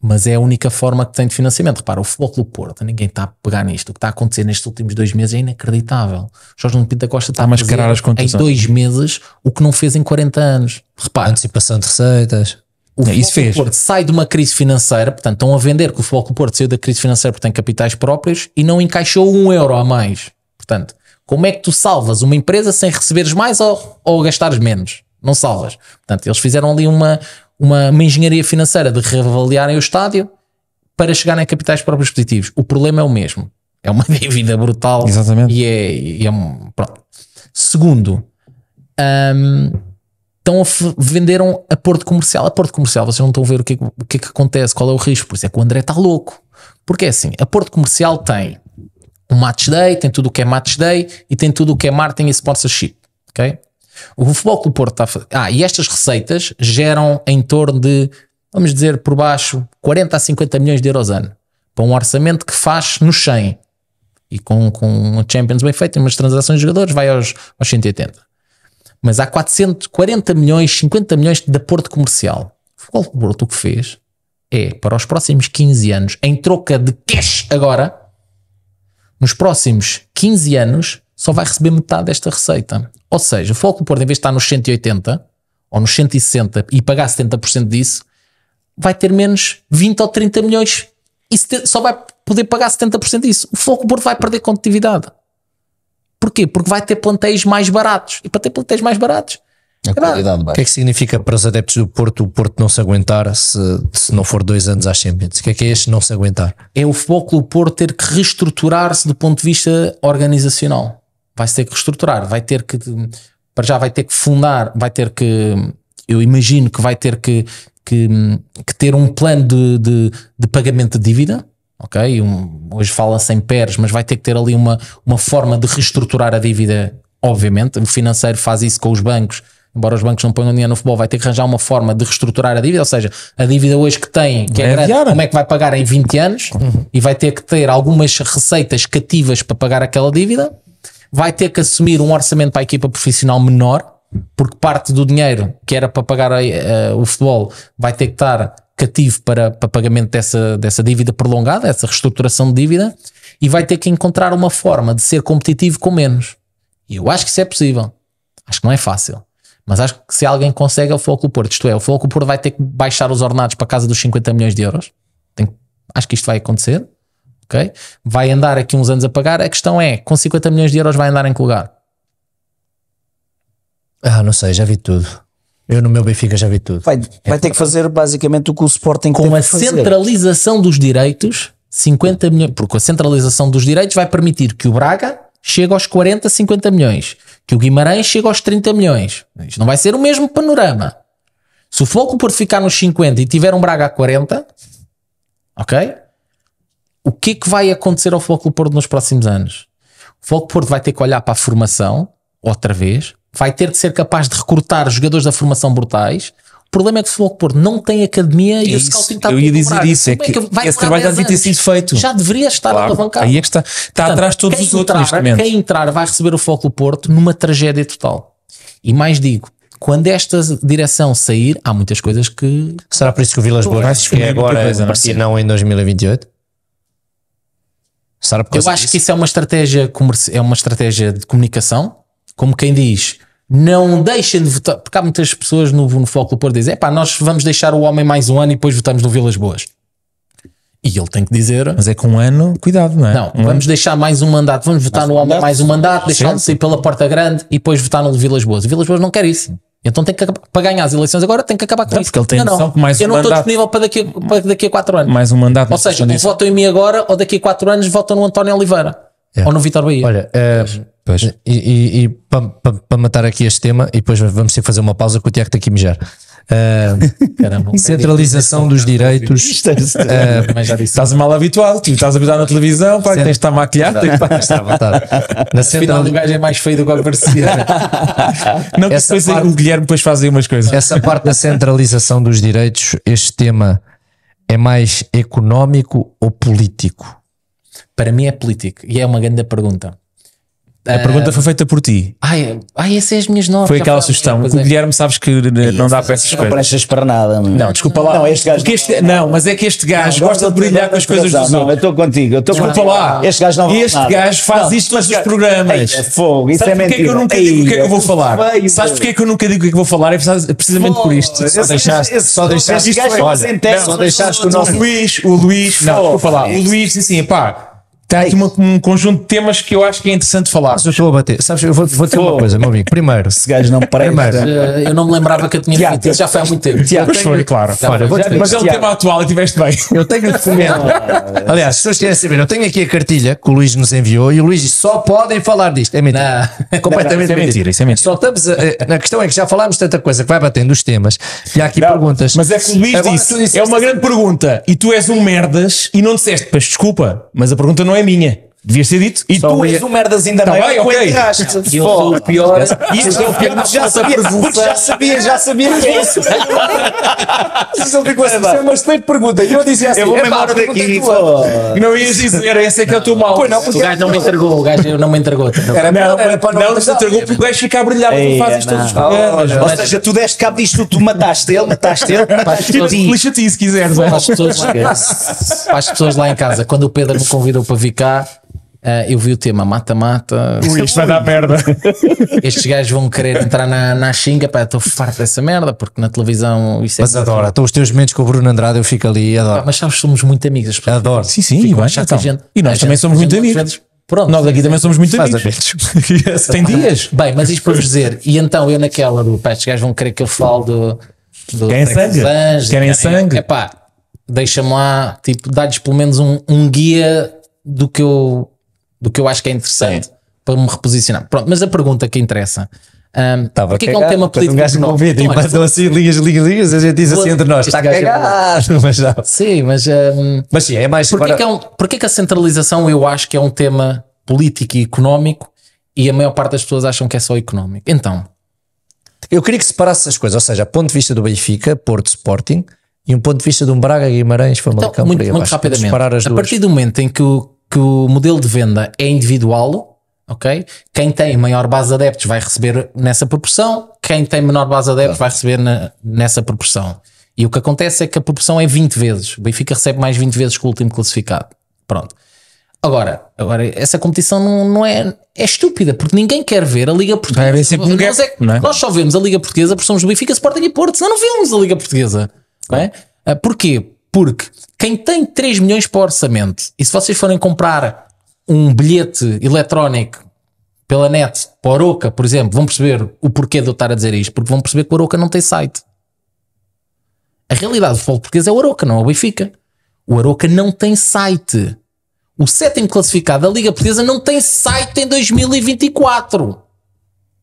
Mas é a única forma que tem de financiamento. Repara, o Futebol do Porto, ninguém está a pegar nisto. O que está a acontecer nestes últimos dois meses é inacreditável. Jorge Nuno Pinto da Costa está, ah, a mascarar as em dois meses o que não fez em 40 anos. Repara. Antecipação de receitas. O é, isso fez. Porto sai de uma crise financeira, portanto, estão a vender que o Futebol Porto saiu da crise financeira porque tem capitais próprios e não encaixou um euro a mais. Portanto, como é que tu salvas uma empresa sem receberes mais ou, ou gastares menos? Não salvas. Portanto, eles fizeram ali uma, uma, uma engenharia financeira de reavaliarem o estádio para chegarem a capitais próprios positivos. O problema é o mesmo. É uma dívida brutal. Exatamente. E é. E é pronto. Segundo, um, estão a venderam a Porto Comercial. A Porto Comercial, vocês não estão a ver o que, o que é que acontece, qual é o risco. Por isso é que o André está louco. Porque é assim, a Porto Comercial tem o Match Day, tem tudo o que é Match Day e tem tudo o que é Martin e sponsorship. Ok? O Futebol que o Porto está a fazer. Ah, e estas receitas geram em torno de, vamos dizer, por baixo, 40 a 50 milhões de euros ano. Para um orçamento que faz no 100. E com, com um Champions bem feito, umas transações de jogadores, vai aos, aos 180. Mas há 440 milhões, 50 milhões de aporto comercial. O Futebol Clube Porto o que fez é, para os próximos 15 anos, em troca de cash agora nos próximos 15 anos, só vai receber metade desta receita. Ou seja, o Foco do Porto, em vez de estar nos 180 ou nos 160 e pagar 70% disso, vai ter menos 20 ou 30 milhões e só vai poder pagar 70% disso. O Foco do Porto vai perder competitividade. Porquê? Porque vai ter plantéis mais baratos. E para ter plantéis mais baratos, a qualidade O que é que significa para os adeptos do Porto o Porto não se aguentar se, se não for dois anos à Champions? O que é que é este não se aguentar? É o foco do Porto ter que reestruturar-se do ponto de vista organizacional. Vai-se ter que reestruturar, vai ter que. Para já vai ter que fundar, vai ter que. Eu imagino que vai ter que, que, que ter um plano de, de, de pagamento de dívida ok? Um, hoje fala-se em PERs, mas vai ter que ter ali uma, uma forma de reestruturar a dívida, obviamente. O financeiro faz isso com os bancos, embora os bancos não ponham dinheiro no futebol, vai ter que arranjar uma forma de reestruturar a dívida, ou seja, a dívida hoje que tem, que é, é grande, como é que vai pagar em 20 anos uhum. e vai ter que ter algumas receitas cativas para pagar aquela dívida, vai ter que assumir um orçamento para a equipa profissional menor, porque parte do dinheiro que era para pagar uh, o futebol vai ter que estar cativo para, para pagamento dessa, dessa dívida prolongada, essa reestruturação de dívida, e vai ter que encontrar uma forma de ser competitivo com menos. E eu acho que isso é possível. Acho que não é fácil mas acho que se alguém consegue é o Foco Porto. Isto é, o Foco Porto vai ter que baixar os ordenados para casa dos 50 milhões de euros. Tem, acho que isto vai acontecer. Okay? Vai andar aqui uns anos a pagar. A questão é, com 50 milhões de euros vai andar em que lugar? Ah, não sei, já vi tudo. Eu no meu Benfica já vi tudo. Vai, é vai ter que fazer basicamente o que o Sporting Com a centralização dos direitos, 50 milhões, porque a centralização dos direitos vai permitir que o Braga chegue aos 40, 50 milhões que o Guimarães chega aos 30 milhões. Isto não vai ser o mesmo panorama. Se o Foco por ficar nos 50 e tiver um Braga a 40, ok? O que é que vai acontecer ao Foco Porto nos próximos anos? O Foco Porto vai ter que olhar para a formação, outra vez, vai ter que ser capaz de recrutar jogadores da formação brutais, o problema é que o Futebol Porto não tem academia é e isso, o scouting está Eu ia dizer isso, é que, é que esse trabalho já devia ter sido feito. Já deveria estar claro, alavancar. Aí é que está, está Portanto, atrás de todos os entrar, outros neste momento. Quem entrar vai receber o Foco Porto numa tragédia total. E mais digo, quando esta direção sair, há muitas coisas que. Será por isso que o Vilas Boas é agora coisa, não é? em 2028? Será por Eu acho disso? que isso é uma estratégia, é uma estratégia de comunicação, como quem diz não deixem de votar, porque há muitas pessoas no, no Foco do Porto dizem: é pá, nós vamos deixar o homem mais um ano e depois votamos no Vilas Boas. E ele tem que dizer. Mas é com um ano, cuidado, não é? Não, um vamos ano. deixar mais um mandato, vamos votar mais no homem mais um mandato, deixar lo sair pela porta grande e depois votar no Vilas Boas. O Vilas Boas não quer isso. Então tem que para ganhar as eleições agora tem que acabar com não, isso. Porque ele tem não, não. que mais Eu um não mandato, estou disponível para daqui, a, para daqui a 4 anos. Mais um mandato. Ou seja, votam em mim agora ou daqui a 4 anos votam no António Oliveira é. ou no Vitor Bahia. Olha, uh, Pois. E, e, e para pa, pa matar aqui este tema, e depois vamos ter fazer uma pausa com o Tiago aqui que mijar. Uh, Caramba, centralização é dos direitos. Uh, estás mal habituado, tu estás habituado na televisão, pá, tens de estar maquilhado. Na central... o gajo é mais feio do que parecia. Não que depois parte, o Guilherme depois faz aí umas coisas. Essa parte da centralização dos direitos, este tema é mais económico ou político? Para mim é político e é uma grande pergunta. A pergunta foi feita por ti. Ai, ai essas são as minhas notas. Foi aquela sugestão. o é. Guilherme sabes que é não dá para essas coisas. Não prestas para nada. Mano. Não, desculpa lá. Não, este gajo este, não, mas é que este gajo não, gosta de brilhar com as coisas dos Não, eu estou contigo. Eu estou desculpa contigo. lá. Este gajo não Este nada. gajo faz não, isto nos seus programas. É fogo, isso é Sabes é mentira. é que eu nunca digo o que é que eu vou falar? Sabes por que eu nunca digo o que é que vou falar? É precisamente por isto. Só deixaste. Só deixaste. Só deixaste o nosso Luís. O Luís. Não, desculpa lá. O Luís disse assim, pá tem uma, um conjunto de temas que eu acho que é interessante falar. Mas eu estou a bater. Sabes, eu vou, vou ter uma coisa, meu amigo. Primeiro. Se gajo não parece. Eh, eu não me lembrava que eu tinha feito isso já foi há muito tempo. Tiago, pois foi, claro. Fora, já, mas é um tema atual e tiveste bem. Eu tenho o documento. Aliás, se vocês querem saber, eu tenho aqui a cartilha que o Luís nos enviou e o Luís só podem falar disto. É mentira. Não. É completamente não, não, é mentira. Isso é mentira. Só estamos a, a questão é que já falámos tanta coisa que vai batendo os temas e há aqui perguntas. Mas é que o Luís disse, é uma grande pergunta e tu és um merdas e não disseste, pois desculpa, mas a pergunta não é é minha. Devias ser dito. E Só tu és o merdas ainda tá maior bem, okay. erraste. Eu sou o pior. Isto é o pior já sabia, sabia já sabia, já sabia que isso. Vocês ele ficou é mas tem pergunta. E eu dizia assim, eu vou-me embora daqui. É não ias dizer, esse é que é o teu mal. Pois não, O gajo não me entregou, o gajo não me entregou. Tá era, não, era para não, não se entregou porque o gajo fica a brilhar quando é, fazes todos os programas. Oh, Ou seja, tu deste cabo disto, tu mataste ele, mataste ele, mataste ele. Lixa-te se quiseres. Para as pessoas lá em casa, quando o Pedro me convidou para vir cá, Uh, eu vi o tema mata-mata. Ui, é isto vai dar perda. Estes gajos vão querer entrar na, na xinga, pá, estou farto dessa merda, porque na televisão isso é Mas adoro estão os teus momentos com o Bruno Andrade, eu fico ali, adoro. Pá, ah, mas sabes, somos muito amigos. Adoro. Sim, sim, bem, então. gente, E nós também gente, somos muito amigos. Vezes, pronto. Nós aqui também somos muito amigos. yes, tem dias. Bem, mas isto para vos dizer, e então eu naquela do, pá, estes gajos vão querer que eu fale do... do querem sangue. Anjos, querem né? sangue. Epá, deixa-me lá, tipo, dá-lhes pelo menos um, um guia do que eu do que eu acho que é interessante Sim. para me reposicionar. Pronto, mas a pergunta que interessa. Um, Estava porque é, é um tema é político? Um gajo com vida e mandam assim linhas, linhas, linhas, a gente diz assim entre nós, está tá é cagado! Sim, mas, um, mas sim, é mais porque, para... que é um, que a centralização eu acho que é um tema político e económico e a maior parte das pessoas acham que é só económico? Então, eu queria que separasse as coisas, ou seja, ponto de vista do Benfica, Porto Sporting e um ponto de vista de um Braga Guimarães uma então, muito, muito rapidamente, a partir do momento em que o que o modelo de venda é individual, ok? Quem tem maior base de adeptos vai receber nessa proporção, quem tem menor base de adeptos vai receber na, nessa proporção. E o que acontece é que a proporção é 20 vezes. O Benfica recebe mais 20 vezes que o último classificado. Pronto. Agora, agora essa competição não, não é, é estúpida, porque ninguém quer ver a Liga Portuguesa. Vai sempre um nós, é, é? nós só vemos a Liga Portuguesa porque somos Benfica, Sporting e Porto, senão não vemos a Liga Portuguesa. Não é? Ah, porquê? Porque quem tem 3 milhões para o orçamento, e se vocês forem comprar um bilhete eletrónico pela net para a Oroca, por exemplo, vão perceber o porquê de eu estar a dizer isto, porque vão perceber que o Oroca não tem site. A realidade do futebol português é o Oroca, não é o Benfica. O Aroca não tem site. O sétimo classificado da Liga Portuguesa não tem site em 2024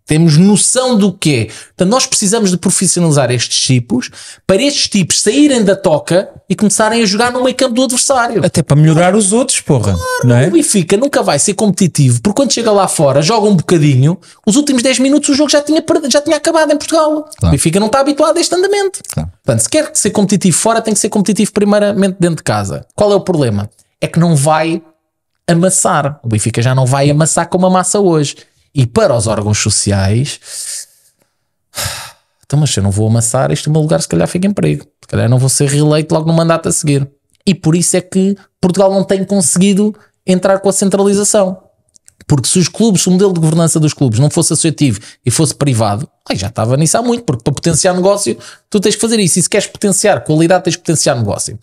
temos noção do que é. Portanto, nós precisamos de profissionalizar estes tipos para estes tipos saírem da toca e começarem a jogar no meio campo do adversário. Até para melhorar os outros, porra. Claro, não é? O Benfica nunca vai ser competitivo, porque quando chega lá fora, joga um bocadinho, os últimos 10 minutos o jogo já tinha, já tinha acabado em Portugal. Claro. O Benfica não está habituado a este andamento. Claro. Portanto, se quer ser competitivo fora, tem que ser competitivo primeiramente dentro de casa. Qual é o problema? É que não vai amassar. O Benfica já não vai amassar como amassa hoje e para os órgãos sociais. Então, mas se eu não vou amassar, este é meu lugar, se calhar fica emprego. Se calhar não vou ser reeleito logo no mandato a seguir. E por isso é que Portugal não tem conseguido entrar com a centralização. Porque se os clubes, se o modelo de governança dos clubes não fosse associativo e fosse privado, aí já estava nisso há muito, porque para potenciar negócio tu tens que fazer isso. E se queres potenciar qualidade, tens que potenciar negócio.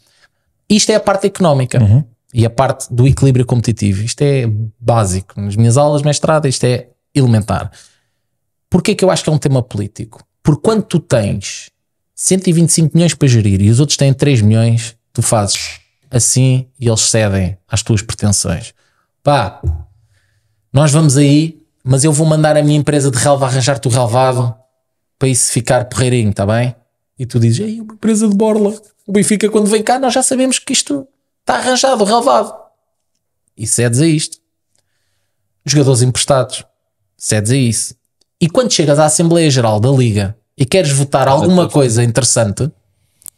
Isto é a parte económica uhum. e a parte do equilíbrio competitivo. Isto é básico. Nas minhas aulas, mestrado, isto é elementar. Porquê que eu acho que é um tema político? Porque quando tu tens 125 milhões para gerir e os outros têm 3 milhões, tu fazes assim e eles cedem às tuas pretensões. Pá, nós vamos aí, mas eu vou mandar a minha empresa de relva arranjar-te o relvado para isso ficar porreirinho, está bem? E tu dizes, é uma empresa de borla. O Benfica, quando vem cá, nós já sabemos que isto está arranjado, relvado. E cedes a isto. Jogadores emprestados cedes a isso. E quando chegas à Assembleia Geral da Liga e queres votar alguma coisa interessante,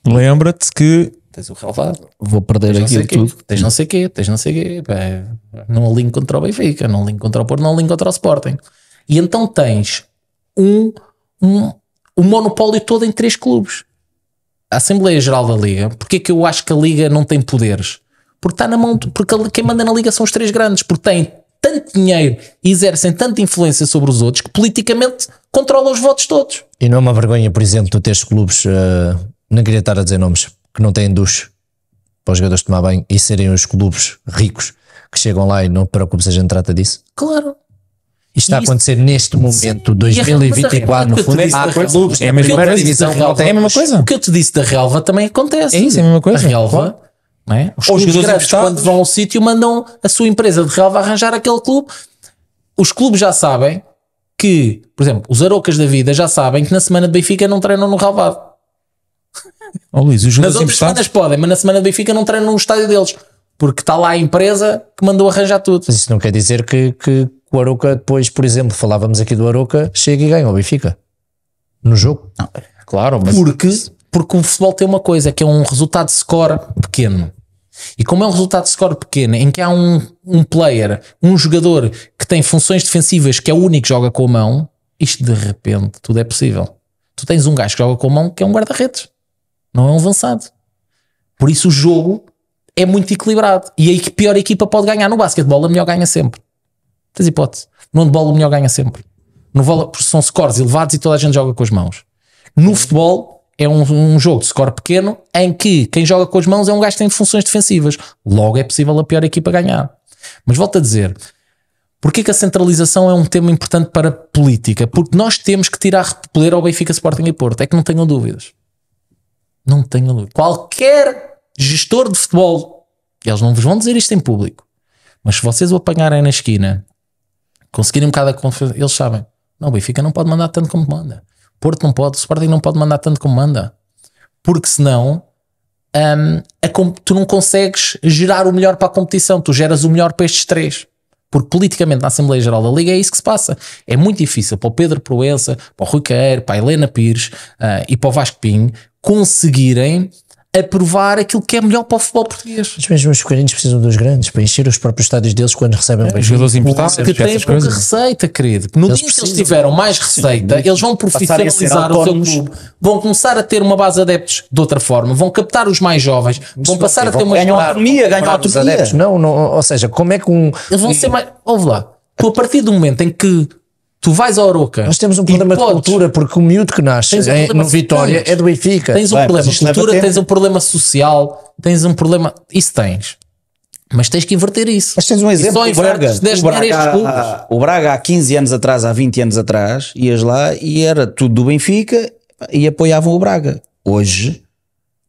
lembra-te que tens o relevado. Vou perder tens aqui tudo. Quê, tens não sei quê, tens não sei quê. Pá, é, não alinho contra o Benfica, não alinho contra o Porto, não alinho contra o Sporting. E então tens um, um, um monopólio todo em três clubes. A Assembleia Geral da Liga, porque é que eu acho que a Liga não tem poderes? Porque está na mão, porque quem manda na Liga são os três grandes, porque tem tanto dinheiro e exercem tanta influência sobre os outros que politicamente controlam os votos todos. E não é uma vergonha, por exemplo, tu teres clubes, uh, não queria estar a dizer nomes, que não têm duche para os jogadores tomar banho e serem os clubes ricos que chegam lá e não te preocupes, a gente trata disso? Claro. Isto está a acontecer neste momento, 2024, no fundo, há clubes, é a mesma coisa. É a mesma coisa. O que eu te disse da relva também acontece. É isso, é a mesma coisa. A relva é? Os, os grandes, quando vão ao sítio, mandam a sua empresa de relva arranjar aquele clube. Os clubes já sabem que, por exemplo, os Arocas da vida já sabem que na semana de Benfica não treinam no relvado. Oh, Luís, os Nas outras semanas podem, mas na semana de Benfica não treinam no estádio deles, porque está lá a empresa que mandou arranjar tudo. Mas isso não quer dizer que, que o Aroca, depois, por exemplo, falávamos aqui do Aroca, chega e ganha o Benfica no jogo. Não. Claro, mas... porque, porque o futebol tem uma coisa que é um resultado de score pequeno e como é um resultado de score pequeno, em que há um, um player, um jogador que tem funções defensivas que é o único que joga com a mão, isto de repente tudo é possível. Tu tens um gajo que joga com a mão que é um guarda-redes, não é um avançado. Por isso o jogo é muito equilibrado. E é a pior equipa pode ganhar no basquetebol, a melhor ganha sempre. Tens hipótese. No handball, o melhor ganha sempre. No vôlei, porque são scores elevados e toda a gente joga com as mãos. No futebol, é um, um, jogo de score pequeno em que quem joga com as mãos é um gajo que tem funções defensivas. Logo é possível a pior equipa ganhar. Mas volto a dizer, Porquê que a centralização é um tema importante para a política? Porque nós temos que tirar repelir ao Benfica, Sporting e Porto. É que não tenham dúvidas. Não tenham dúvidas. Qualquer gestor de futebol, eles não vos vão dizer isto em público, mas se vocês o apanharem na esquina, conseguirem um bocado a confiança, eles sabem. Não, o Benfica não pode mandar tanto como manda. Porto não pode, Sporting não pode mandar tanto como manda. Porque senão um, a, tu não consegues gerar o melhor para a competição, tu geras o melhor para estes três. Porque politicamente na Assembleia Geral da Liga é isso que se passa. É muito difícil para o Pedro Proença, para o Rui Queiro, para a Helena Pires uh, e para o Vasco Pinho conseguirem a provar aquilo que é melhor para o futebol português. Mas mesmo os pequeninos precisam dos grandes para encher os próprios estádios deles quando recebem é, bem. Jogadores importados. Que têm pouca receita, querido. No eles dia que eles tiveram mais receita, eles vão profissionalizar o seu clube, vão começar a ter uma base de adeptos de outra forma, vão captar os mais jovens, vão passar a ter uma ganham autonomia, ganham autonomia. Não, não, ou seja, como é que um eles vão ser mais, ouve lá, a partir do momento em que Tu vais à Oroca. Nós temos um problema de cultura, porque o miúdo que nasce um em, no Vitória é do Benfica. Tens um problema de cultura, tens um problema social, tens um problema. Isso tens. Mas tens que inverter isso. Mas tens um exemplo. O Braga, o, Braga, há, o Braga há 15 anos atrás, há 20 anos atrás, ias lá e era tudo do Benfica e apoiavam o Braga. Hoje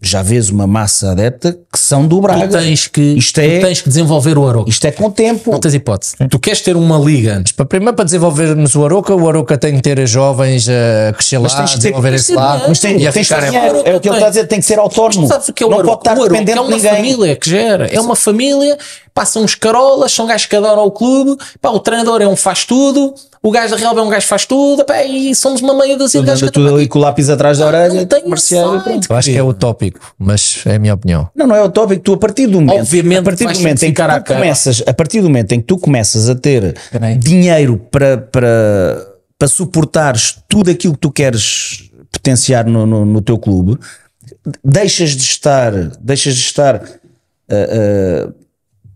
já vês uma massa adepta que são do Braga. Tu tens que, isto é, tens que desenvolver o Aroca. Isto é com tempo. Não tens hipótese. Sim. Tu queres ter uma liga antes. Primeiro para desenvolvermos o Aroca, o Aroca tem que ter as jovens a eh, crescer mas lá, a desenvolver esse lado. É? Mas tem, e a que é, é o que ele está a dizer, tem que ser autónomo. Mas sabes o que é o Não Aroca? pode estar Aroca é uma de família que gera. É uma família, passam uns carolas, são gajos que adoram o clube, pá, o treinador é um faz tudo, o gajo da Real é um gajo que faz tudo, pá, e somos uma meia dúzia de gajos. Tudo, tudo ali com o lápis atrás da ah, orelha, tem. comercial. Eu acho que é utópico, mas é a minha opinião. Não, não é utópico. Tu, a partir do momento, Obviamente, a partir do momento em que tu começas, a partir do momento em que tu começas a ter Peraí. dinheiro para, para, para suportares tudo aquilo que tu queres potenciar no, no, no teu clube, deixas de estar, deixas de estar. Uh, uh,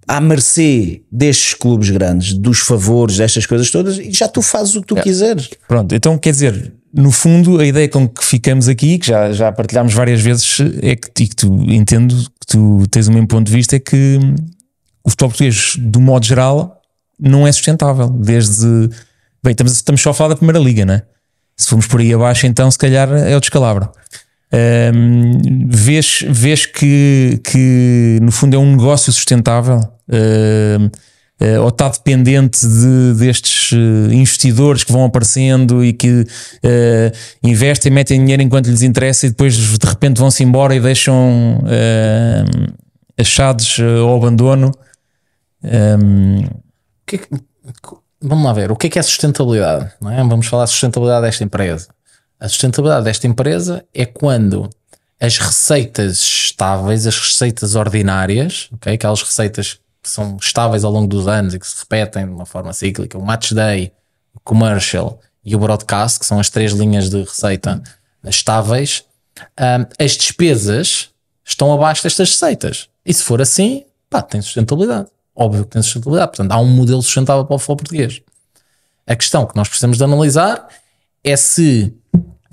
à mercê destes clubes grandes, dos favores, destas coisas todas, e já tu fazes o que tu é. quiseres. Pronto, então quer dizer, no fundo, a ideia com que ficamos aqui, que já, já partilhámos várias vezes, é que, e que tu entendo que tu tens o mesmo ponto de vista, é que o futebol português, do modo geral, não é sustentável. Desde. Bem, estamos, estamos só a falar da Primeira Liga, não é? Se formos por aí abaixo, então se calhar é o descalabro. Um, vês vês que, que, no fundo, é um negócio sustentável? Eh, ou está dependente de, destes eh, investidores que vão aparecendo e que uh, investem, metem dinheiro enquanto lhes interessa e depois de repente vão-se embora e deixam uh, achados ao abandono? Um, que é que, vamos lá ver, o que é que é sustentabilidade? É? Vamos falar de sustentabilidade desta empresa. A sustentabilidade desta empresa é quando as receitas estáveis, as receitas ordinárias, okay? aquelas receitas que são estáveis ao longo dos anos e que se repetem de uma forma cíclica, o Match Day, o Commercial e o Broadcast, que são as três linhas de receita estáveis, um, as despesas estão abaixo destas receitas. E se for assim, pá, tem sustentabilidade. Óbvio que tem sustentabilidade. Portanto, há um modelo sustentável para o futebol português. A questão que nós precisamos de analisar é se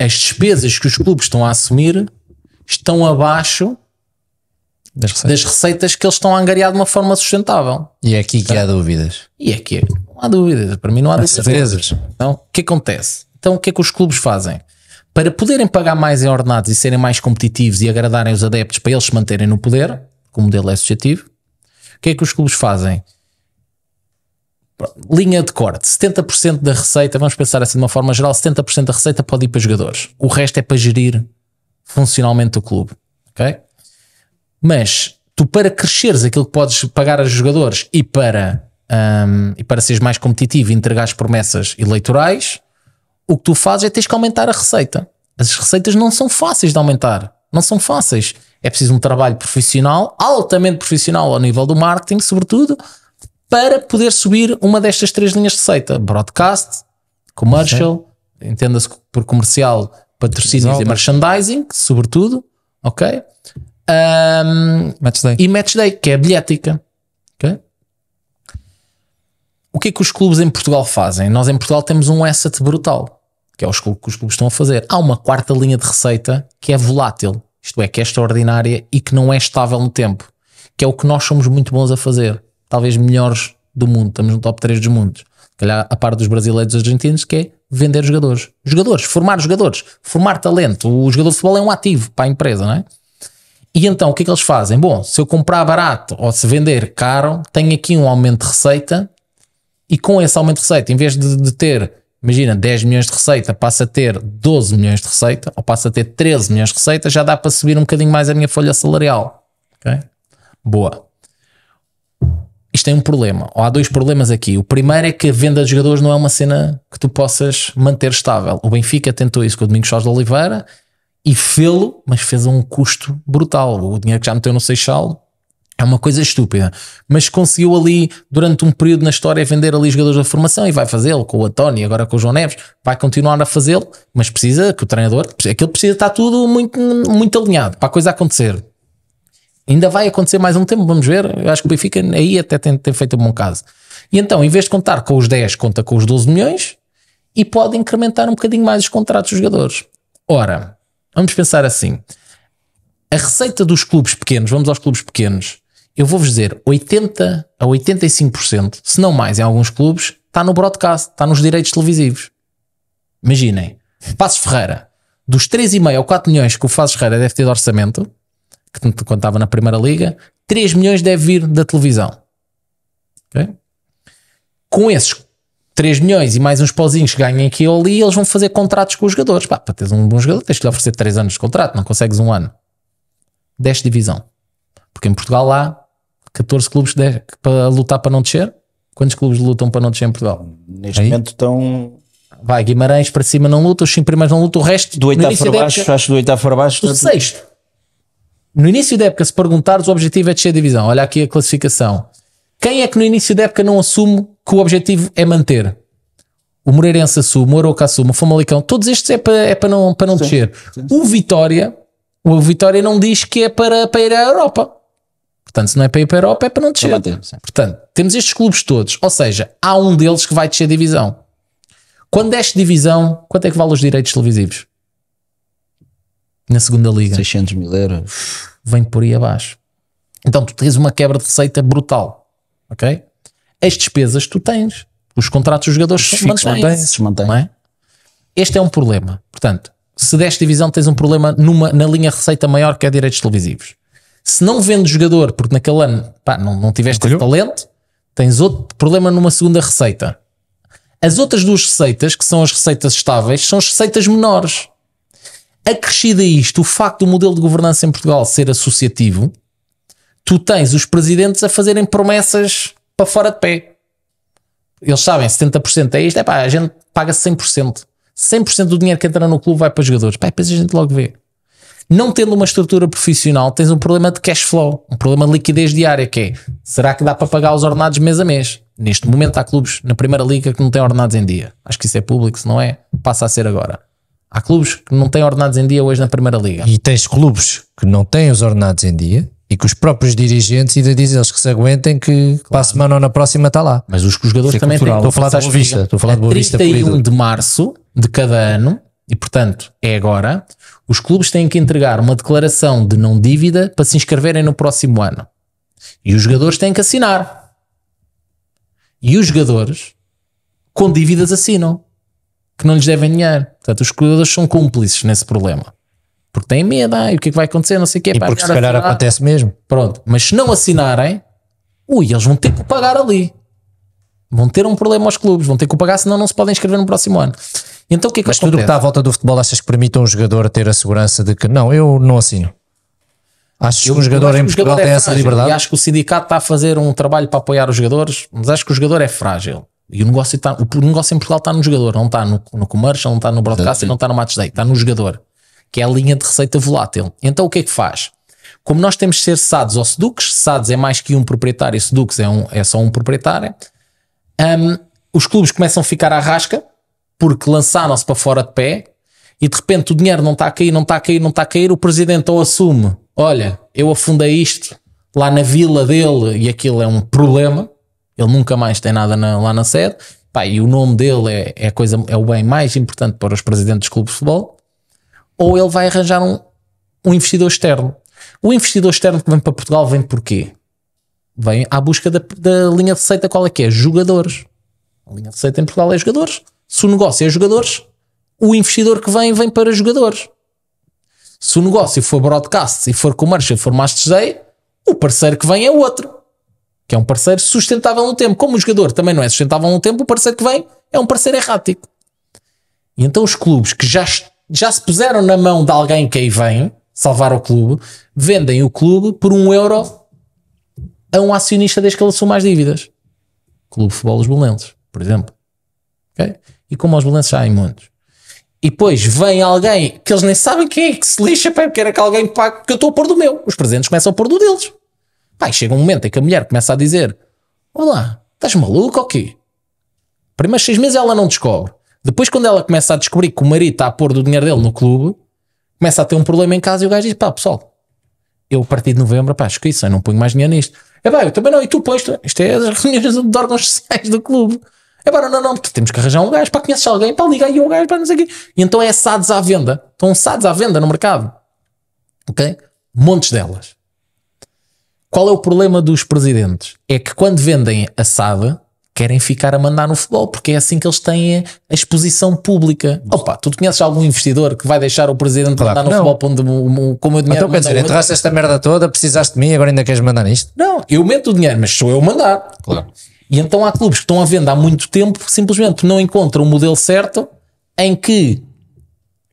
as despesas que os clubes estão a assumir estão abaixo das receitas, das receitas que eles estão a angariar de uma forma sustentável. E é aqui que então, há dúvidas. E é aqui. Não há dúvidas. Para mim não há, dúvidas. certezas. Então, o que acontece? Então, o que é que os clubes fazem? Para poderem pagar mais em ordenados e serem mais competitivos e agradarem os adeptos para eles se manterem no poder, como modelo é associativo, o que é que os clubes fazem? linha de corte, 70% da receita, vamos pensar assim de uma forma geral, 70% da receita pode ir para jogadores. O resto é para gerir funcionalmente o clube, ok? Mas tu para cresceres aquilo que podes pagar a jogadores e para um, e para seres mais competitivo e entregares promessas eleitorais, o que tu fazes é tens que aumentar a receita. As receitas não são fáceis de aumentar, não são fáceis. É preciso um trabalho profissional, altamente profissional ao nível do marketing, sobretudo, para poder subir uma destas três linhas de seita: broadcast, commercial, entenda-se por comercial, patrocínios e merchandising, sobretudo, ok? Um, day. E matchday, que é a bilhética. Okay? O que é que os clubes em Portugal fazem? Nós em Portugal temos um asset brutal, que é o que os clubes estão a fazer. Há uma quarta linha de receita que é volátil, isto é, que é extraordinária e que não é estável no tempo, que é o que nós somos muito bons a fazer talvez melhores do mundo, estamos no top 3 dos mundos. Calhar a par dos brasileiros e argentinos, que é vender jogadores. Jogadores, formar jogadores, formar talento. O jogador de futebol é um ativo para a empresa, não é? E então o que é que eles fazem? Bom, se eu comprar barato ou se vender caro, tenho aqui um aumento de receita e com esse aumento de receita, em vez de, de ter, imagina, 10 milhões de receita, passa a ter 12 milhões de receita ou passa a ter 13 milhões de receita, já dá para subir um bocadinho mais a minha folha salarial. Ok? Boa isto tem um problema, ou há dois problemas aqui. O primeiro é que a venda de jogadores não é uma cena que tu possas manter estável. O Benfica tentou isso com o Domingos Soares de Oliveira e fê-lo, mas fez a um custo brutal. O dinheiro que já meteu no Seixal é uma coisa estúpida, mas conseguiu ali, durante um período na história, vender ali jogadores da formação e vai fazê-lo com o António, agora com o João Neves, vai continuar a fazê-lo, mas precisa que o treinador, aquilo precisa estar tudo muito, muito alinhado para a coisa acontecer. Ainda vai acontecer mais um tempo, vamos ver. Eu acho que o Benfica aí até tem, tem feito um bom caso. E então, em vez de contar com os 10, conta com os 12 milhões e pode incrementar um bocadinho mais os contratos dos jogadores. Ora, vamos pensar assim: a receita dos clubes pequenos, vamos aos clubes pequenos, eu vou-vos dizer 80 a 85%, se não mais em alguns clubes, está no broadcast, está nos direitos televisivos. Imaginem, Passos Ferreira, dos 3,5 ou 4 milhões que o Passos Ferreira deve ter de orçamento, que quando estava na Primeira Liga, 3 milhões deve vir da televisão. Okay? Com esses 3 milhões e mais uns pozinhos que ganhem aqui ou ali, eles vão fazer contratos com os jogadores. Pá, para teres um bom jogador, tens de lhe oferecer 3 anos de contrato, não consegues um ano. 10 divisão. Porque em Portugal há 14 clubes para lutar para não descer. Quantos clubes lutam para não descer em Portugal? Neste Aí? momento estão. Vai, Guimarães para cima não luta, os 5 primeiros não lutam, o resto. Do oitavo para baixo, acho do oitavo para baixo. O sexto. No início da época, se perguntares, o objetivo é descer a divisão. Olha aqui a classificação. Quem é que no início da época não assume que o objetivo é manter? O Moreirense assume, o Aroca assume, o Famalicão. Todos estes é para é não, para não sim, descer. Sim. O Vitória, o Vitória não diz que é para, para ir à Europa. Portanto, se não é para ir para a Europa, é para não descer. Ter, Portanto, temos estes clubes todos. Ou seja, há um deles que vai descer a divisão. Quando desce divisão, quanto é que vale os direitos televisivos? na segunda liga. 600 mil euros. Vem por aí abaixo. Então tu tens uma quebra de receita brutal, ok? As despesas tu tens, os contratos dos jogadores mantém se mantém. não é? Este é um problema. Portanto, se deste divisão tens um problema numa, na linha receita maior que é direitos televisivos. Se não vendo jogador, porque naquele ano pá, não, não tiveste não talento, tens outro problema numa segunda receita. As outras duas receitas, que são as receitas estáveis, são as receitas menores. Acrescido a isto, o facto do modelo de governança em Portugal ser associativo, tu tens os presidentes a fazerem promessas para fora de pé. Eles sabem, 70% é isto, é pá, a gente paga 100%. 100% do dinheiro que entra no clube vai para os jogadores. Pá, depois a gente logo vê. Não tendo uma estrutura profissional, tens um problema de cash flow, um problema de liquidez diária, que é, será que dá para pagar os ordenados mês a mês? Neste momento há clubes na primeira liga que não têm ordenados em dia. Acho que isso é público, se não é, passa a ser agora. Há clubes que não têm ordenados em dia hoje na Primeira Liga. E tens clubes que não têm os ordenados em dia e que os próprios dirigentes ainda dizem eles que se aguentem que claro. para a semana ou na próxima está lá. Mas os, os jogadores é também cultural. têm. Estou a falar de Boa Vista. Estou a falar de Boa Vista. 31 é de março de cada ano, e portanto é agora, os clubes têm que entregar uma declaração de não dívida para se inscreverem no próximo ano. E os jogadores têm que assinar. E os jogadores com dívidas assinam que não lhes devem dinheiro. Portanto, os cuidadores são cúmplices nesse problema. Porque têm medo, ah, e o que é que vai acontecer, não sei o quê. E porque se calhar assinar. acontece mesmo. Pronto, mas se não assinarem, ui, eles vão ter que pagar ali. Vão ter um problema aos clubes, vão ter que pagar, senão não se podem inscrever no próximo ano. Então o que é que Mas tudo o que está à volta do futebol achas que permite um jogador ter a segurança de que não, eu não assino? Achas eu, que um jogador em Portugal jogador é tem essa liberdade? acho que o sindicato está a fazer um trabalho para apoiar os jogadores, mas acho que o jogador é frágil. E o negócio, está, o negócio em Portugal está no jogador, não está no, no commercial, não está no broadcast, não está no match day, está no jogador, que é a linha de receita volátil. Então o que é que faz? Como nós temos de ser SADs ou SEDUCs, SADs é mais que um proprietário, SEDUCs é, um, é só um proprietário, um, os clubes começam a ficar à rasca porque lançaram-se para fora de pé e de repente o dinheiro não está a cair, não está a cair, não está a cair, o presidente ou assume, olha, eu afundei isto lá na vila dele e aquilo é um problema, ele nunca mais tem nada na, lá na sede. Pá, e o nome dele é, é, coisa, é o bem mais importante para os presidentes dos clubes de futebol. Ou ele vai arranjar um, um investidor externo. O investidor externo que vem para Portugal vem porquê? Vem à busca da, da linha de receita qual é que é? Jogadores. A linha de receita em Portugal é jogadores. Se o negócio é jogadores, o investidor que vem, vem para jogadores. Se o negócio for broadcast e for comércio, for Masters Day, o parceiro que vem é outro que é um parceiro sustentável no tempo. Como o jogador também não é sustentável no tempo, o parceiro que vem é um parceiro errático. E então os clubes que já, já se puseram na mão de alguém que aí vem salvar o clube, vendem o clube por um euro a um acionista desde que ele assuma as dívidas. Clube de Futebol Os Bolenses, por exemplo. Okay? E como aos Bolenses já há em muitos. E depois vem alguém que eles nem sabem quem é que se lixa, para porque era que alguém pague, que eu estou a pôr do meu. Os presentes começam a pôr do deles. Pai, chega um momento em que a mulher começa a dizer: Olá, estás maluco ou quê? Primeiros seis meses ela não descobre. Depois, quando ela começa a descobrir que o marido está a pôr do dinheiro dele no clube, começa a ter um problema em casa e o gajo diz: Pá, pessoal, eu a partir de novembro, pá, isso, eu não ponho mais dinheiro nisto. É bem, eu também não, e tu pões, tu, isto é as reuniões de órgãos sociais do clube. É pá, não, não, porque temos que arranjar um gajo, pá, conheces alguém, pá, liga aí um gajo, pá, não sei o quê. E então é SADs à venda. Estão SADs à venda no mercado. Ok? Montes delas. Qual é o problema dos presidentes? É que quando vendem a SAD, querem ficar a mandar no futebol, porque é assim que eles têm a exposição pública. Opa, tu conheces algum investidor que vai deixar o presidente claro mandar no não. futebol onde, como o dinheiro. Então quer dizer, enterraste esta merda toda, precisaste de mim, agora ainda queres mandar nisto? Não, eu meto o dinheiro, mas sou eu a mandar. Claro. E então há clubes que estão à venda há muito tempo, simplesmente não encontram o um modelo certo em que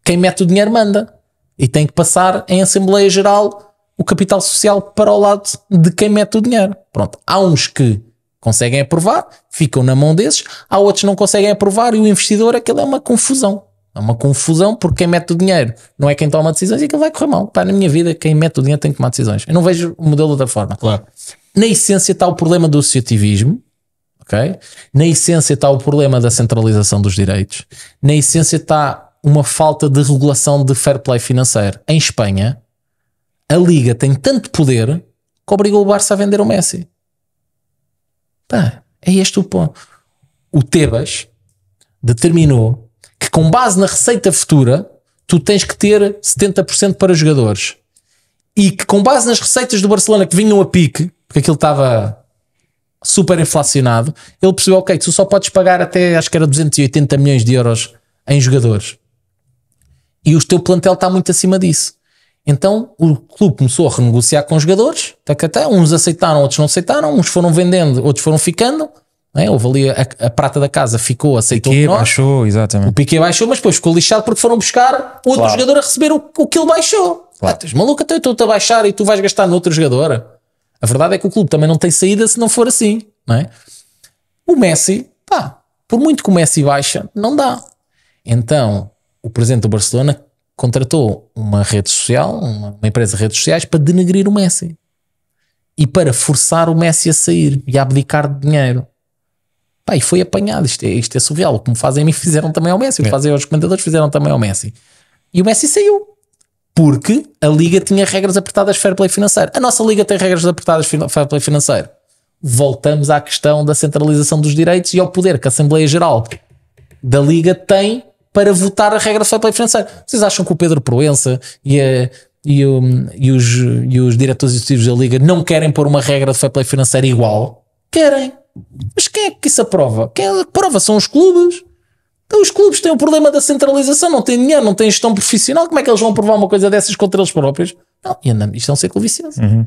quem mete o dinheiro manda. E tem que passar em Assembleia Geral o capital social para o lado de quem mete o dinheiro. Pronto, há uns que conseguem aprovar, ficam na mão desses, há outros que não conseguem aprovar e o investidor, aquilo é uma confusão. É uma confusão porque quem mete o dinheiro não é quem toma decisões e aquilo vai correr mal. Pá, na minha vida, quem mete o dinheiro tem que tomar decisões. Eu não vejo o modelo da forma. Claro. Na essência está o problema do associativismo, ok? Na essência está o problema da centralização dos direitos. Na essência está uma falta de regulação de fair play financeiro. Em Espanha, a Liga tem tanto poder que obrigou o Barça a vender o Messi. Pá, é este o ponto. O Tebas determinou que, com base na receita futura, tu tens que ter 70% para jogadores. E que, com base nas receitas do Barcelona que vinham a pique, porque aquilo estava super inflacionado, ele percebeu: ok, tu só podes pagar até acho que era 280 milhões de euros em jogadores. E o teu plantel está muito acima disso. Então o clube começou a renegociar com os jogadores, tacatá, uns aceitaram, outros não aceitaram, uns foram vendendo, outros foram ficando. É? Houve ali a, a, prata da casa, ficou, aceitou. O Piquet baixou, exatamente. O Piquet baixou, mas depois ficou lixado porque foram buscar outro claro. jogador a receber o, o que ele baixou. Claro. Ah, maluco, até então estou-te a baixar e tu vais gastar noutro jogador. A verdade é que o clube também não tem saída se não for assim. Não é? O Messi, pá, por muito que o Messi baixa, não dá. Então, o presidente do Barcelona contratou uma rede social, uma, empresa de redes sociais, para denegrir o Messi e para forçar o Messi a sair e a abdicar de dinheiro. Pá, e foi apanhado. Isto é, isto é surreal. O que me fazem a mim fizeram também ao Messi, o que é. fazem aos comentadores fizeram também ao Messi. E o Messi saiu. Porque a liga tinha regras apertadas de fair play financeiro. A nossa liga tem regras apertadas de fair play financeiro. Voltamos à questão da centralização dos direitos e ao poder que a Assembleia Geral da Liga tem para votar a regra do fair play financeiro. Vocês acham que o Pedro Proença e, a, e, o, e, os, e os diretores executivos da Liga não querem pôr uma regra de fair play financeiro igual? Querem. Mas quem é que isso aprova? Quem é aprova são os clubes. Então os clubes têm o problema da centralização, não têm dinheiro, não têm gestão profissional. Como é que eles vão provar uma coisa dessas contra eles próprios? Não, e andamos, isto é um ciclo vicioso. Uhum.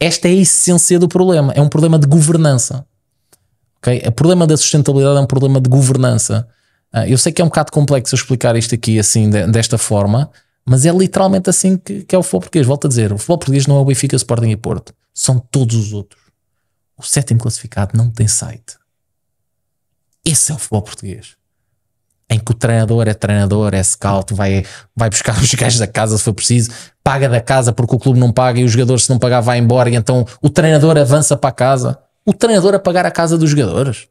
Esta é a essência do problema. É um problema de governança. Okay? O problema da sustentabilidade é um problema de governança. Ah, eu sei que é um bocado complexo eu explicar isto aqui assim, desta forma, mas é literalmente assim que, que é o futebol português. Volto a dizer: o futebol português não é o Benfica, Sporting e Porto, são todos os outros. O sétimo classificado não tem site. Esse é o futebol português. Em que o treinador é treinador, é scout, vai, vai buscar os gajos da casa se for preciso, paga da casa porque o clube não paga e o jogador, se não pagar, vai embora. E então o treinador avança para a casa. O treinador a pagar a casa dos jogadores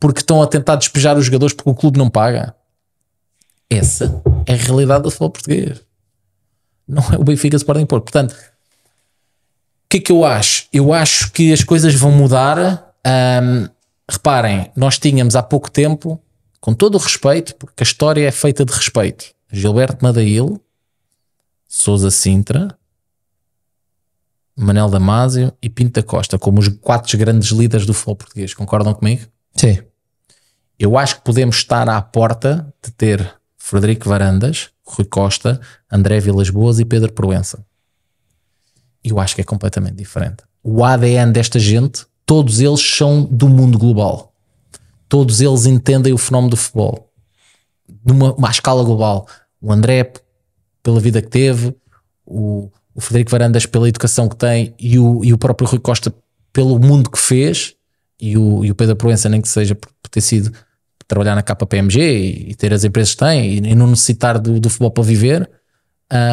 porque estão a tentar despejar os jogadores porque o clube não paga. Essa é a realidade do futebol português. Não é o Benfica se podem pôr. Portanto, o que é que eu acho? Eu acho que as coisas vão mudar. Um, reparem, nós tínhamos há pouco tempo, com todo o respeito, porque a história é feita de respeito. Gilberto Madail, Souza Sintra, Manel Damasio e Pinto da Costa como os quatro grandes líderes do futebol português. Concordam comigo? Sim. Eu acho que podemos estar à porta de ter Frederico Varandas, Rui Costa, André Vilas Boas e Pedro Proença. Eu acho que é completamente diferente. O ADN desta gente, todos eles são do mundo global. Todos eles entendem o fenómeno do futebol numa uma escala global. O André, pela vida que teve, o, o Frederico Varandas, pela educação que tem e o, e o próprio Rui Costa, pelo mundo que fez, e o, e o Pedro Proença, nem que seja por, por ter sido trabalhar na KPMG e, e ter as empresas que têm e, e não necessitar do, do, futebol para viver,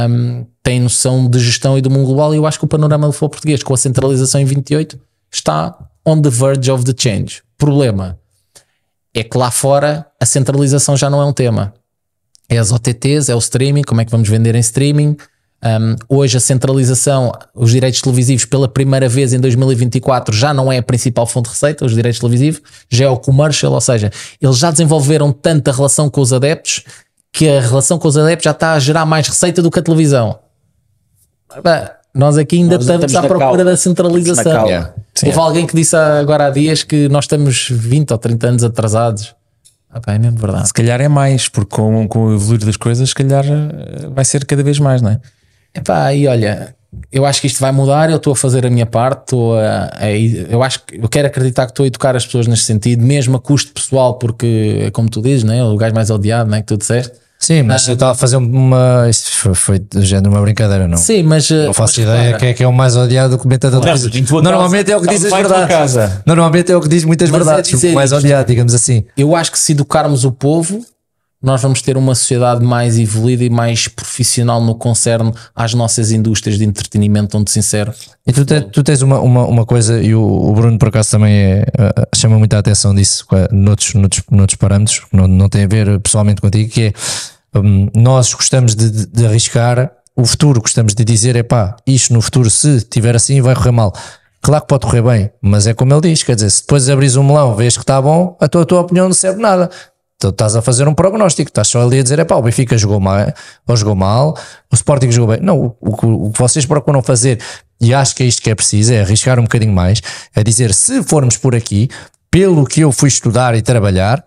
um, tem noção de gestão e do mundo global. E eu acho que o panorama do futebol português, com a centralização em 28, está on the verge of the change. Problema é que lá fora a centralização já não é um tema. É as OTTs, é o streaming, como é que vamos vender em streaming um, hoje a centralização, os direitos televisivos, pela primeira vez em 2024, já não é a principal fonte de receita, os direitos televisivos, já é o commercial, ou seja, eles já desenvolveram tanta relação com os adeptos que a relação com os adeptos já está a gerar mais receita do que a televisão. Bah, nós aqui ainda nós estamos, estamos, à procura da centralização. Yeah. Houve alguém que disse agora há dias que nós estamos 20 ou 30 anos atrasados. Ah, é verdade. Se calhar é mais, porque com, com o evoluir das coisas, se calhar eh, vai ser cada vez mais, não é? Epá, e olha, eu acho que isto vai mudar, eu estou a fazer a minha parte, estou a, a, eu acho que eu quero acreditar que estou a educar as pessoas neste sentido, mesmo a custo pessoal, porque como tu dizes, né, o gajo mais odiado né, que tu disseste. Sim, mas ah, eu estava a fazer uma. Isso foi, foi do género uma brincadeira, não? Sim, mas. Não eh, faço mas, ideia claro. quem é que é o mais odiado comentador do da Normalmente é o que diz as verdades. Normalmente é o que diz muitas mas é verdades. É dizer, o mais odiado, digamos assim. Eu acho que se educarmos o povo, nós vamos ter uma sociedade mais evoluída e mais profissional no concerne às nossas indústrias de entretenimento, tão sincero. E tu, te, tu tens uma, uma, uma, coisa, e o, o Bruno por acaso também é, eh, chama muita atenção disso noutros, noutros, noutros parâmetros, que não, não tem a ver pessoalmente contigo, que é um, nós gostamos de, de, de arriscar o futuro, gostamos de dizer é pá, isto no futuro se tiver assim vai correr mal. Claro que pode correr bem, mas é como ele diz, quer dizer, se depois abris um melão, vês que está bom, a tua, a tua opinião não serve nada. Tu estás a fazer um prognóstico, estás só ali a dizer: é pá, o Benfica jogou mal, ou jogou mal, o Sporting jogou bem. Não, o, o, o que vocês procuram fazer, e acho que é isto que é preciso, é arriscar um bocadinho mais, é dizer: se formos por aqui, pelo que eu fui estudar e trabalhar,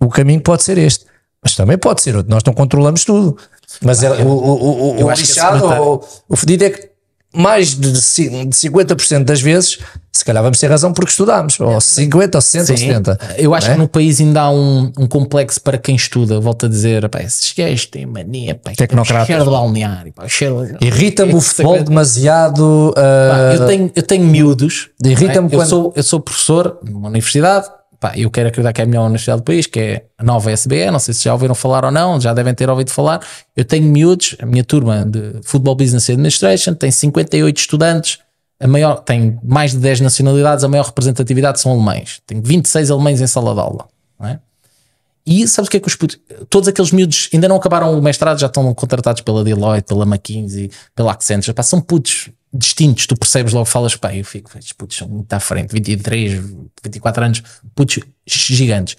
o caminho pode ser este. Mas também pode ser outro, nós não controlamos tudo. Mas ah, é, eu, o, o, o, o lixado, o, o fedido é que mais de, de 50% das vezes, se calhar vamos ter razão porque estudámos, ou 50, ou 60, Sim. ou 70. É? Eu acho é? que no país ainda há um, um complexo para quem estuda, volto a dizer, pá, esses gajos têm mania, pá, tecnocrata. Cheiro do balneário, pá, cheiro... Irrita-me é o futebol demasiado. Uh... Pá, eu, ah, tenho, eu tenho miúdos. Irrita-me é? quando. Eu sou, eu sou professor numa universidade, pá, eu quero acreditar que é a melhor universidade do país, que é a nova SBE, não sei se já ouviram falar ou não, já devem ter ouvido falar. Eu tenho miúdos, a minha turma de Football Business Administration tem 58 estudantes, a maior, tem mais de 10 nacionalidades, a maior representatividade são alemães. Tenho 26 alemães em sala de aula, não é? E sabes o que é que os putos, todos aqueles miúdos ainda não acabaram o mestrado, já estão contratados pela Deloitte, pela McKinsey, pela Accenture, pá, são putos distintos, tu percebes logo, falas, pá, eu fico, putz, são muito à frente, 23, 24 anos, putz, gigantes.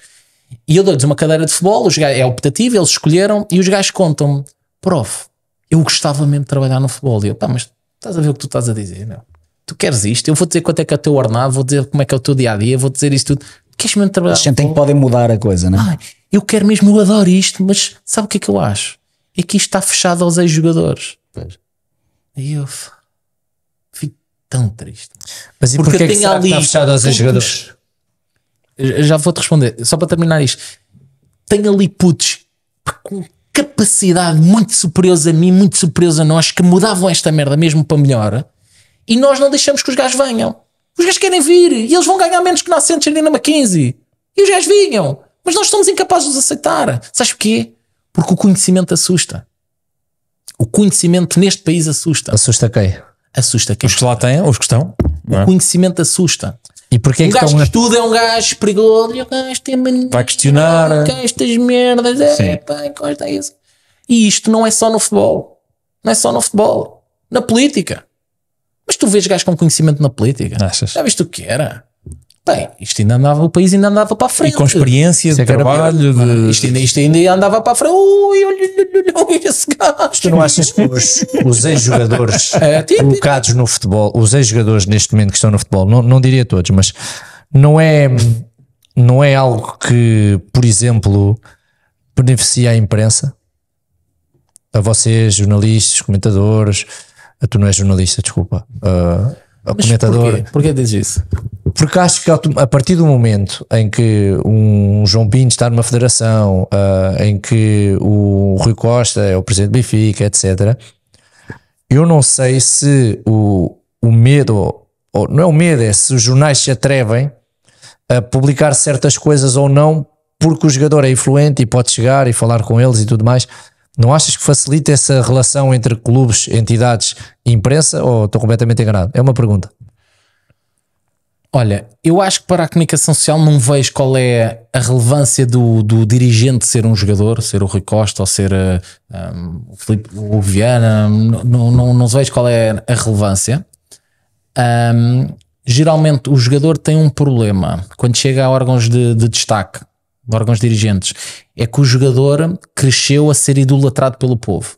E eu dou-lhes uma cadeira de futebol, os gajos, é optativo, eles escolheram, e os gajos contam-me, prof, eu gostava mesmo de trabalhar no futebol. E eu, pá, mas estás a ver o que tu estás a dizer, não Tu queres isto? Eu vou dizer quanto é que é o teu ordenado, vou dizer como é que é o teu dia a dia, vou dizer isto tudo. Queres mesmo trabalhar? A gente tem que podem mudar a coisa, não é? Ah, eu quero mesmo, eu adoro isto, mas sabe o que é que eu acho? É que isto está fechado aos ex-jogadores. E eu, tão triste. Mas e porque, porque é que tem ali está fechado aos jogadores? Já vou-te responder, só para terminar isto. Tem ali putos com capacidade muito superiores a mim, muito superiores a nós, que mudavam esta merda mesmo para melhor e nós não deixamos que os gajos venham. Os gajos querem vir e eles vão ganhar menos que na Ascentes e na 15. E os gajos vinham, mas nós somos incapazes de os aceitar. Sabes porquê? Porque o conhecimento assusta. O conhecimento neste país assusta. Assusta quem? assusta quem Os que lá têm, os que estão. O é? conhecimento assusta. E porquê um que gajo estão... que estuda é um gajo perigoso. E o gajo tem mania. Vai questionar. O gajo tem merdas. É, pá, encosta isso. E isto não é só no futebol. Não é só no futebol. Na política. Mas tu vês gajos com conhecimento na política. Achas? Já viste o que era? Bem, isto ainda andava, o país ainda andava para a frente. E com experiência de é trabalho. É? De... Isto, ainda, isto ainda andava para a frente. Ui, olha, olha esse gajo. Tu não achas que os, os ex-jogadores é, tipo, colocados no futebol, os ex-jogadores neste momento que estão no futebol, não, não diria todos, mas não é, não é algo que, por exemplo, beneficia a imprensa? A vocês, jornalistas, comentadores. Tu não és jornalista, desculpa. Uh, ao Mas comentador. Porquê? porquê diz isso? Porque acho que a partir do momento em que um João Pinto está numa federação, uh, em que o Rui Costa é o presidente do Benfica, etc., eu não sei se o, o medo, ou não é o medo, é se os jornais se atrevem a publicar certas coisas ou não, porque o jogador é influente e pode chegar e falar com eles e tudo mais. Não achas que facilita essa relação entre clubes, entidades e imprensa? Ou estou completamente enganado? É uma pergunta. Olha, eu acho que para a comunicação social não vejo qual é a relevância do, do dirigente ser um jogador, ser o Rui Costa ou ser eh, um, o Filipe o Viana, não, não, não vejo qual é a relevância. Um, geralmente o jogador tem um problema quando chega a órgãos de, de destaque órgãos dirigentes, é que o jogador cresceu a ser idolatrado pelo povo.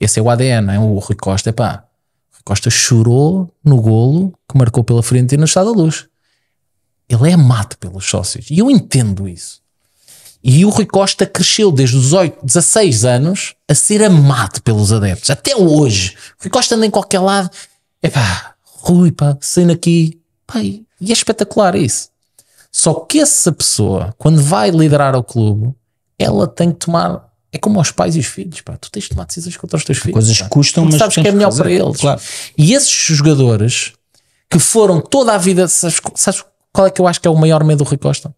Esse é o ADN, é? o Rui Costa, pá. Rui Costa chorou no golo que marcou pela e no Estado da Luz. Ele é amado pelos sócios. E eu entendo isso. E o Rui Costa cresceu desde os 8, 16 anos a ser amado pelos adeptos. Até hoje. O Rui Costa anda em qualquer lado. É pá, Rui, pá, saindo aqui. Pá, e é espetacular isso. Só que essa pessoa, quando vai liderar o clube, ela tem que tomar. É como aos pais e os filhos, pá. Tu tens de tomar decisões contra os teus filhos. Coisas pá. custam, tu mas sabes que é melhor fazer, para eles. Claro. E esses jogadores que foram toda a vida. Sabes, sabes qual é que eu acho que é o maior medo do Rui Costa?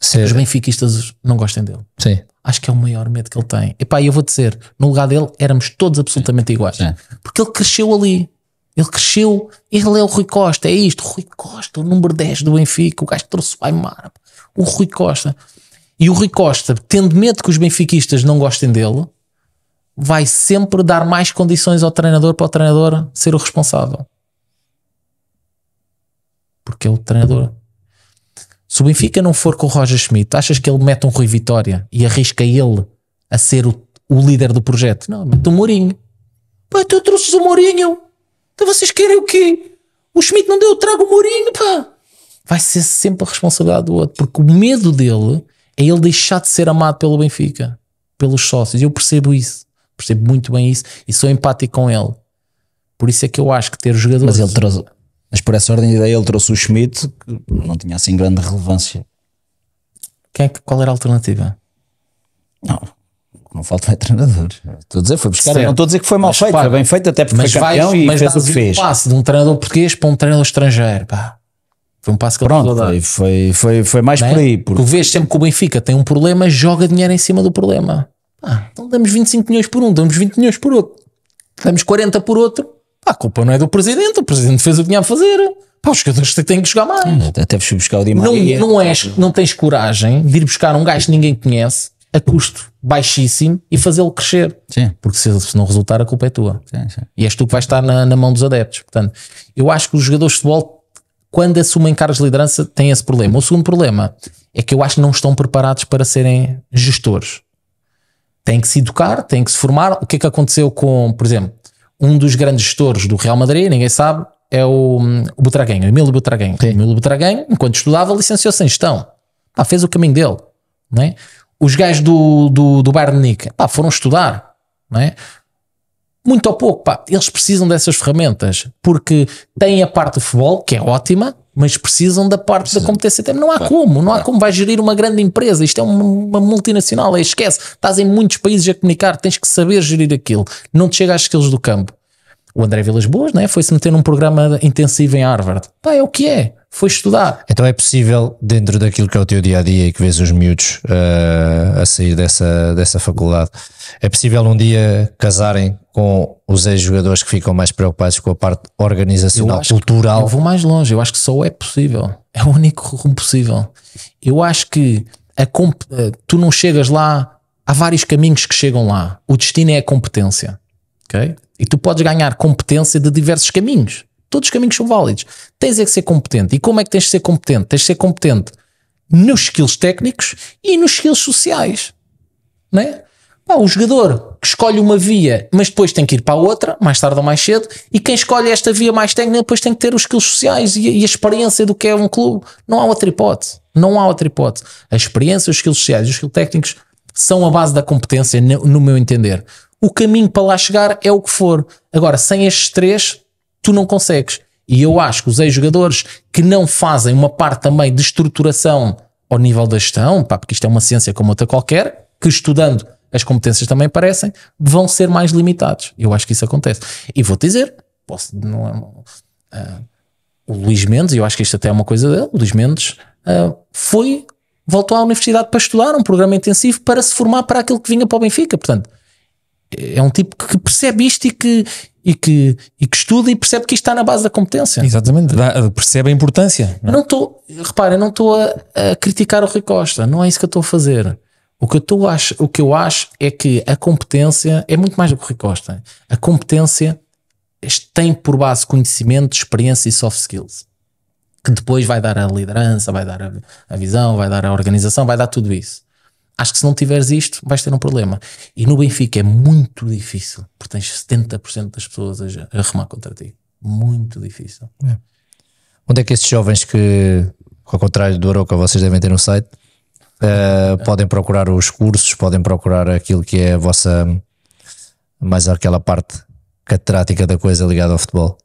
Ser. Os benfiquistas não gostem dele. Sim. Acho que é o maior medo que ele tem. pá eu vou dizer, no lugar dele éramos todos absolutamente iguais. Porque ele cresceu ali. Ele cresceu, ele é o Rui Costa, é isto. Rui Costa, o número 10 do Benfica, o gajo que trouxe o Aymar, o Rui Costa. E o Rui Costa, tendo medo que os benfiquistas não gostem dele, vai sempre dar mais condições ao treinador para o treinador ser o responsável. Porque é o treinador. Se o Benfica não for com o Roger Schmidt, achas que ele mete um Rui Vitória e arrisca ele a ser o, o líder do projeto? Não, mete o Mourinho. Pá, tu trouxes o Mourinho! Então vocês querem o quê? O Schmidt não deu, eu trago o Mourinho, pá. Vai ser sempre a responsabilidade do outro, porque o medo dele é ele deixar de ser amado pelo Benfica, pelos sócios. Eu percebo isso, percebo muito bem isso e sou empático com ele. Por isso é que eu acho que ter jogadores. Mas ele trouxe, mas por essa ordem de ideia, ele trouxe o Schmidt, que não tinha assim grande relevância. Quem é que, qual era a alternativa? Não, não falta é treinadores. Estou a dizer, foi buscar, não estou a dizer que foi mal mas, feito, foi bem feito, até porque mas foi campeão vais, e mas fez o que fez. Um passo de um treinador português para um treinador estrangeiro, pá. Foi um passo que Pronto, ele foi, foi, foi, foi mais não né? por aí. Porque... Tu vês sempre que o Benfica tem um problema, joga dinheiro em cima do problema. então damos 25 milhões por um, damos 20 milhões por outro, damos 40 por outro. Pá, a culpa não é do presidente, o presidente fez o que tinha a fazer. Pá, os jogadores têm que jogar mais. Até fui buscar o Di Maria. Não, não, és, não tens coragem de ir buscar um gajo que ninguém conhece a custo baixíssimo e fazê-lo crescer. Sim. Porque se, se, não resultar, a culpa é tua. Sim, sim. E és tu que vais estar na, na, mão dos adeptos. Portanto, eu acho que os jogadores de futebol, quando assumem cargos de liderança, têm esse problema. O segundo problema é que eu acho que não estão preparados para serem gestores. Têm que se educar, têm que se formar. O que é que aconteceu com, por exemplo, um dos grandes gestores do Real Madrid, ninguém sabe, é o, o Butraguenho, Emílio Butraguenho. Emílio Butraguenho, enquanto estudava, licenciou-se em gestão. Ah, fez o caminho dele. Não é? os gajos do, do, do Bayern de Nica, pá, foram estudar, não é? Muito ou pouco, pá, eles precisam dessas ferramentas, porque têm a parte do futebol, que é ótima, mas precisam da parte Precisa. da competência técnica. Não há como, não há como vai gerir uma grande empresa. Isto é uma, multinacional, é, esquece. Estás em muitos países a comunicar, tens que saber gerir aquilo. Não te chega às skills do campo o André Vilas Boas, né? foi se meter num programa intensivo em Harvard. Pá, é o que é. Foi estudar. Então é possível, dentro daquilo que é o teu dia a dia e que vês os miúdos uh, a sair dessa, dessa faculdade, é possível um dia casarem com os ex-jogadores que ficam mais preocupados com a parte organizacional, eu cultural? eu vou mais longe, eu acho que só é possível. É o único rumo possível. Eu acho que a eh, tu não chegas lá, há vários caminhos que chegam lá. O destino é a competência. E tu podes ganhar competência de diversos caminhos. Todos os caminhos são válidos. Tens é que ser competente. E como é que tens de ser competente? Tens de ser competente nos skills técnicos e nos skills sociais, né? Pá, o jogador que escolhe uma via, mas depois tem que ir para a outra, mais tarde ou mais cedo, e quem escolhe esta via mais técnica, depois tem que ter os skills sociais e, e a experiência do que é um clube. Não há outra hipótese. Não há outra hipótese. A experiência, os skills sociais e os skills técnicos são a base da competência, no, no meu entender o caminho para lá chegar é o que for. Agora, sem estes três, tu não consegues. E eu acho que os ex-jogadores que não fazem uma parte também de estruturação ao nível da gestão, pá, porque isto é uma ciência como outra qualquer, que estudando as competências também aparecem, vão ser mais limitados. Eu acho que isso acontece. E vou-te dizer, posso, não, é uh, o Luís Mendes, eu acho que isto até é uma coisa dele, o Luís Mendes uh, foi, voltou à universidade para estudar um programa intensivo para se formar para aquilo que vinha para o Benfica. Portanto, é um tipo que percebe isto e que, e que, e que estuda e percebe que isto está na base da competência. Exatamente, Dá, percebe a importância. Não? É? Eu não estou, repare, não estou a, a, criticar o Rui Costa, não é isso que eu estou a fazer. O que, eu estou acho, o que eu acho é que a competência é muito mais do que o Rui Costa. A competência tem por base conhecimento, experiência e soft skills. Que depois vai dar a liderança, vai dar a, a visão, vai dar a organização, vai dar tudo isso. Acho que se não tiveres isto, vais ter um problema. E no Benfica é muito difícil, porque tens 70% das pessoas a, a remar contra ti. Muito difícil. É. Onde é que esses jovens que, ao contrário do Aroca, vocês devem ter um site, uh, é. podem procurar os cursos, podem procurar aquilo que é a vossa, mais aquela parte catedrática da coisa ligada ao futebol?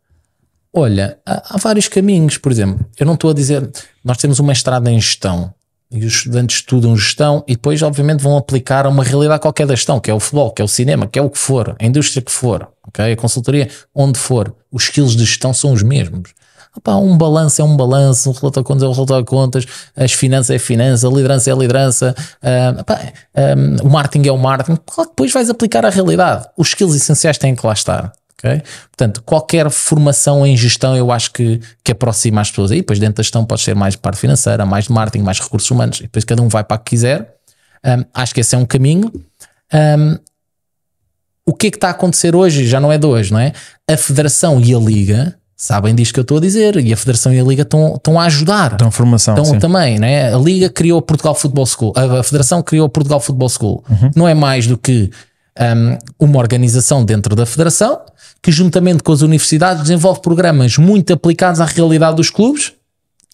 Olha, há, há vários caminhos, por exemplo, eu não estou a dizer, nós temos um mestrado em gestão, e os estudantes estudam gestão e depois, obviamente, vão aplicar a uma realidade qualquer da gestão, que é o futebol, que é o cinema, que é o que for, a indústria que for, okay? a consultoria, onde for. Os skills de gestão são os mesmos. Opa, um balanço é um balanço, um relatório de contas é um relatório de contas, as finanças é finança, a liderança é a liderança, uh, opa, um, ah, o marketing é o marketing. Claro, depois vais aplicar a realidade. Os skills essenciais têm que lá estar. Okay? Portanto, qualquer formação em gestão eu acho que, que aproxima as pessoas. aí depois dentro da gestão pode ser mais parte financeira, mais de marketing, mais recursos humanos, e depois cada um vai para o que quiser. Um, acho que esse é um caminho. Um, o que é que está a acontecer hoje? Já não é de hoje, não é? A Federação e a Liga sabem disto que eu estou a dizer e a Federação e a Liga estão, estão a ajudar. Estão formação. Estão sim. também, né? A Liga criou Portugal Football School, a Federação criou Portugal Football School. Uhum. Não é mais do que um, uma organização dentro da federação que, juntamente com as universidades, desenvolve programas muito aplicados à realidade dos clubes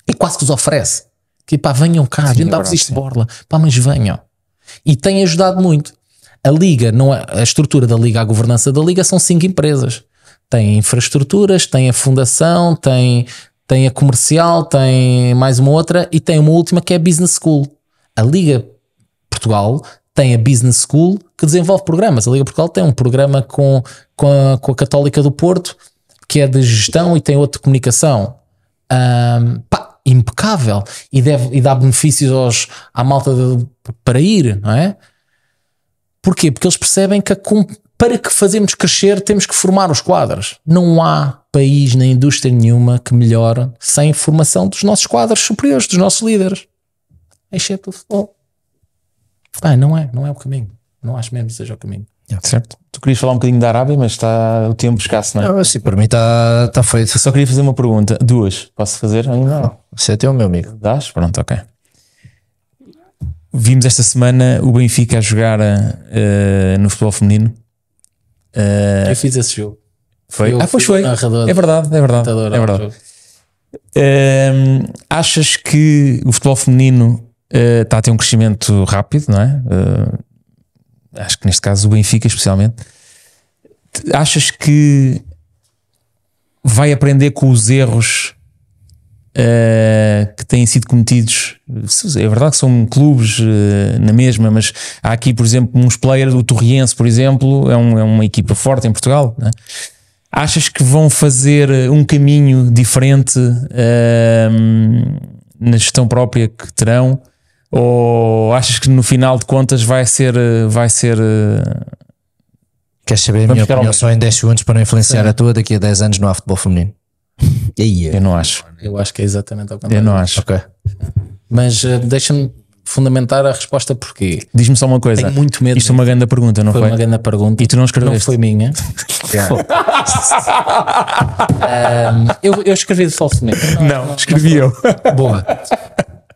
e quase que os oferece. Que pá, venham cá, sim, a gente dá-vos isto de borla, pá, mas venham. E tem ajudado muito. A liga, não é, a estrutura da liga, a governança da liga são cinco empresas. Tem infraestruturas, tem a fundação, tem, tem a comercial, tem mais uma outra e tem uma última que é a Business School. A Liga Portugal tem a Business School que desenvolve programas. A Liga Portugal tem um programa com, com, a, com a Católica do Porto, que é de gestão e tem outro de comunicação. Um, pá, impecável e, deve, e dá benefícios aos, à malta de, para ir, não é? Porquê? Porque eles percebem que a, para que fazemos crescer temos que formar os quadros. Não há país nem indústria nenhuma que melhore sem formação dos nossos quadros superiores, dos nossos líderes, exceto o futebol. Ah, não é, não é o caminho. Não acho mesmo que seja o caminho. Yeah. Certo. Tu querias falar um bocadinho da Arábia, mas está o tempo escasso, não é? Não, sim, para mim está tá feito. Só queria fazer uma pergunta. Duas. Posso fazer? Não, não. Você é teu, meu amigo. Dás? Pronto, ok. Vimos esta semana o Benfica a jogar uh, no futebol feminino. Uh, eu fiz esse jogo. Foi? Eu ah, pois foi. É verdade, é verdade. É verdade. Um, eh, achas que o futebol feminino uh, está a ter um crescimento rápido, não é? Uh, acho que neste caso o Benfica especialmente, achas que vai aprender com os erros uh, que têm sido cometidos? É verdade que são clubes uh, na mesma, mas há aqui, por exemplo, uns players, o Torriense, por exemplo, é, um, é uma equipa forte em Portugal. Né? Achas que vão fazer eh, um caminho diferente uh, na gestão própria que terão? Ou achas que no final de contas vai ser. Eh, vai ser eh, Queres saber a minha opinião só em 10 segundos para não influenciar é. a tua? Daqui a 10 anos não há futebol feminino. Eu não acho. Eu acho que é exatamente ao contrário. Eu não acho. Okay. Mas eh, deixa-me fundamentar a resposta porquê. Diz-me só uma coisa. Tenho muito medo. Isto é uma grande pergunta, não foi? Foi uma grande pergunta. E tu não escreveste? Não foi minha. um, eu, eu escrevi de falso Não, não, não escrevi não eu. Boa.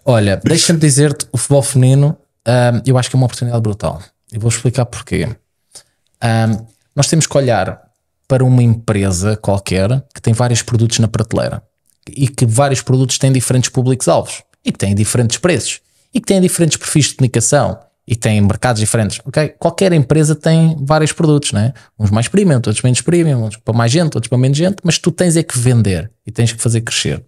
Olha, deixa-me dizer-te, o futebol feminino, um, eu acho que é uma oportunidade brutal. E vou explicar porquê. Um, nós temos que olhar para uma empresa qualquer que tem vários produtos na prateleira e que vários produtos têm diferentes públicos-alvos e que têm diferentes preços e que têm diferentes perfis de comunicação e têm mercados diferentes, ok? Qualquer empresa tem vários produtos, né? Uns mais premium, outros menos premium, uns para mais gente, outros para menos gente, mas tu tens é que vender e tens que fazer crescer.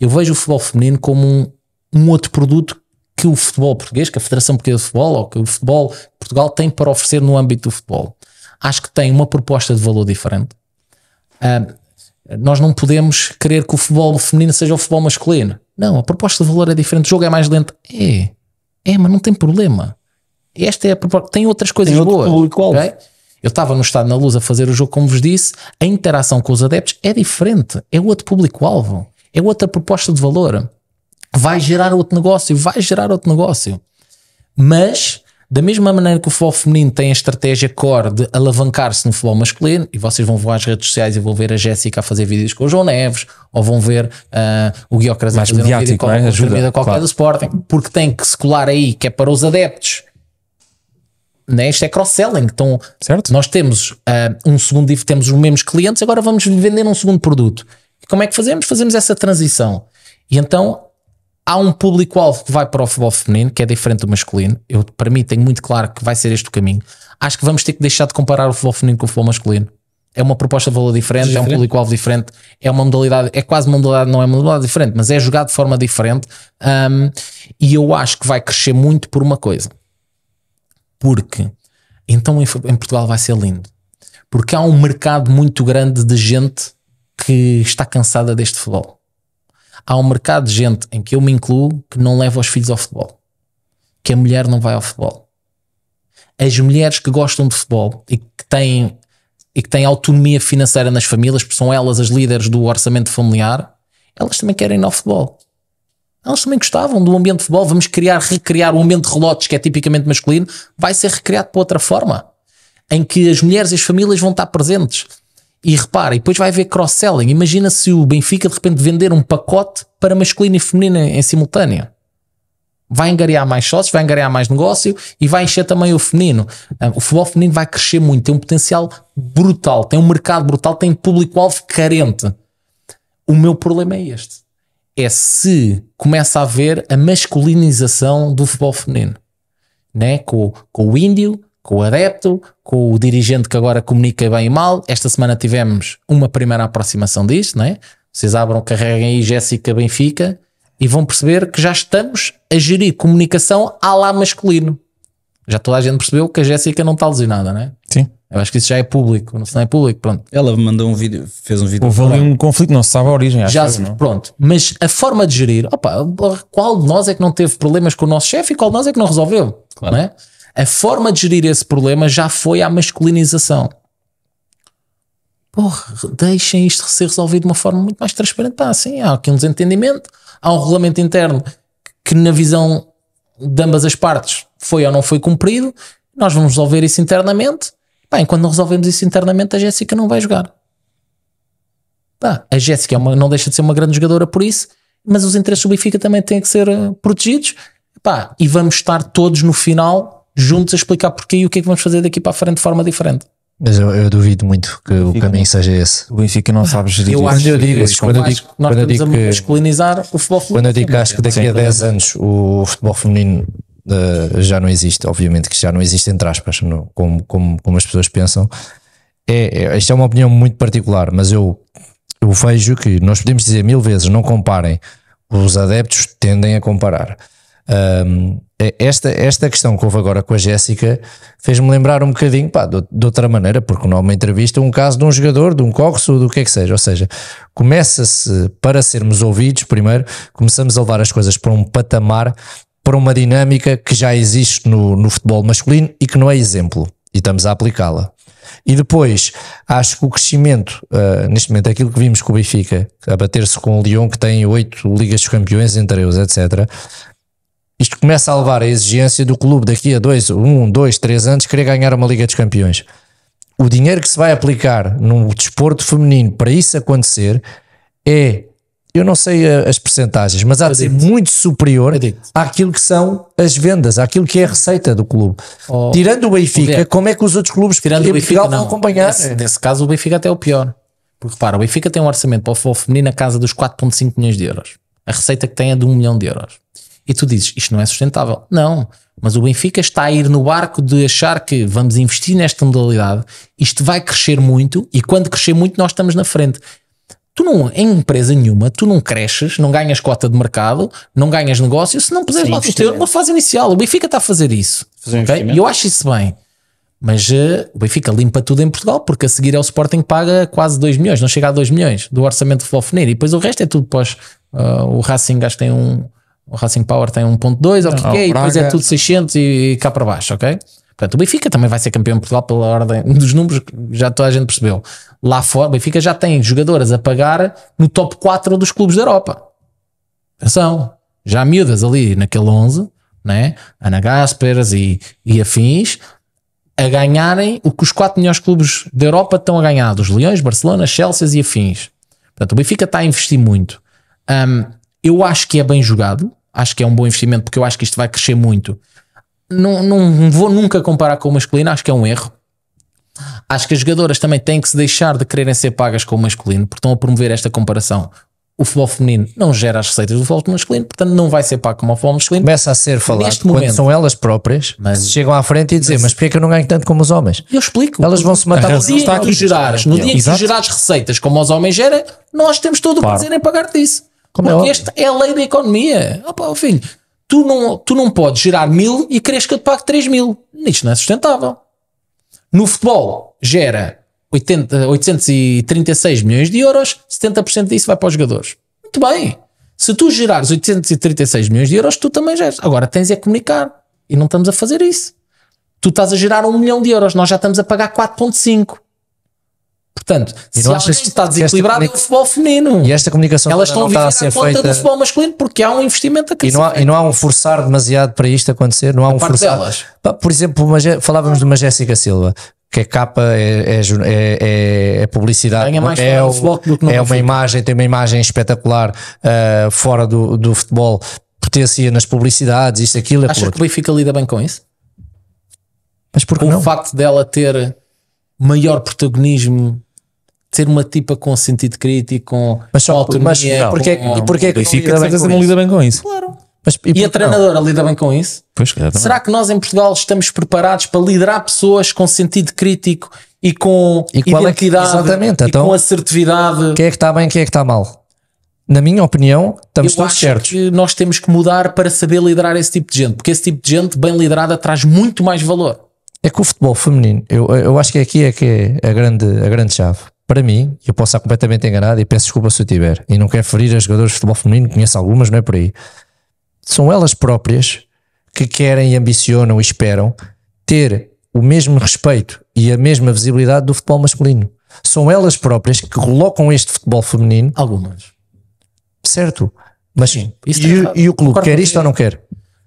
Eu vejo o futebol feminino como um, um outro produto que o futebol português, que a Federação Portuguesa de Futebol ou que o futebol Portugal tem para oferecer no âmbito do futebol. Acho que tem uma proposta de valor diferente. Uh, nós não podemos querer que o futebol feminino seja o futebol masculino. Não, a proposta de valor é diferente. O jogo é mais lento. É, é, mas não tem problema. Esta é a proposta. Tem outras coisas tem boas. Okay? Eu estava no estado na luz a fazer o jogo, como vos disse. A interação com os adeptos é diferente. É outro público-alvo. É outra proposta de valor vai gerar outro negócio, vai gerar outro negócio. Mas, da mesma maneira que o futebol feminino tem a estratégia core de alavancar-se no futebol masculino, e vocês vão ver às redes sociais e vão ver a Jéssica a fazer vídeos com o João Neves, ou vão ver uh, o Guilherme a fazer um vídeo com é? Ajuda, qualquer claro. do Sporting, porque tem que se colar aí, que é para os adeptos. Né? Isto é cross-selling. Então, certo. nós temos uh, um segundo, temos os mesmos clientes, agora vamos vender um segundo produto. E como é que fazemos? Fazemos essa transição. E então há um público-alvo que vai para o futebol feminino, que é diferente do masculino. Eu, para mim, tenho muito claro que vai ser este o caminho. Acho que vamos ter que deixar de comparar o futebol feminino com o futebol masculino. É uma proposta de valor diferente, diferente. é um público-alvo diferente, é uma modalidade, é quase uma modalidade, não é uma modalidade diferente, mas é jogado de forma diferente. Um, e eu acho que vai crescer muito por uma coisa. Porque então em, em Portugal vai ser lindo. Porque há um mercado muito grande de gente que está cansada deste futebol há um mercado de gente em que eu me incluo que não leva os filhos ao futebol, que a mulher não vai ao futebol. As mulheres que gostam de futebol e que têm, e que têm autonomia financeira nas famílias, porque são elas as líderes do orçamento familiar, elas também querem ir ao futebol. Elas também gostavam do ambiente de futebol. Vamos criar, recriar o um ambiente de relotes que é tipicamente masculino, vai ser recriado por outra forma, em que as mulheres e as famílias vão estar presentes e repara, e depois vai haver cross-selling. Imagina se o Benfica de repente vender um pacote para masculino e feminino em, simultâneo. Vai engarear mais sócios, vai engarear mais negócio e vai encher também o feminino. Ah, o futebol feminino vai crescer muito, tem um potencial brutal, tem um mercado brutal, tem público-alvo carente. O meu problema é este: é se começa a haver a masculinização do futebol feminino, né? com, com o índio, com o adepto, com o dirigente que agora comunica bem e mal. Esta semana tivemos uma primeira aproximação disso, não é? Vocês abram, carreguem aí Jéssica Benfica e vão perceber que já estamos a gerir comunicação à lá masculino. Já toda a gente percebeu que a Jéssica não está lesionada, não é? Sim. Eu acho que isso já é público, não não é público, pronto. Ela mandou um vídeo, fez um vídeo. Houve ali um conflito, não se sabe a origem. Acho já, que, pronto. Mas a forma de gerir, opa, qual de nós é que não teve problemas com o nosso chefe e qual de nós é que não resolveu? Claro. Não é? A forma de gerir esse problema já foi a masculinização. Porra, deixem isto ser resolvido de uma forma muito mais transparente. Pá, assim, há aqui um desentendimento, há um regulamento interno que, na visão de ambas as partes, foi ou não foi cumprido. Nós vamos resolver isso internamente. Pá, enquanto não resolvemos isso internamente, a Jéssica não vai jogar. Pá, a Jéssica é uma, não deixa de ser uma grande jogadora por isso, mas os interesses do Benfica também têm que ser eh, protegidos. Pá, e vamos estar todos no final juntos a explicar porquê e o que é que vamos fazer daqui para a frente de forma diferente. Mas eu, eu duvido muito que Benfica, o caminho seja esse. O Benfica não ah, sabe gerir eu acho, eu digo, Quando eu digo, nós quando eu digo a masculinizar o futebol feminino. Quando eu digo que acho que daqui Sim, a 10 anos o futebol feminino uh, já não existe, obviamente que já não existe, entre aspas, não, como, como, como as pessoas pensam. É, é, isto é uma opinião muito particular, mas eu, eu vejo que nós podemos dizer mil vezes: não comparem, os adeptos tendem a comparar. Um, é, esta, esta questão que houve agora com a Jéssica fez-me lembrar um bocadinho, pá, de, de, outra maneira, porque não é uma entrevista, um caso de um jogador, de um coxo, ou do que é que seja. Ou seja, começa-se para sermos ouvidos, primeiro, começamos a levar as coisas para um patamar, para uma dinâmica que já existe no, no futebol masculino e que não é exemplo. E estamos a aplicá-la. E depois, acho que o crescimento, uh, neste momento, aquilo que vimos com o Benfica, a bater-se com o Lyon, que tem oito Ligas dos Campeões entre eles, etc isto começa a levar à exigência do clube daqui a dois, um, dois, três anos querer ganhar uma Liga dos Campeões. O dinheiro que se vai aplicar no desporto feminino para isso acontecer é, eu não sei as percentagens, mas há de ser muito superior àquilo que são as vendas, àquilo que é a receita do clube. Oh, Tirando o Benfica, o como é que os outros clubes Tirando o Benfica, vão acompanhar? Nesse, nesse caso, o Benfica até é o pior. Porque repara, o Benfica tem um orçamento para o futebol feminino na casa dos 4,5 milhões de euros. A receita que tem é de 1 milhão de euros. E tu dizes, isto não é sustentável. Não, mas o Benfica está a ir no barco de achar que vamos investir nesta modalidade, isto vai crescer muito e quando crescer muito nós estamos na frente. Tu não, em empresa nenhuma, tu não cresces, não ganhas cota de mercado, não ganhas negócio se não puseres lá o teu numa fase inicial. O Benfica está a fazer isso. Fazer um okay? Eu acho isso bem. Mas uh, o Benfica limpa tudo em Portugal porque a seguir é o Sporting que paga quase 2 milhões, não chega a 2 milhões do orçamento do Flofinir e depois o resto é tudo pós. Uh, o Racing acho que tem um, o Racing Power tem 1.2, que é, e depois é tudo 600 e cá para baixo, ok? Portanto, o Benfica também vai ser campeão de Portugal pela ordem dos números, já toda a gente percebeu. Lá fora, o Benfica já tem jogadoras a pagar no top 4 dos clubes da Europa. Atenção, já miúdas ali naquele 11, né? Ana Gasperas e, e afins, a ganharem o que os quatro melhores clubes da Europa estão a ganhar, dos Leões, Barcelona, Chelsea e afins. Portanto, o Benfica está a investir muito. Um, eu acho que é bem jogado, acho que é um bom investimento porque eu acho que isto vai crescer muito. Não, não vou nunca comparar com o masculino, acho que é um erro. Acho que as jogadoras também têm que se deixar de quererem ser pagas com o masculino, porque estão a promover esta comparação. O futebol feminino não gera as receitas do futebol masculino, portanto não vai ser pago como o futebol masculino. Começa a ser falado Neste quando momento. são elas próprias mas, chegam à frente e dizem: Mas, mas porquê é que eu não ganho tanto como os homens? Eu explico. Elas vão se matar. No dia, que gerares, no dia em que gerares receitas como os homens gerem, nós temos todo o prazer em pagar disso. Como é Porque é esta é a lei da economia. Opa, filho, tu não, tu não podes gerar mil e queres que eu te pague 3 mil. Isto não é sustentável. No futebol, gera 80, 836 milhões de euros, 70% disso vai para os jogadores. Muito bem. Se tu gerares 836 milhões de euros, tu também geras. Agora tens é comunicar. E não estamos a fazer isso. Tu estás a gerar 1 milhão de euros, nós já estamos a pagar 4,5. Portanto, e se achas que está desequilibrado é o futebol feminino. E esta comunicação Elas estão não a, a ser feita do futebol masculino porque há um investimento a crescer. E não há, e não há um forçar demasiado para isto acontecer, não há a um forçar. Delas. Por exemplo, uma, falávamos de uma Jéssica Silva, que é capa, é, é, é publicidade, é, o, é uma imagem, tem uma imagem espetacular uh, fora do, do futebol, potencia nas publicidades, isto, aquilo, aquilo. Achas que o Benfica lida bem com isso? Mas porque o não? facto dela ter maior protagonismo ter uma tipa com sentido crítico, com mas só, autonomia. Mas, não, porque, com, e porquê é que a certeza é não lida bem com isso? Claro. Mas, e, e a treinadora não? lida bem com isso? Pois, Será que nós em Portugal estamos preparados para liderar pessoas com sentido crítico e com e identidade é que, exatamente, e então, com assertividade? Quem é que está bem, quem é que está mal? Na minha opinião, estamos Eu todos acho certos. Que nós temos que mudar para saber liderar esse tipo de gente, porque esse tipo de gente bem liderada traz muito mais valor é que o futebol feminino, eu, eu acho que aqui é que é a grande, a grande chave para mim, eu posso estar completamente enganado e peço desculpa se eu tiver, e não quero ferir as jogadoras de futebol feminino, conheço algumas, não é por aí. São elas próprias que querem, ambicionam e esperam ter o mesmo respeito e a mesma visibilidade do futebol masculino. São elas próprias que colocam este futebol feminino. Algumas. Certo. Mas Sim, é e, e, o clube quer isto ou não quer?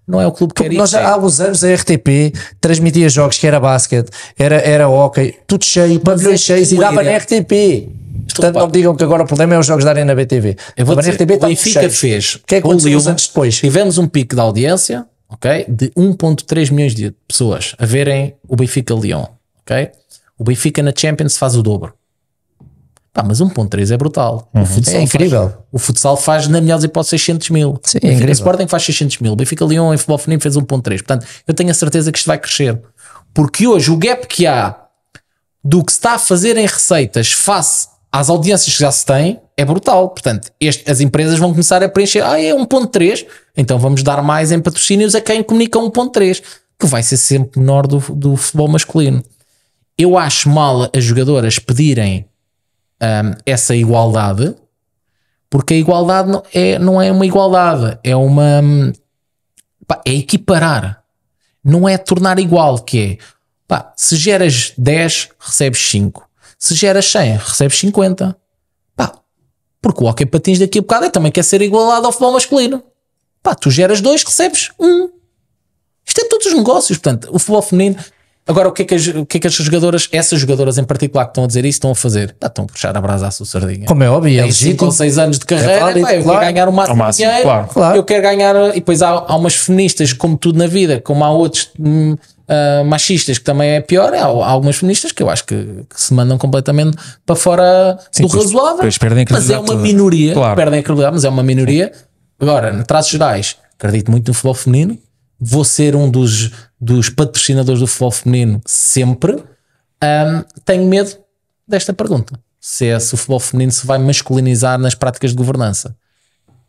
não é o clube que quer Nós há uns anos a RTP transmitia jogos que era basquete, era, era hockey, tudo cheio, pavilhões é cheios e dava na RTP. Portanto, não me digam que agora o problema é os jogos darem na BTV. Eu vou dizer, RTP o tá Benfica fez. O que é que aconteceu anos depois? Tivemos um pico de audiência, ok? De 1.3 milhões de pessoas a verem o Benfica Leão, ok? O Benfica na Champions faz o dobro. Pá, mas 1.3 é brutal. Uhum. O futsal é incrível. Faz, o futsal faz, na melhor hipóteses, 600 mil. Sim, Benfica é Sporting faz 600 mil. o Benfica Leão em futebol feminino fez 1.3. Portanto, eu tenho a certeza que isto vai crescer. Porque hoje o gap que há do que se está a fazer em receitas face às audiências que já se tem é brutal. Portanto, este, as empresas vão começar a preencher. Ah, é 1.3? Então vamos dar mais em patrocínios a quem comunica 1.3, que vai ser sempre menor do, do futebol masculino. Eu acho mal as jogadoras pedirem um, essa igualdade, porque a igualdade não é, não é uma igualdade, é uma. Hum, pá, é equiparar, não é tornar igual, que é pá, se geras 10, recebes 5, se geras 100, recebes 50. Pá, porque o hockey patins daqui a bocado também quer ser igualado ao futebol masculino. Pá, tu geras 2, recebes 1. Isto é todos os negócios, portanto, o futebol feminino Agora, o que, é que as, o que é que as jogadoras, essas jogadoras em particular que estão a dizer isso, estão a fazer? Ah, estão a puxar a brasa à sua sardinha. Como é óbvio, é legítimo. Com anos de carreira, é válido, eu quero ganhar o máximo, máximo dinheiro, claro, claro. eu quero ganhar. E depois há, há umas feministas, como tudo na vida, como há outros hum, uh, machistas, que também é pior. Há, há algumas feministas que eu acho que, que se mandam completamente para fora Sim, do pois, razoável. Pois perdem mas é uma minoria, claro. perdem a credibilidade, mas é uma minoria. Agora, traços gerais, acredito muito no futebol feminino vou ser um dos, dos patrocinadores do futebol feminino sempre. Um, tenho medo desta pergunta: se, é, se o futebol feminino se vai masculinizar nas práticas de governança.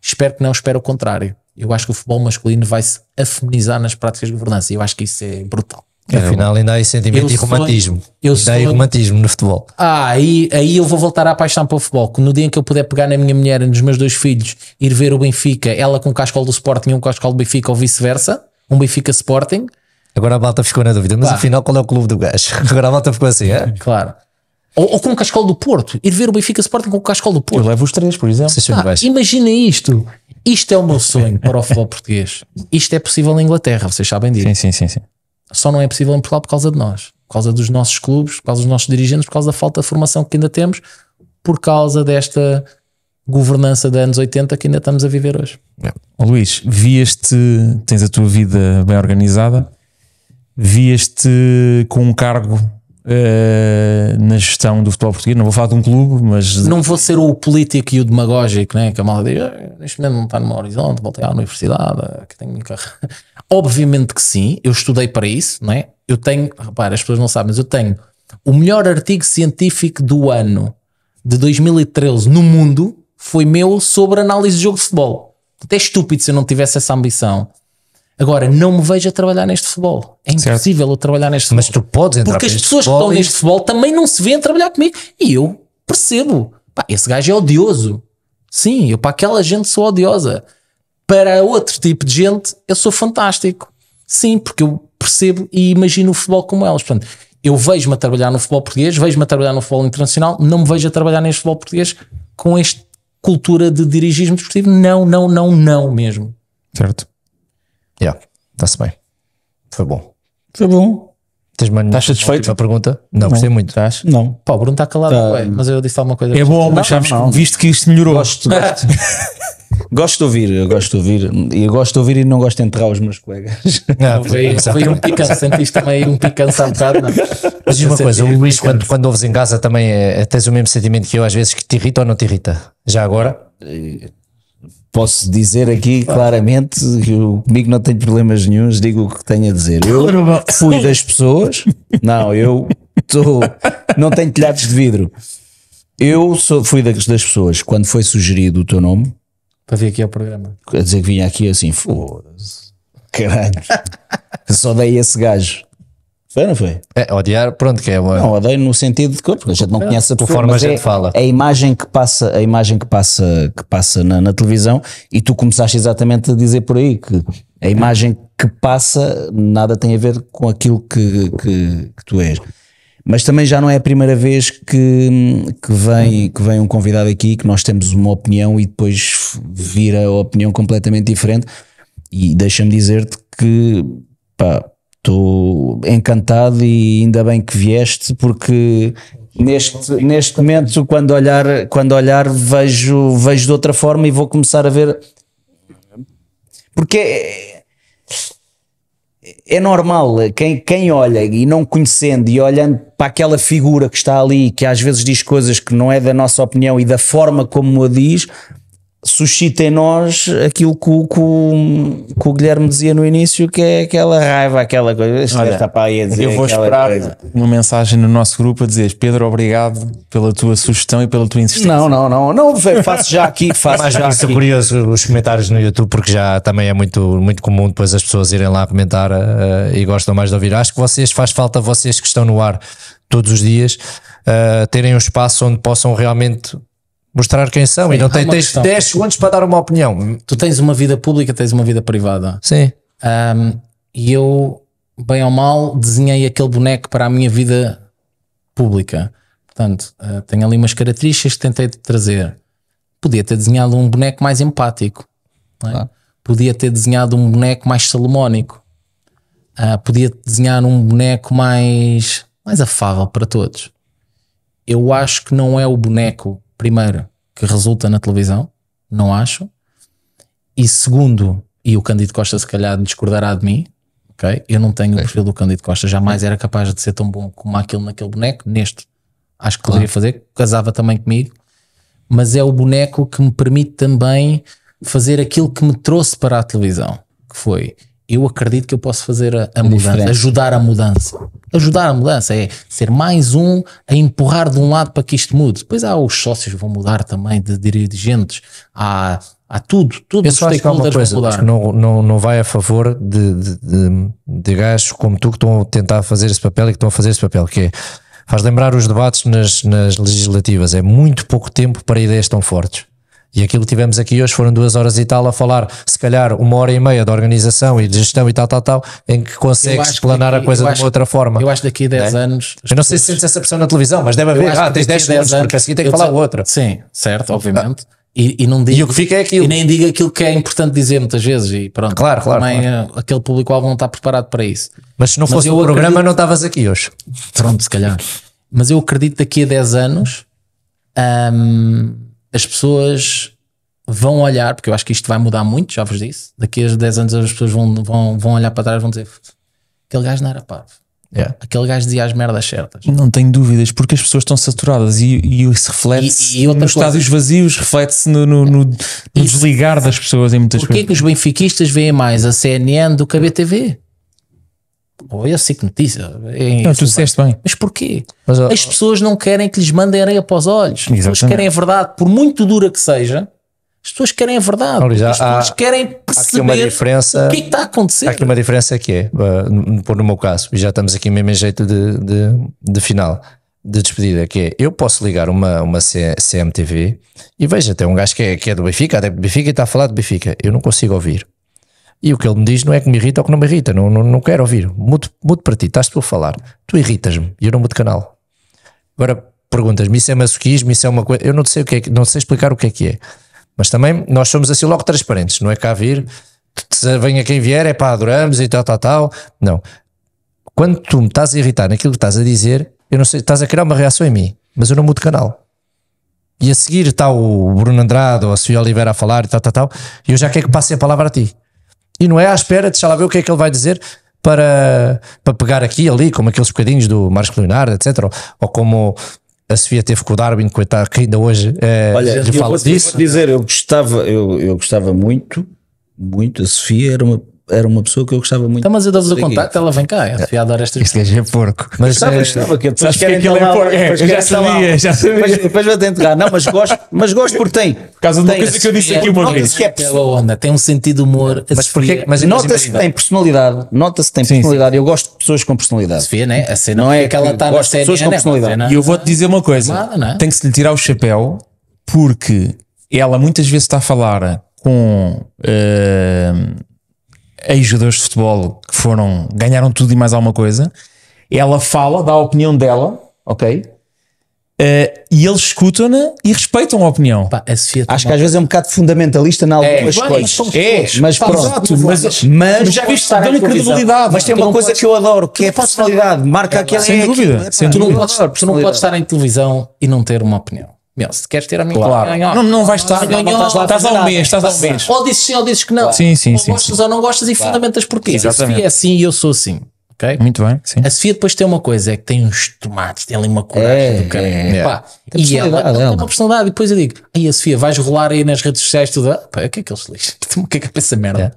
Espero que não, espero o contrário. Eu acho que o futebol masculino vai se afeminizar nas práticas de governança. Eu acho que isso é brutal. Caramba. É, Afinal, ainda há sentimento e romantismo. Eu ainda sou... há romantismo no futebol. Ah, aí, aí eu vou voltar à paixão para o futebol. Que no dia em que eu puder pegar na minha mulher e nos meus dois filhos, ir ver o Benfica, ela com o cascal do Sporting e um cascal do Benfica, ou vice-versa, um Benfica Sporting. Agora a malta ficou na dúvida, mas afinal qual é o clube do gajo? Agora a malta ficou assim, é? Claro. Ou, ou, com o Cascol do Porto. Ir ver o Benfica Sporting com o Cascol do Porto. Eu levo os três, por exemplo. Ah, imagina isto. Isto é o meu sonho para o futebol português. Isto é possível na Inglaterra, vocês sabem disso. Sim, sim, sim, sim. Só não é possível em Portugal por causa de nós, por causa dos nossos clubes, por causa dos nossos dirigentes, por causa da falta de formação que ainda temos, por causa desta governança dos anos 80 que ainda estamos a viver hoje. É. Luís, vieste te tens a tua vida bem organizada, vieste te com um cargo uh, na gestão do futebol português, não vou falar de um clube, mas... Não vou ser o político e o demagógico, né? que a malta diz, neste ah, momento não está no meu horizonte, voltei à universidade, ah, que tenho Obviamente que sim, eu estudei para isso, né? eu tenho, repara, as pessoas não sabem, mas eu tenho o melhor artigo científico do ano de 2013 no mundo, foi meu sobre análise de jogo de futebol. Até estúpido se eu não tivesse essa ambição. Agora, não me vejo a trabalhar neste futebol. É impossível certo. eu trabalhar neste futebol. Mas tu podes entrar Porque as pessoas que estão e... neste futebol também não se vêem trabalhar comigo. E eu percebo. Pá, esse gajo é odioso. Sim, eu para aquela gente sou odiosa. Para outro tipo de gente, eu sou fantástico. Sim, porque eu percebo e imagino o futebol como elas. Portanto, eu vejo-me a trabalhar no futebol português, vejo-me a trabalhar no futebol internacional, não me vejo a trabalhar neste futebol português com este cultura de dirigismo desportivo. Não, não, não, não mesmo. Certo. Já, yeah, está-se bem. Foi bom. Foi bom. Estás satisfeito? A pergunta? Não, não, gostei muito. Estás? Não. Pá, o Bruno está calado, tá. ué, mas eu disse alguma coisa. É bom, mas sabes, visto que isto melhorou. Gosto, gosto. Gosto de ouvir, gosto de ouvir. E gosto de ouvir e não gosto de enterrar os meus colegas. Ah, não, é, foi, foi um picanço, sentiste também um picanço à metade, é? Mas diz uma coisa, o Luís, quando, quando ouves em casa também é, é, tens o mesmo sentimento que eu, às vezes, que te irrita ou não te irrita? Já agora? Eh, posso dizer aqui claramente que eu, comigo não tenho problemas nenhums, digo o que tenho a dizer. Eu fui das pessoas, não, eu tô, não tenho telhados de vidro. Eu sou, fui das pessoas, quando foi sugerido o teu nome, para vir aqui ao programa. quer dizer que vinha aqui assim, foda-se, caralho, só dei esse gajo. Foi, não foi? É, odiar, pronto, que é uma... Não, odeio no sentido de que a gente não conhece a pessoa, forma a é gente é, fala. a imagem que passa, a imagem que passa, que passa na, na, televisão e tu começaste exatamente a dizer por aí que a imagem que passa nada tem a ver com aquilo que, que, que tu és. Mas também já não é a primeira vez que, que, vem, que vem um convidado aqui que nós temos uma opinião e depois vira a opinião completamente diferente. E deixa-me dizer-te que estou encantado e ainda bem que vieste, porque neste, neste momento, quando olhar, quando olhar vejo, vejo de outra forma e vou começar a ver. Porque é, é normal, quem, quem olha e não conhecendo e olhando para aquela figura que está ali, que às vezes diz coisas que não é da nossa opinião e da forma como a diz, suscita em nós aquilo que o, que, o, que o, Guilherme dizia no início, que é aquela raiva, aquela coisa. Tá para aí a dizer eu vou esperar coisa. uma mensagem no nosso grupo a dizer Pedro, obrigado pela tua sugestão e pela tua insistência. Não, não, não, não faço já aqui, faço Mas já aqui. curioso os comentários no YouTube, porque já também é muito, muito comum depois as pessoas irem lá comentar uh, e gostam mais de ouvir. Acho que vocês, faz falta vocês que estão no ar todos os dias, uh, terem um espaço onde possam realmente mostrar quem são Sim, e não tem, tens questão. 10 segundos para dar uma opinião. Tu tens uma vida pública, tens uma vida privada. Sim. Um, e eu, bem ou mal, desenhei aquele boneco para a minha vida pública. Portanto, uh, tenho ali umas características que tentei trazer. Podia ter desenhado um boneco mais empático. É? Ah. Podia ter desenhado um boneco mais salomónico. Uh, podia desenhar um boneco mais, mais afável para todos. Eu acho que não é o boneco primeiro, que resulta na televisão, não acho. E segundo, e o Cândido Costa se calhar discordará de mim, ok? Eu não tenho é. o perfil do Cândido Costa, jamais era capaz de ser tão bom como aquele naquele boneco, neste. Acho que poderia claro. fazer, casava também comigo, mas é o boneco que me permite também fazer aquilo que me trouxe para a televisão, que foi eu acredito que eu posso fazer a, a mudança, diferença. ajudar a mudança. Ajudar a mudança é ser mais um a empurrar de um lado para que isto mude. Depois há os sócios que vão mudar também de dirigentes, há, há tudo, tudo. Eu só acho que há uma coisa que não, não, não vai a favor de, de, de, de gajos como tu que estão a tentar fazer esse papel e que estão a fazer esse papel, que é, faz lembrar os debates nas, nas legislativas. É muito pouco tempo para ideias tão fortes. E aquilo que tivemos aqui hoje foram duas horas e tal a falar, se calhar uma hora e meia de organização e de gestão e tal, tal, tal, em que consegue explanar a coisa acho, de uma outra forma. Eu acho que daqui a 10 é? anos. Eu não sei se sentes essa pressão na televisão, mas deve haver. Ah, tens 10 segundos, anos, porque a seguir tem que falar o outro. Sim, certo, ah. obviamente. E, e, não digo, e o que fica é aquilo. E nem digo aquilo que é importante dizer muitas vezes. E pronto, claro, claro, também claro. Eh, aquele público-alvo não está preparado para isso. Mas se não fosse o um programa, acredito... não estavas aqui hoje. Pronto, se calhar. Mas eu acredito daqui a 10 anos. Hum, as pessoas vão olhar, porque eu acho que isto vai mudar muito, já vos disse. Daqui a 10 anos as pessoas vão, vão, vão olhar para trás e vão dizer: aquele gajo não era parvo. Yeah. Aquele gajo dizia as merdas certas. Não tenho dúvidas, porque as pessoas estão saturadas e, e isso reflete-se e, e nos coisa, estádios vazios, reflete-se no, no, no, no desligar das pessoas em muitas Porquê é coisas. Porquê que os benfiquistas veem mais a CNN do que a BTV? Ou eu sei que notícia. É não, tu disseste bem. Mas porquê? Mas, As pessoas não querem que lhes mandem areia para os olhos. Exatamente. As pessoas querem a verdade, por muito dura que seja. As pessoas querem a verdade. as pessoas há, querem perceber uma diferença, o que, é que está a acontecer. Há aqui uma diferença que é, por no meu caso, e já estamos aqui mesmo em jeito de, de, de, final, de despedida, que é, eu posso ligar uma, uma CMTV e veja, tem um gajo que é, que é do Benfica, até do Benfica e está a falar de Benfica. Eu não consigo ouvir. E o que ele me diz não é que me irrita ou que não me irrita, não, não, não quero ouvir. Mudo, mudo para ti, estás tu a falar. Tu irritas-me e eu não mudo canal. Agora perguntas-me, isso é masoquismo, isso é uma coisa. Eu não sei o que é, não sei explicar o que é que é. Mas também nós somos assim logo transparentes, não é cá vir, venha quem vier, é pá, adoramos e tal, tal, tal. Não. Quando tu me estás a irritar naquilo que estás a dizer, eu não sei, estás a criar uma reação em mim, mas eu não mudo canal. E a seguir está o Bruno Andrade ou a Sofia Oliveira a falar e tal, tal, tal, e eu já quero que passe a palavra a ti e não é à espera, deixa lá ver o que é que ele vai dizer para, para pegar aqui e ali, como aqueles bocadinhos do Marcos Leonardo, etc. Ou, como a Sofia teve com o Darwin, coitado, que ainda hoje é, Olha, lhe fala disso. dizer, eu gostava, eu, eu gostava muito, muito, a Sofia era uma era uma pessoa que eu gostava muito. Então, mas eu dou o contacto, ela vem cá, é a dar Este gajo é porco. Mas gostava, é, gostava que é depois que aquilo é, é porco. É, já sabia, já sabia. Depois, vai vou-te Não, mas gosto, mas gosto porque tem. Por causa de uma coisa que eu disse aqui uma vez. Que é pela onda, tem um sentido de humor. Mas porque, mas nota-se que tem personalidade, nota-se que tem personalidade. Eu gosto de pessoas com personalidade. Sofia, né? A cena não é que ela está na série, pessoas com personalidade. É? E eu vou-te dizer uma coisa, tem que se lhe tirar o chapéu porque ela muitas vezes está a falar com uh, ex-jogadores de futebol que foram, ganharam tudo e mais alguma coisa. Ela fala, dá a opinião dela, ok? Uh, e eles escutam-na e respeitam a opinião. Pá, a Acho que às vezes é um bocado fundamentalista em algumas é, coisas. É, mas pá, pronto. Exato, mas, mas, mas já viste, dão credibilidade. Mas tem uma coisa que eu adoro, que é a personalidade. Marca aquela. Sem dúvida. Tu não podes estar em televisão e não ter uma opinião. Meu, se queres ter a mim, claro. Não, não vais estar, não estás lá, estás um mês, estás há um mês. Ou dizes sim ou dizes que não. Sim, sim, ou sim, gostas sim. ou não gostas e claro. fundamentas porquê. a Sofia é assim e eu sou assim. Okay? Muito bem. Sim. A Sofia depois tem uma coisa, é que tem uns tomates, tem ali uma coragem é, do cara. É, é. Pá, e ela, ela tem uma personalidade. E depois eu digo, aí a Sofia, vais rolar aí nas redes sociais tudo. Ah, pá, o que é que eles lixam? O que é que é essa merda?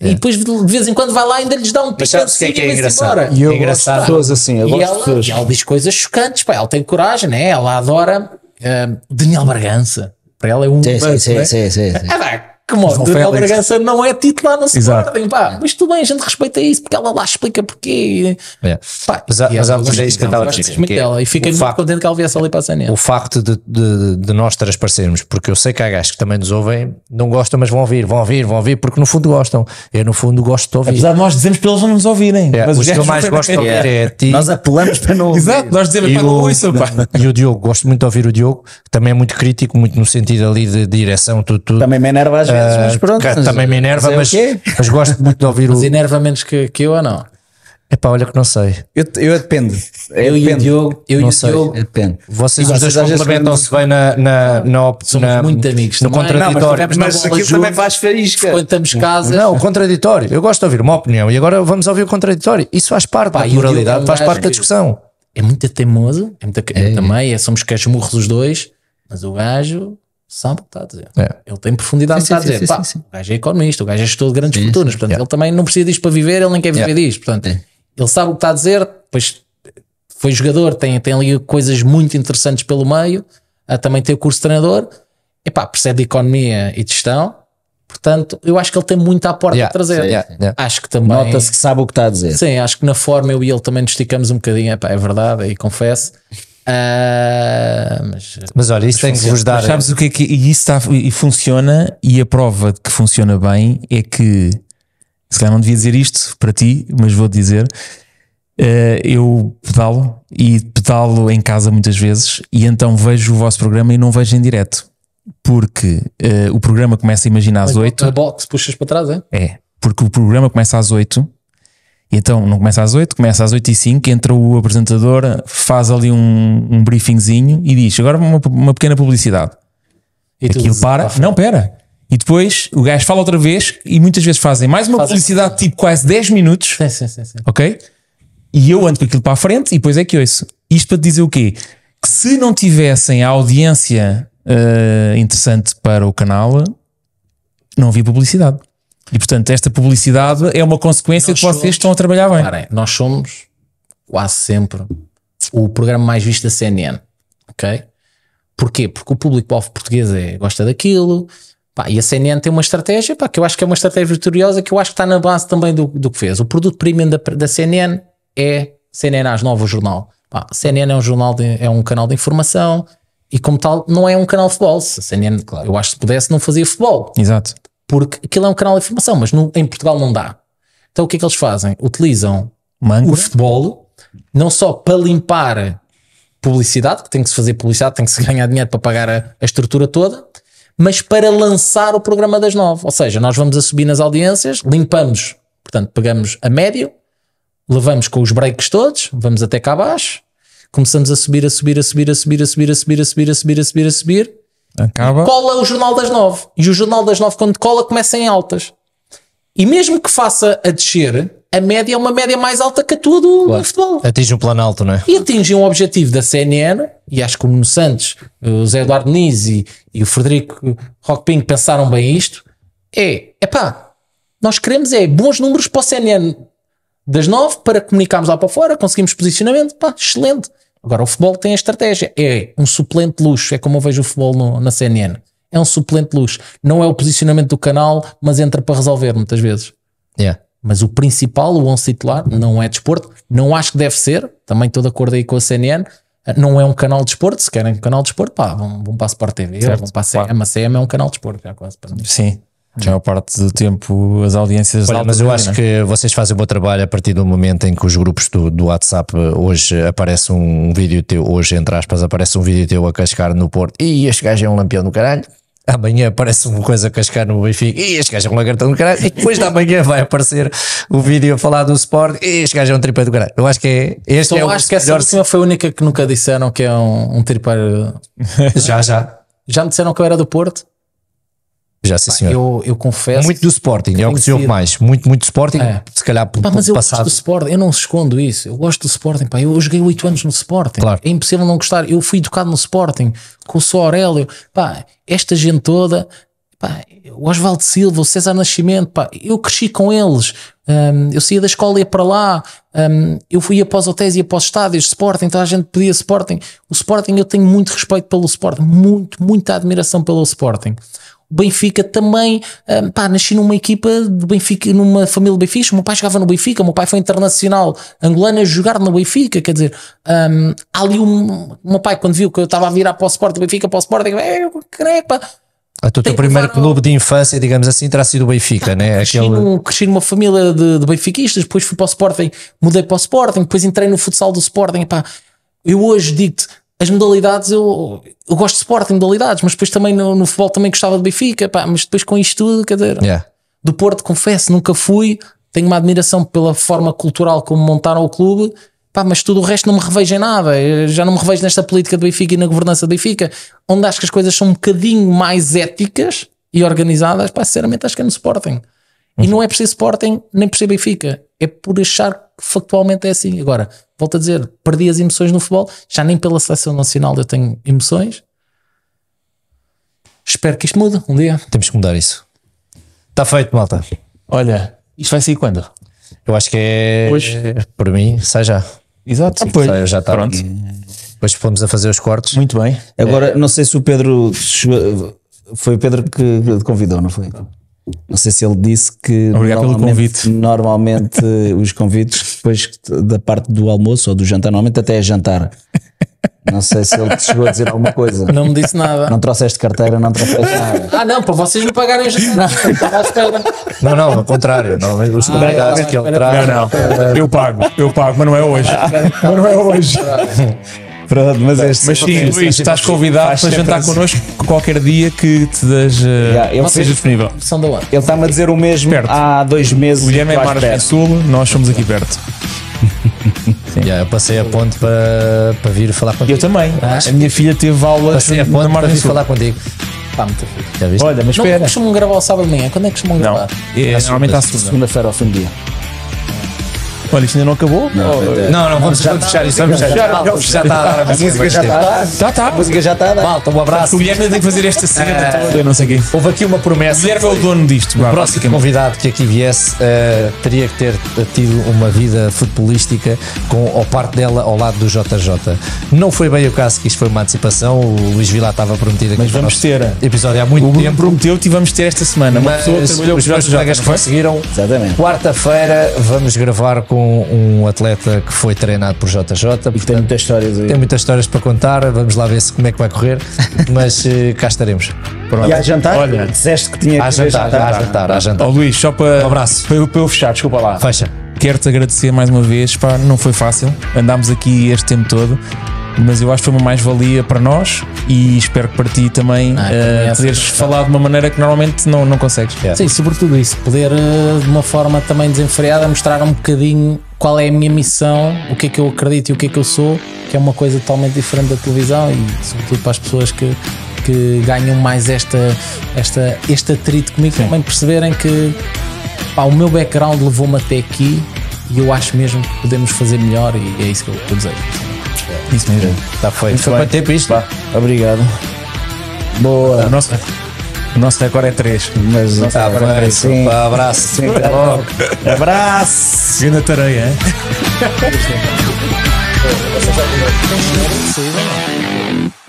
E é. depois de vez em quando vai lá e ainda lhes dá um pichão de o é, é engraçado? E eu é engraçado. pessoas assim, eu e gosto ela, de pessoas. E ela diz coisas chocantes, pá, ela tem coragem, né? Ela adora Uh, Daniel Bargança, para ela é um. Sim, sim, é? sim, sim, sim, sim. É, como o Daniel Bragança não é titular no Sporting, pá. É. Mas tudo bem, a gente respeita isso, porque ela lá explica porquê. É. Pá, mas, e, mas, é, isso que estava a dizer. e fiquei muito contente que ela viesse ali para a cena. O facto de, de, de nós transparecermos, porque eu sei que há gajos que também nos ouvem, não gostam, mas vão ouvir, vão ouvir, vão ouvir, porque no fundo gostam. Eu no fundo gosto de ouvir. Apesar de nós dizemos para eles não nos ouvirem. É, mas os que eu mais gosto de ouvir é a ti. Nós apelamos para não ouvir. Exato, nós dizemos para não ouvir. E o Diogo, gosto muito de ouvir o Diogo, também é muito crítico, muito no sentido ali de direção, tudo. Também me enerva às vezes. Ah, mas ah, pronto. Mas também me enerva, mas, é mas, gosto muito de ouvir o. Mas enerva menos que, que eu ou não? é para olha que não sei. Eu, eu depende. É, eu, e o Diogo, eu não e o sei. Diogo, depende. Vocês, os dois complementam-se bem na, na, na, Somos na, muito amigos. No também. contraditório. Não, mas, mas aquilo também faz faísca. Frequentamos casas. Não, o contraditório. Eu gosto de ouvir uma opinião e agora vamos ouvir o contraditório. Isso faz parte Pá, da pluralidade, faz parte da discussão. É muito teimoso, é muito, é. também, é, somos cachemurros os dois, mas o gajo sabe o que está a dizer. É. Ele tem profundidade sim, está a dizer. Sim, o gajo é economista, o gajo é gestor de grandes fortunas, portanto, yeah. ele também não precisa disto para viver, ele nem quer viver yeah. É. disto. Portanto, yeah. É. ele sabe o que está a dizer, pois foi jogador, tem, tem ali coisas muito interessantes pelo meio, a, também tem o curso de treinador, epá, percebe de economia e de gestão, Portanto, eu acho que ele tem muito à porta yeah, a trazer. Yeah, yeah. Acho que também. Nota-se que sabe o que está a dizer. Sim, acho que na forma eu e ele também nos esticamos um bocadinho. é verdade, aí confesso. Uh, mas, mas, olha, isso tem que vos dar. sabes o que é que. E isso está, e funciona, e a prova de que funciona bem é que. Se calhar não devia dizer isto para ti, mas vou dizer. Uh, eu pedalo e pedalo em casa muitas vezes, e então vejo o vosso programa e não vejo em direto. Porque uh, o programa começa, imagina, às 8. A box, puxas para trás, é? É, porque o programa começa às 8 então não começa às 8, começa às 8 e 5, entra o apresentador, faz ali um, um briefingzinho e diz: agora uma, uma pequena publicidade. E Aquilo para. não, pera. E depois o gajo fala outra vez e muitas vezes fazem mais uma faz publicidade assim. tipo quase 10 minutos. Sim, sim, sim, sim. Ok? E eu ando com aquilo para a frente e depois é que ouço. Isto para te dizer o quê? Que se não tivessem a audiência uh, interessante para o canal, não havia publicidade. E portanto, esta publicidade é uma consequência nós de vocês estão a trabalhar bem. Parem, nós somos quase sempre o programa mais visto da CNN, ok? Porquê? Porque o público-alvo português é, gosta daquilo, Pá, e a CNN tem uma estratégia pá, que eu acho que é uma estratégia vitoriosa que eu acho que está na base também do, do que fez. O produto premium da, da CNN é CNN às novas jornal. Pá, CNN é um jornal, de, é um canal de informação e, como tal, não é um canal de futebol. Se a CNN, claro, eu acho que se pudesse, não fazia futebol. Exato porque aquilo é um canal de informação, mas no, em Portugal não dá. Então o que é que eles fazem? Utilizam Manga. o futebol não só para limpar publicidade, que tem que se fazer publicidade, tem que se ganhar dinheiro para pagar a, a estrutura toda, mas para lançar o programa das nove. Ou seja, nós vamos a subir nas audiências, limpamos, portanto, pegamos a médio, levamos com os breaks todos, vamos até cá abaixo, começamos a subir, a subir, a subir, a subir, a subir, a subir, a subir, a subir, a subir, a subir, Acaba. Cola o Jornal das Nove. E o Jornal das Nove, quando cola, começa em altas. E mesmo que faça a descer, a média é uma média mais alta que a tua do claro. futebol. Atinge um plano alto, não é? E atinge um objetivo da CNN, e acho que o Nuno Santos, o Zé Eduardo Nis e, e o Frederico Rockping pensaram bem isto. É, epá, nós queremos é bons números para o CNN das nove para comunicarmos lá para fora, conseguimos posicionamento, pá, excelente. Agora, o futebol tem a estratégia. É um suplente de luxo. É como eu vejo o futebol no, na CNN. É um suplente de luxo. Não é o posicionamento do canal, mas entra para resolver muitas vezes. Yeah. Mas o principal, o 11 titular, não é desporto. Não acho que deve ser. Também estou de acordo aí com a CNN. Não é um canal de desporto. Se querem um canal de desporto, pá, vão, vão para a Sport TV, certo, vão para a CM. Claro. A CM é um canal de desporto, já quase. Para mim. Sim. Já é parte do tempo, as audiências. Olha, mas eu acho é? que vocês fazem um bom trabalho a partir do momento em que os grupos do, do WhatsApp eh, hoje aparece um vídeo teu, hoje, entre aspas, aparece um vídeo teu a cascar no Porto e este gajo é um lampião do caralho. Amanhã aparece uma coisa a cascar no Benfica e este gajo é um lagartão do caralho. E depois da manhã vai aparecer o vídeo a falar do Sport e este gajo é um tripé do caralho. Eu acho que é. Este é eu é acho que essa melhor... última foi a única que nunca disseram que é um, um já, já. Já me disseram que eu era do Porto. Já sei, senhor. Eu, eu confesso. Muito do Sporting, é o que se ouve mais. Muito, muito Sporting. É. Se calhar Pá, mas eu passado. gosto do Sporting, eu não escondo isso. Eu gosto do Sporting. Pá. Eu, eu joguei 8 anos no Sporting. Claro. É impossível não gostar. Eu fui educado no Sporting com o Só Aurélio. Pá, esta gente toda. Pá, o Oswaldo Silva, o César Nascimento. Pá, eu cresci com eles. Um, eu saía da escola e ia para lá. Um, eu fui após hotéis e após estádios, Sporting. Então a gente pedia Sporting. O Sporting, eu tenho muito respeito pelo Sporting. Muito, muita admiração pelo Sporting. Benfica também, um, pá, nasci numa equipa de Benfica, numa família de Benfica, o meu pai jogava no Benfica, o meu pai foi internacional angolano a jogar no Benfica, quer dizer, um, ali um, o meu pai quando viu que eu estava a virar para o Sport, Benfica para o Sport, eu, eu crepa, o ah, teu Tem primeiro clube de infância, digamos assim, terá sido o Benfica, né? Cresci, Aquele... num, cresci numa família de, de benfiquistas, depois fui para o Sporting, mudei para o Sporting, depois entrei no futsal do Sporting. Pá, eu hoje digo-te, as modalidades, eu, eu gosto de Sporting modalidades, mas depois também no, no futebol também gostava de Benfica, pá, mas depois com isto tudo, cadeira yeah. do Porto, confesso, nunca fui, tenho uma admiração pela forma cultural como montaram o clube, pá, mas tudo o resto não me revejo em nada, eu já não me revejo nesta política do Benfica e na governança do Benfica, onde acho que as coisas são um bocadinho mais éticas e organizadas, pá, sinceramente acho que é no Sporting. Uhum. E não é por ser Sporting, nem por ser Benfica, é por achar factualmente é assim. Agora, volto a dizer, perdi as emoções no futebol, já nem pela seleção nacional eu tenho emoções. Espero que isto mude um dia. Temos que mudar isso. Está feito, malta. Olha, isto vai sair quando? Eu acho que é. Hoje. Por mim, sai já. Exato. Ah, ah pois. Sai, já está pronto. Depois fomos a fazer os cortes. Muito bem. Agora, é... não sei se o Pedro. Foi o Pedro que convidou, não foi? Não sei se ele disse que. Obrigado pelo Normalmente os convites, depois da parte do almoço ou do jantar, normalmente até é jantar. Não sei se ele te chegou a dizer alguma coisa. Não me disse nada. Não trouxeste carteira, não trouxeste nada. Ah, não, para vocês me pagarem jantar. Não, não, ao contrário. Não, ah, convidados é, que ele traz. Não, não. Eu pago, eu pago, mas não é hoje. Mas não é hoje. Pronto, mas, mas sim, Luís, estás convidado para jantar assim. connosco qualquer dia que te das, eh, yeah, ele seja disponível. São da Ele está-me a dizer o mesmo perto. há dois meses. O Guilherme é do Sul, nós somos aqui perto. Yeah, eu passei a ponte para, para vir falar contigo. Eu também. Ah, a minha filha teve aulas passei a para vir Sul. falar contigo. Pá, muito Já viste? Olha, mas não espera. costumam gravar o sábado de manhã. Quando é que costumam gravar? é, normalmente à segunda-feira ou fim do dia. Olha, isto ainda não acabou? Não, não, não, não vamos, vamos tá, fechar isto. Vamos fechar. Tá, já está tá. a música. Já está a dar. A música já está a né? dar. Malta, um abraço. O Guilherme tem que fazer esta cena é. eu não sei quê. Houve aqui uma promessa. O Guilherme é o dono disto. O próximo convidado que aqui viesse eh, teria que ter tido uma vida futebolística com, ou parte dela ao lado do JJ. Não foi bem o caso que isto foi uma antecipação. O Luís Vila estava prometido aqui. Mas vamos ter. Eh, episódio há muito tempo. O prometeu e vamos ter esta semana. Uma pessoa que trabalhou com os meus colegas que conseguiram. Exatamente. Quarta-feira vamos gravar com com um atleta que foi treinado por JJ. E portanto, tem muitas histórias aí. Tem muitas histórias para contar, vamos lá ver se como é que vai correr, mas eh, cá estaremos. Pronto. E há jantar? Olha, disseste que tinha que jantar, jantar. Há jantar, há jantar. Oh, Luís, só para, um abraço. Para, para eu fechar, desculpa lá. Fecha. Quero-te agradecer mais uma vez, pá, não foi fácil, andámos aqui este tempo todo mas eu acho que foi uma mais-valia para nós e espero que para ti também ah, uh, poderes falar de uma maneira que normalmente não, não consegues. Yeah. É. Sim, sobretudo isso, poder eh, de uma forma também desenfreada mostrar um bocadinho qual é a minha missão, o que é que eu acredito e o que é que eu sou, que é uma coisa totalmente diferente da televisão e sobretudo para as pessoas que, que ganham mais esta, esta, este atrito comigo Sim. também perceberem que pá, o meu background levou-me até aqui e eu acho mesmo que podemos fazer melhor e é isso que eu estou dizer. Isso mesmo. Está feito. Foi quanto tempo isto? Bah. Obrigado. Boa. O nosso, o nosso recorde é 3. Mas o nosso tá recorde é 5. Ah, abraço. Sim, até tá logo. abraço. na tareia, hein?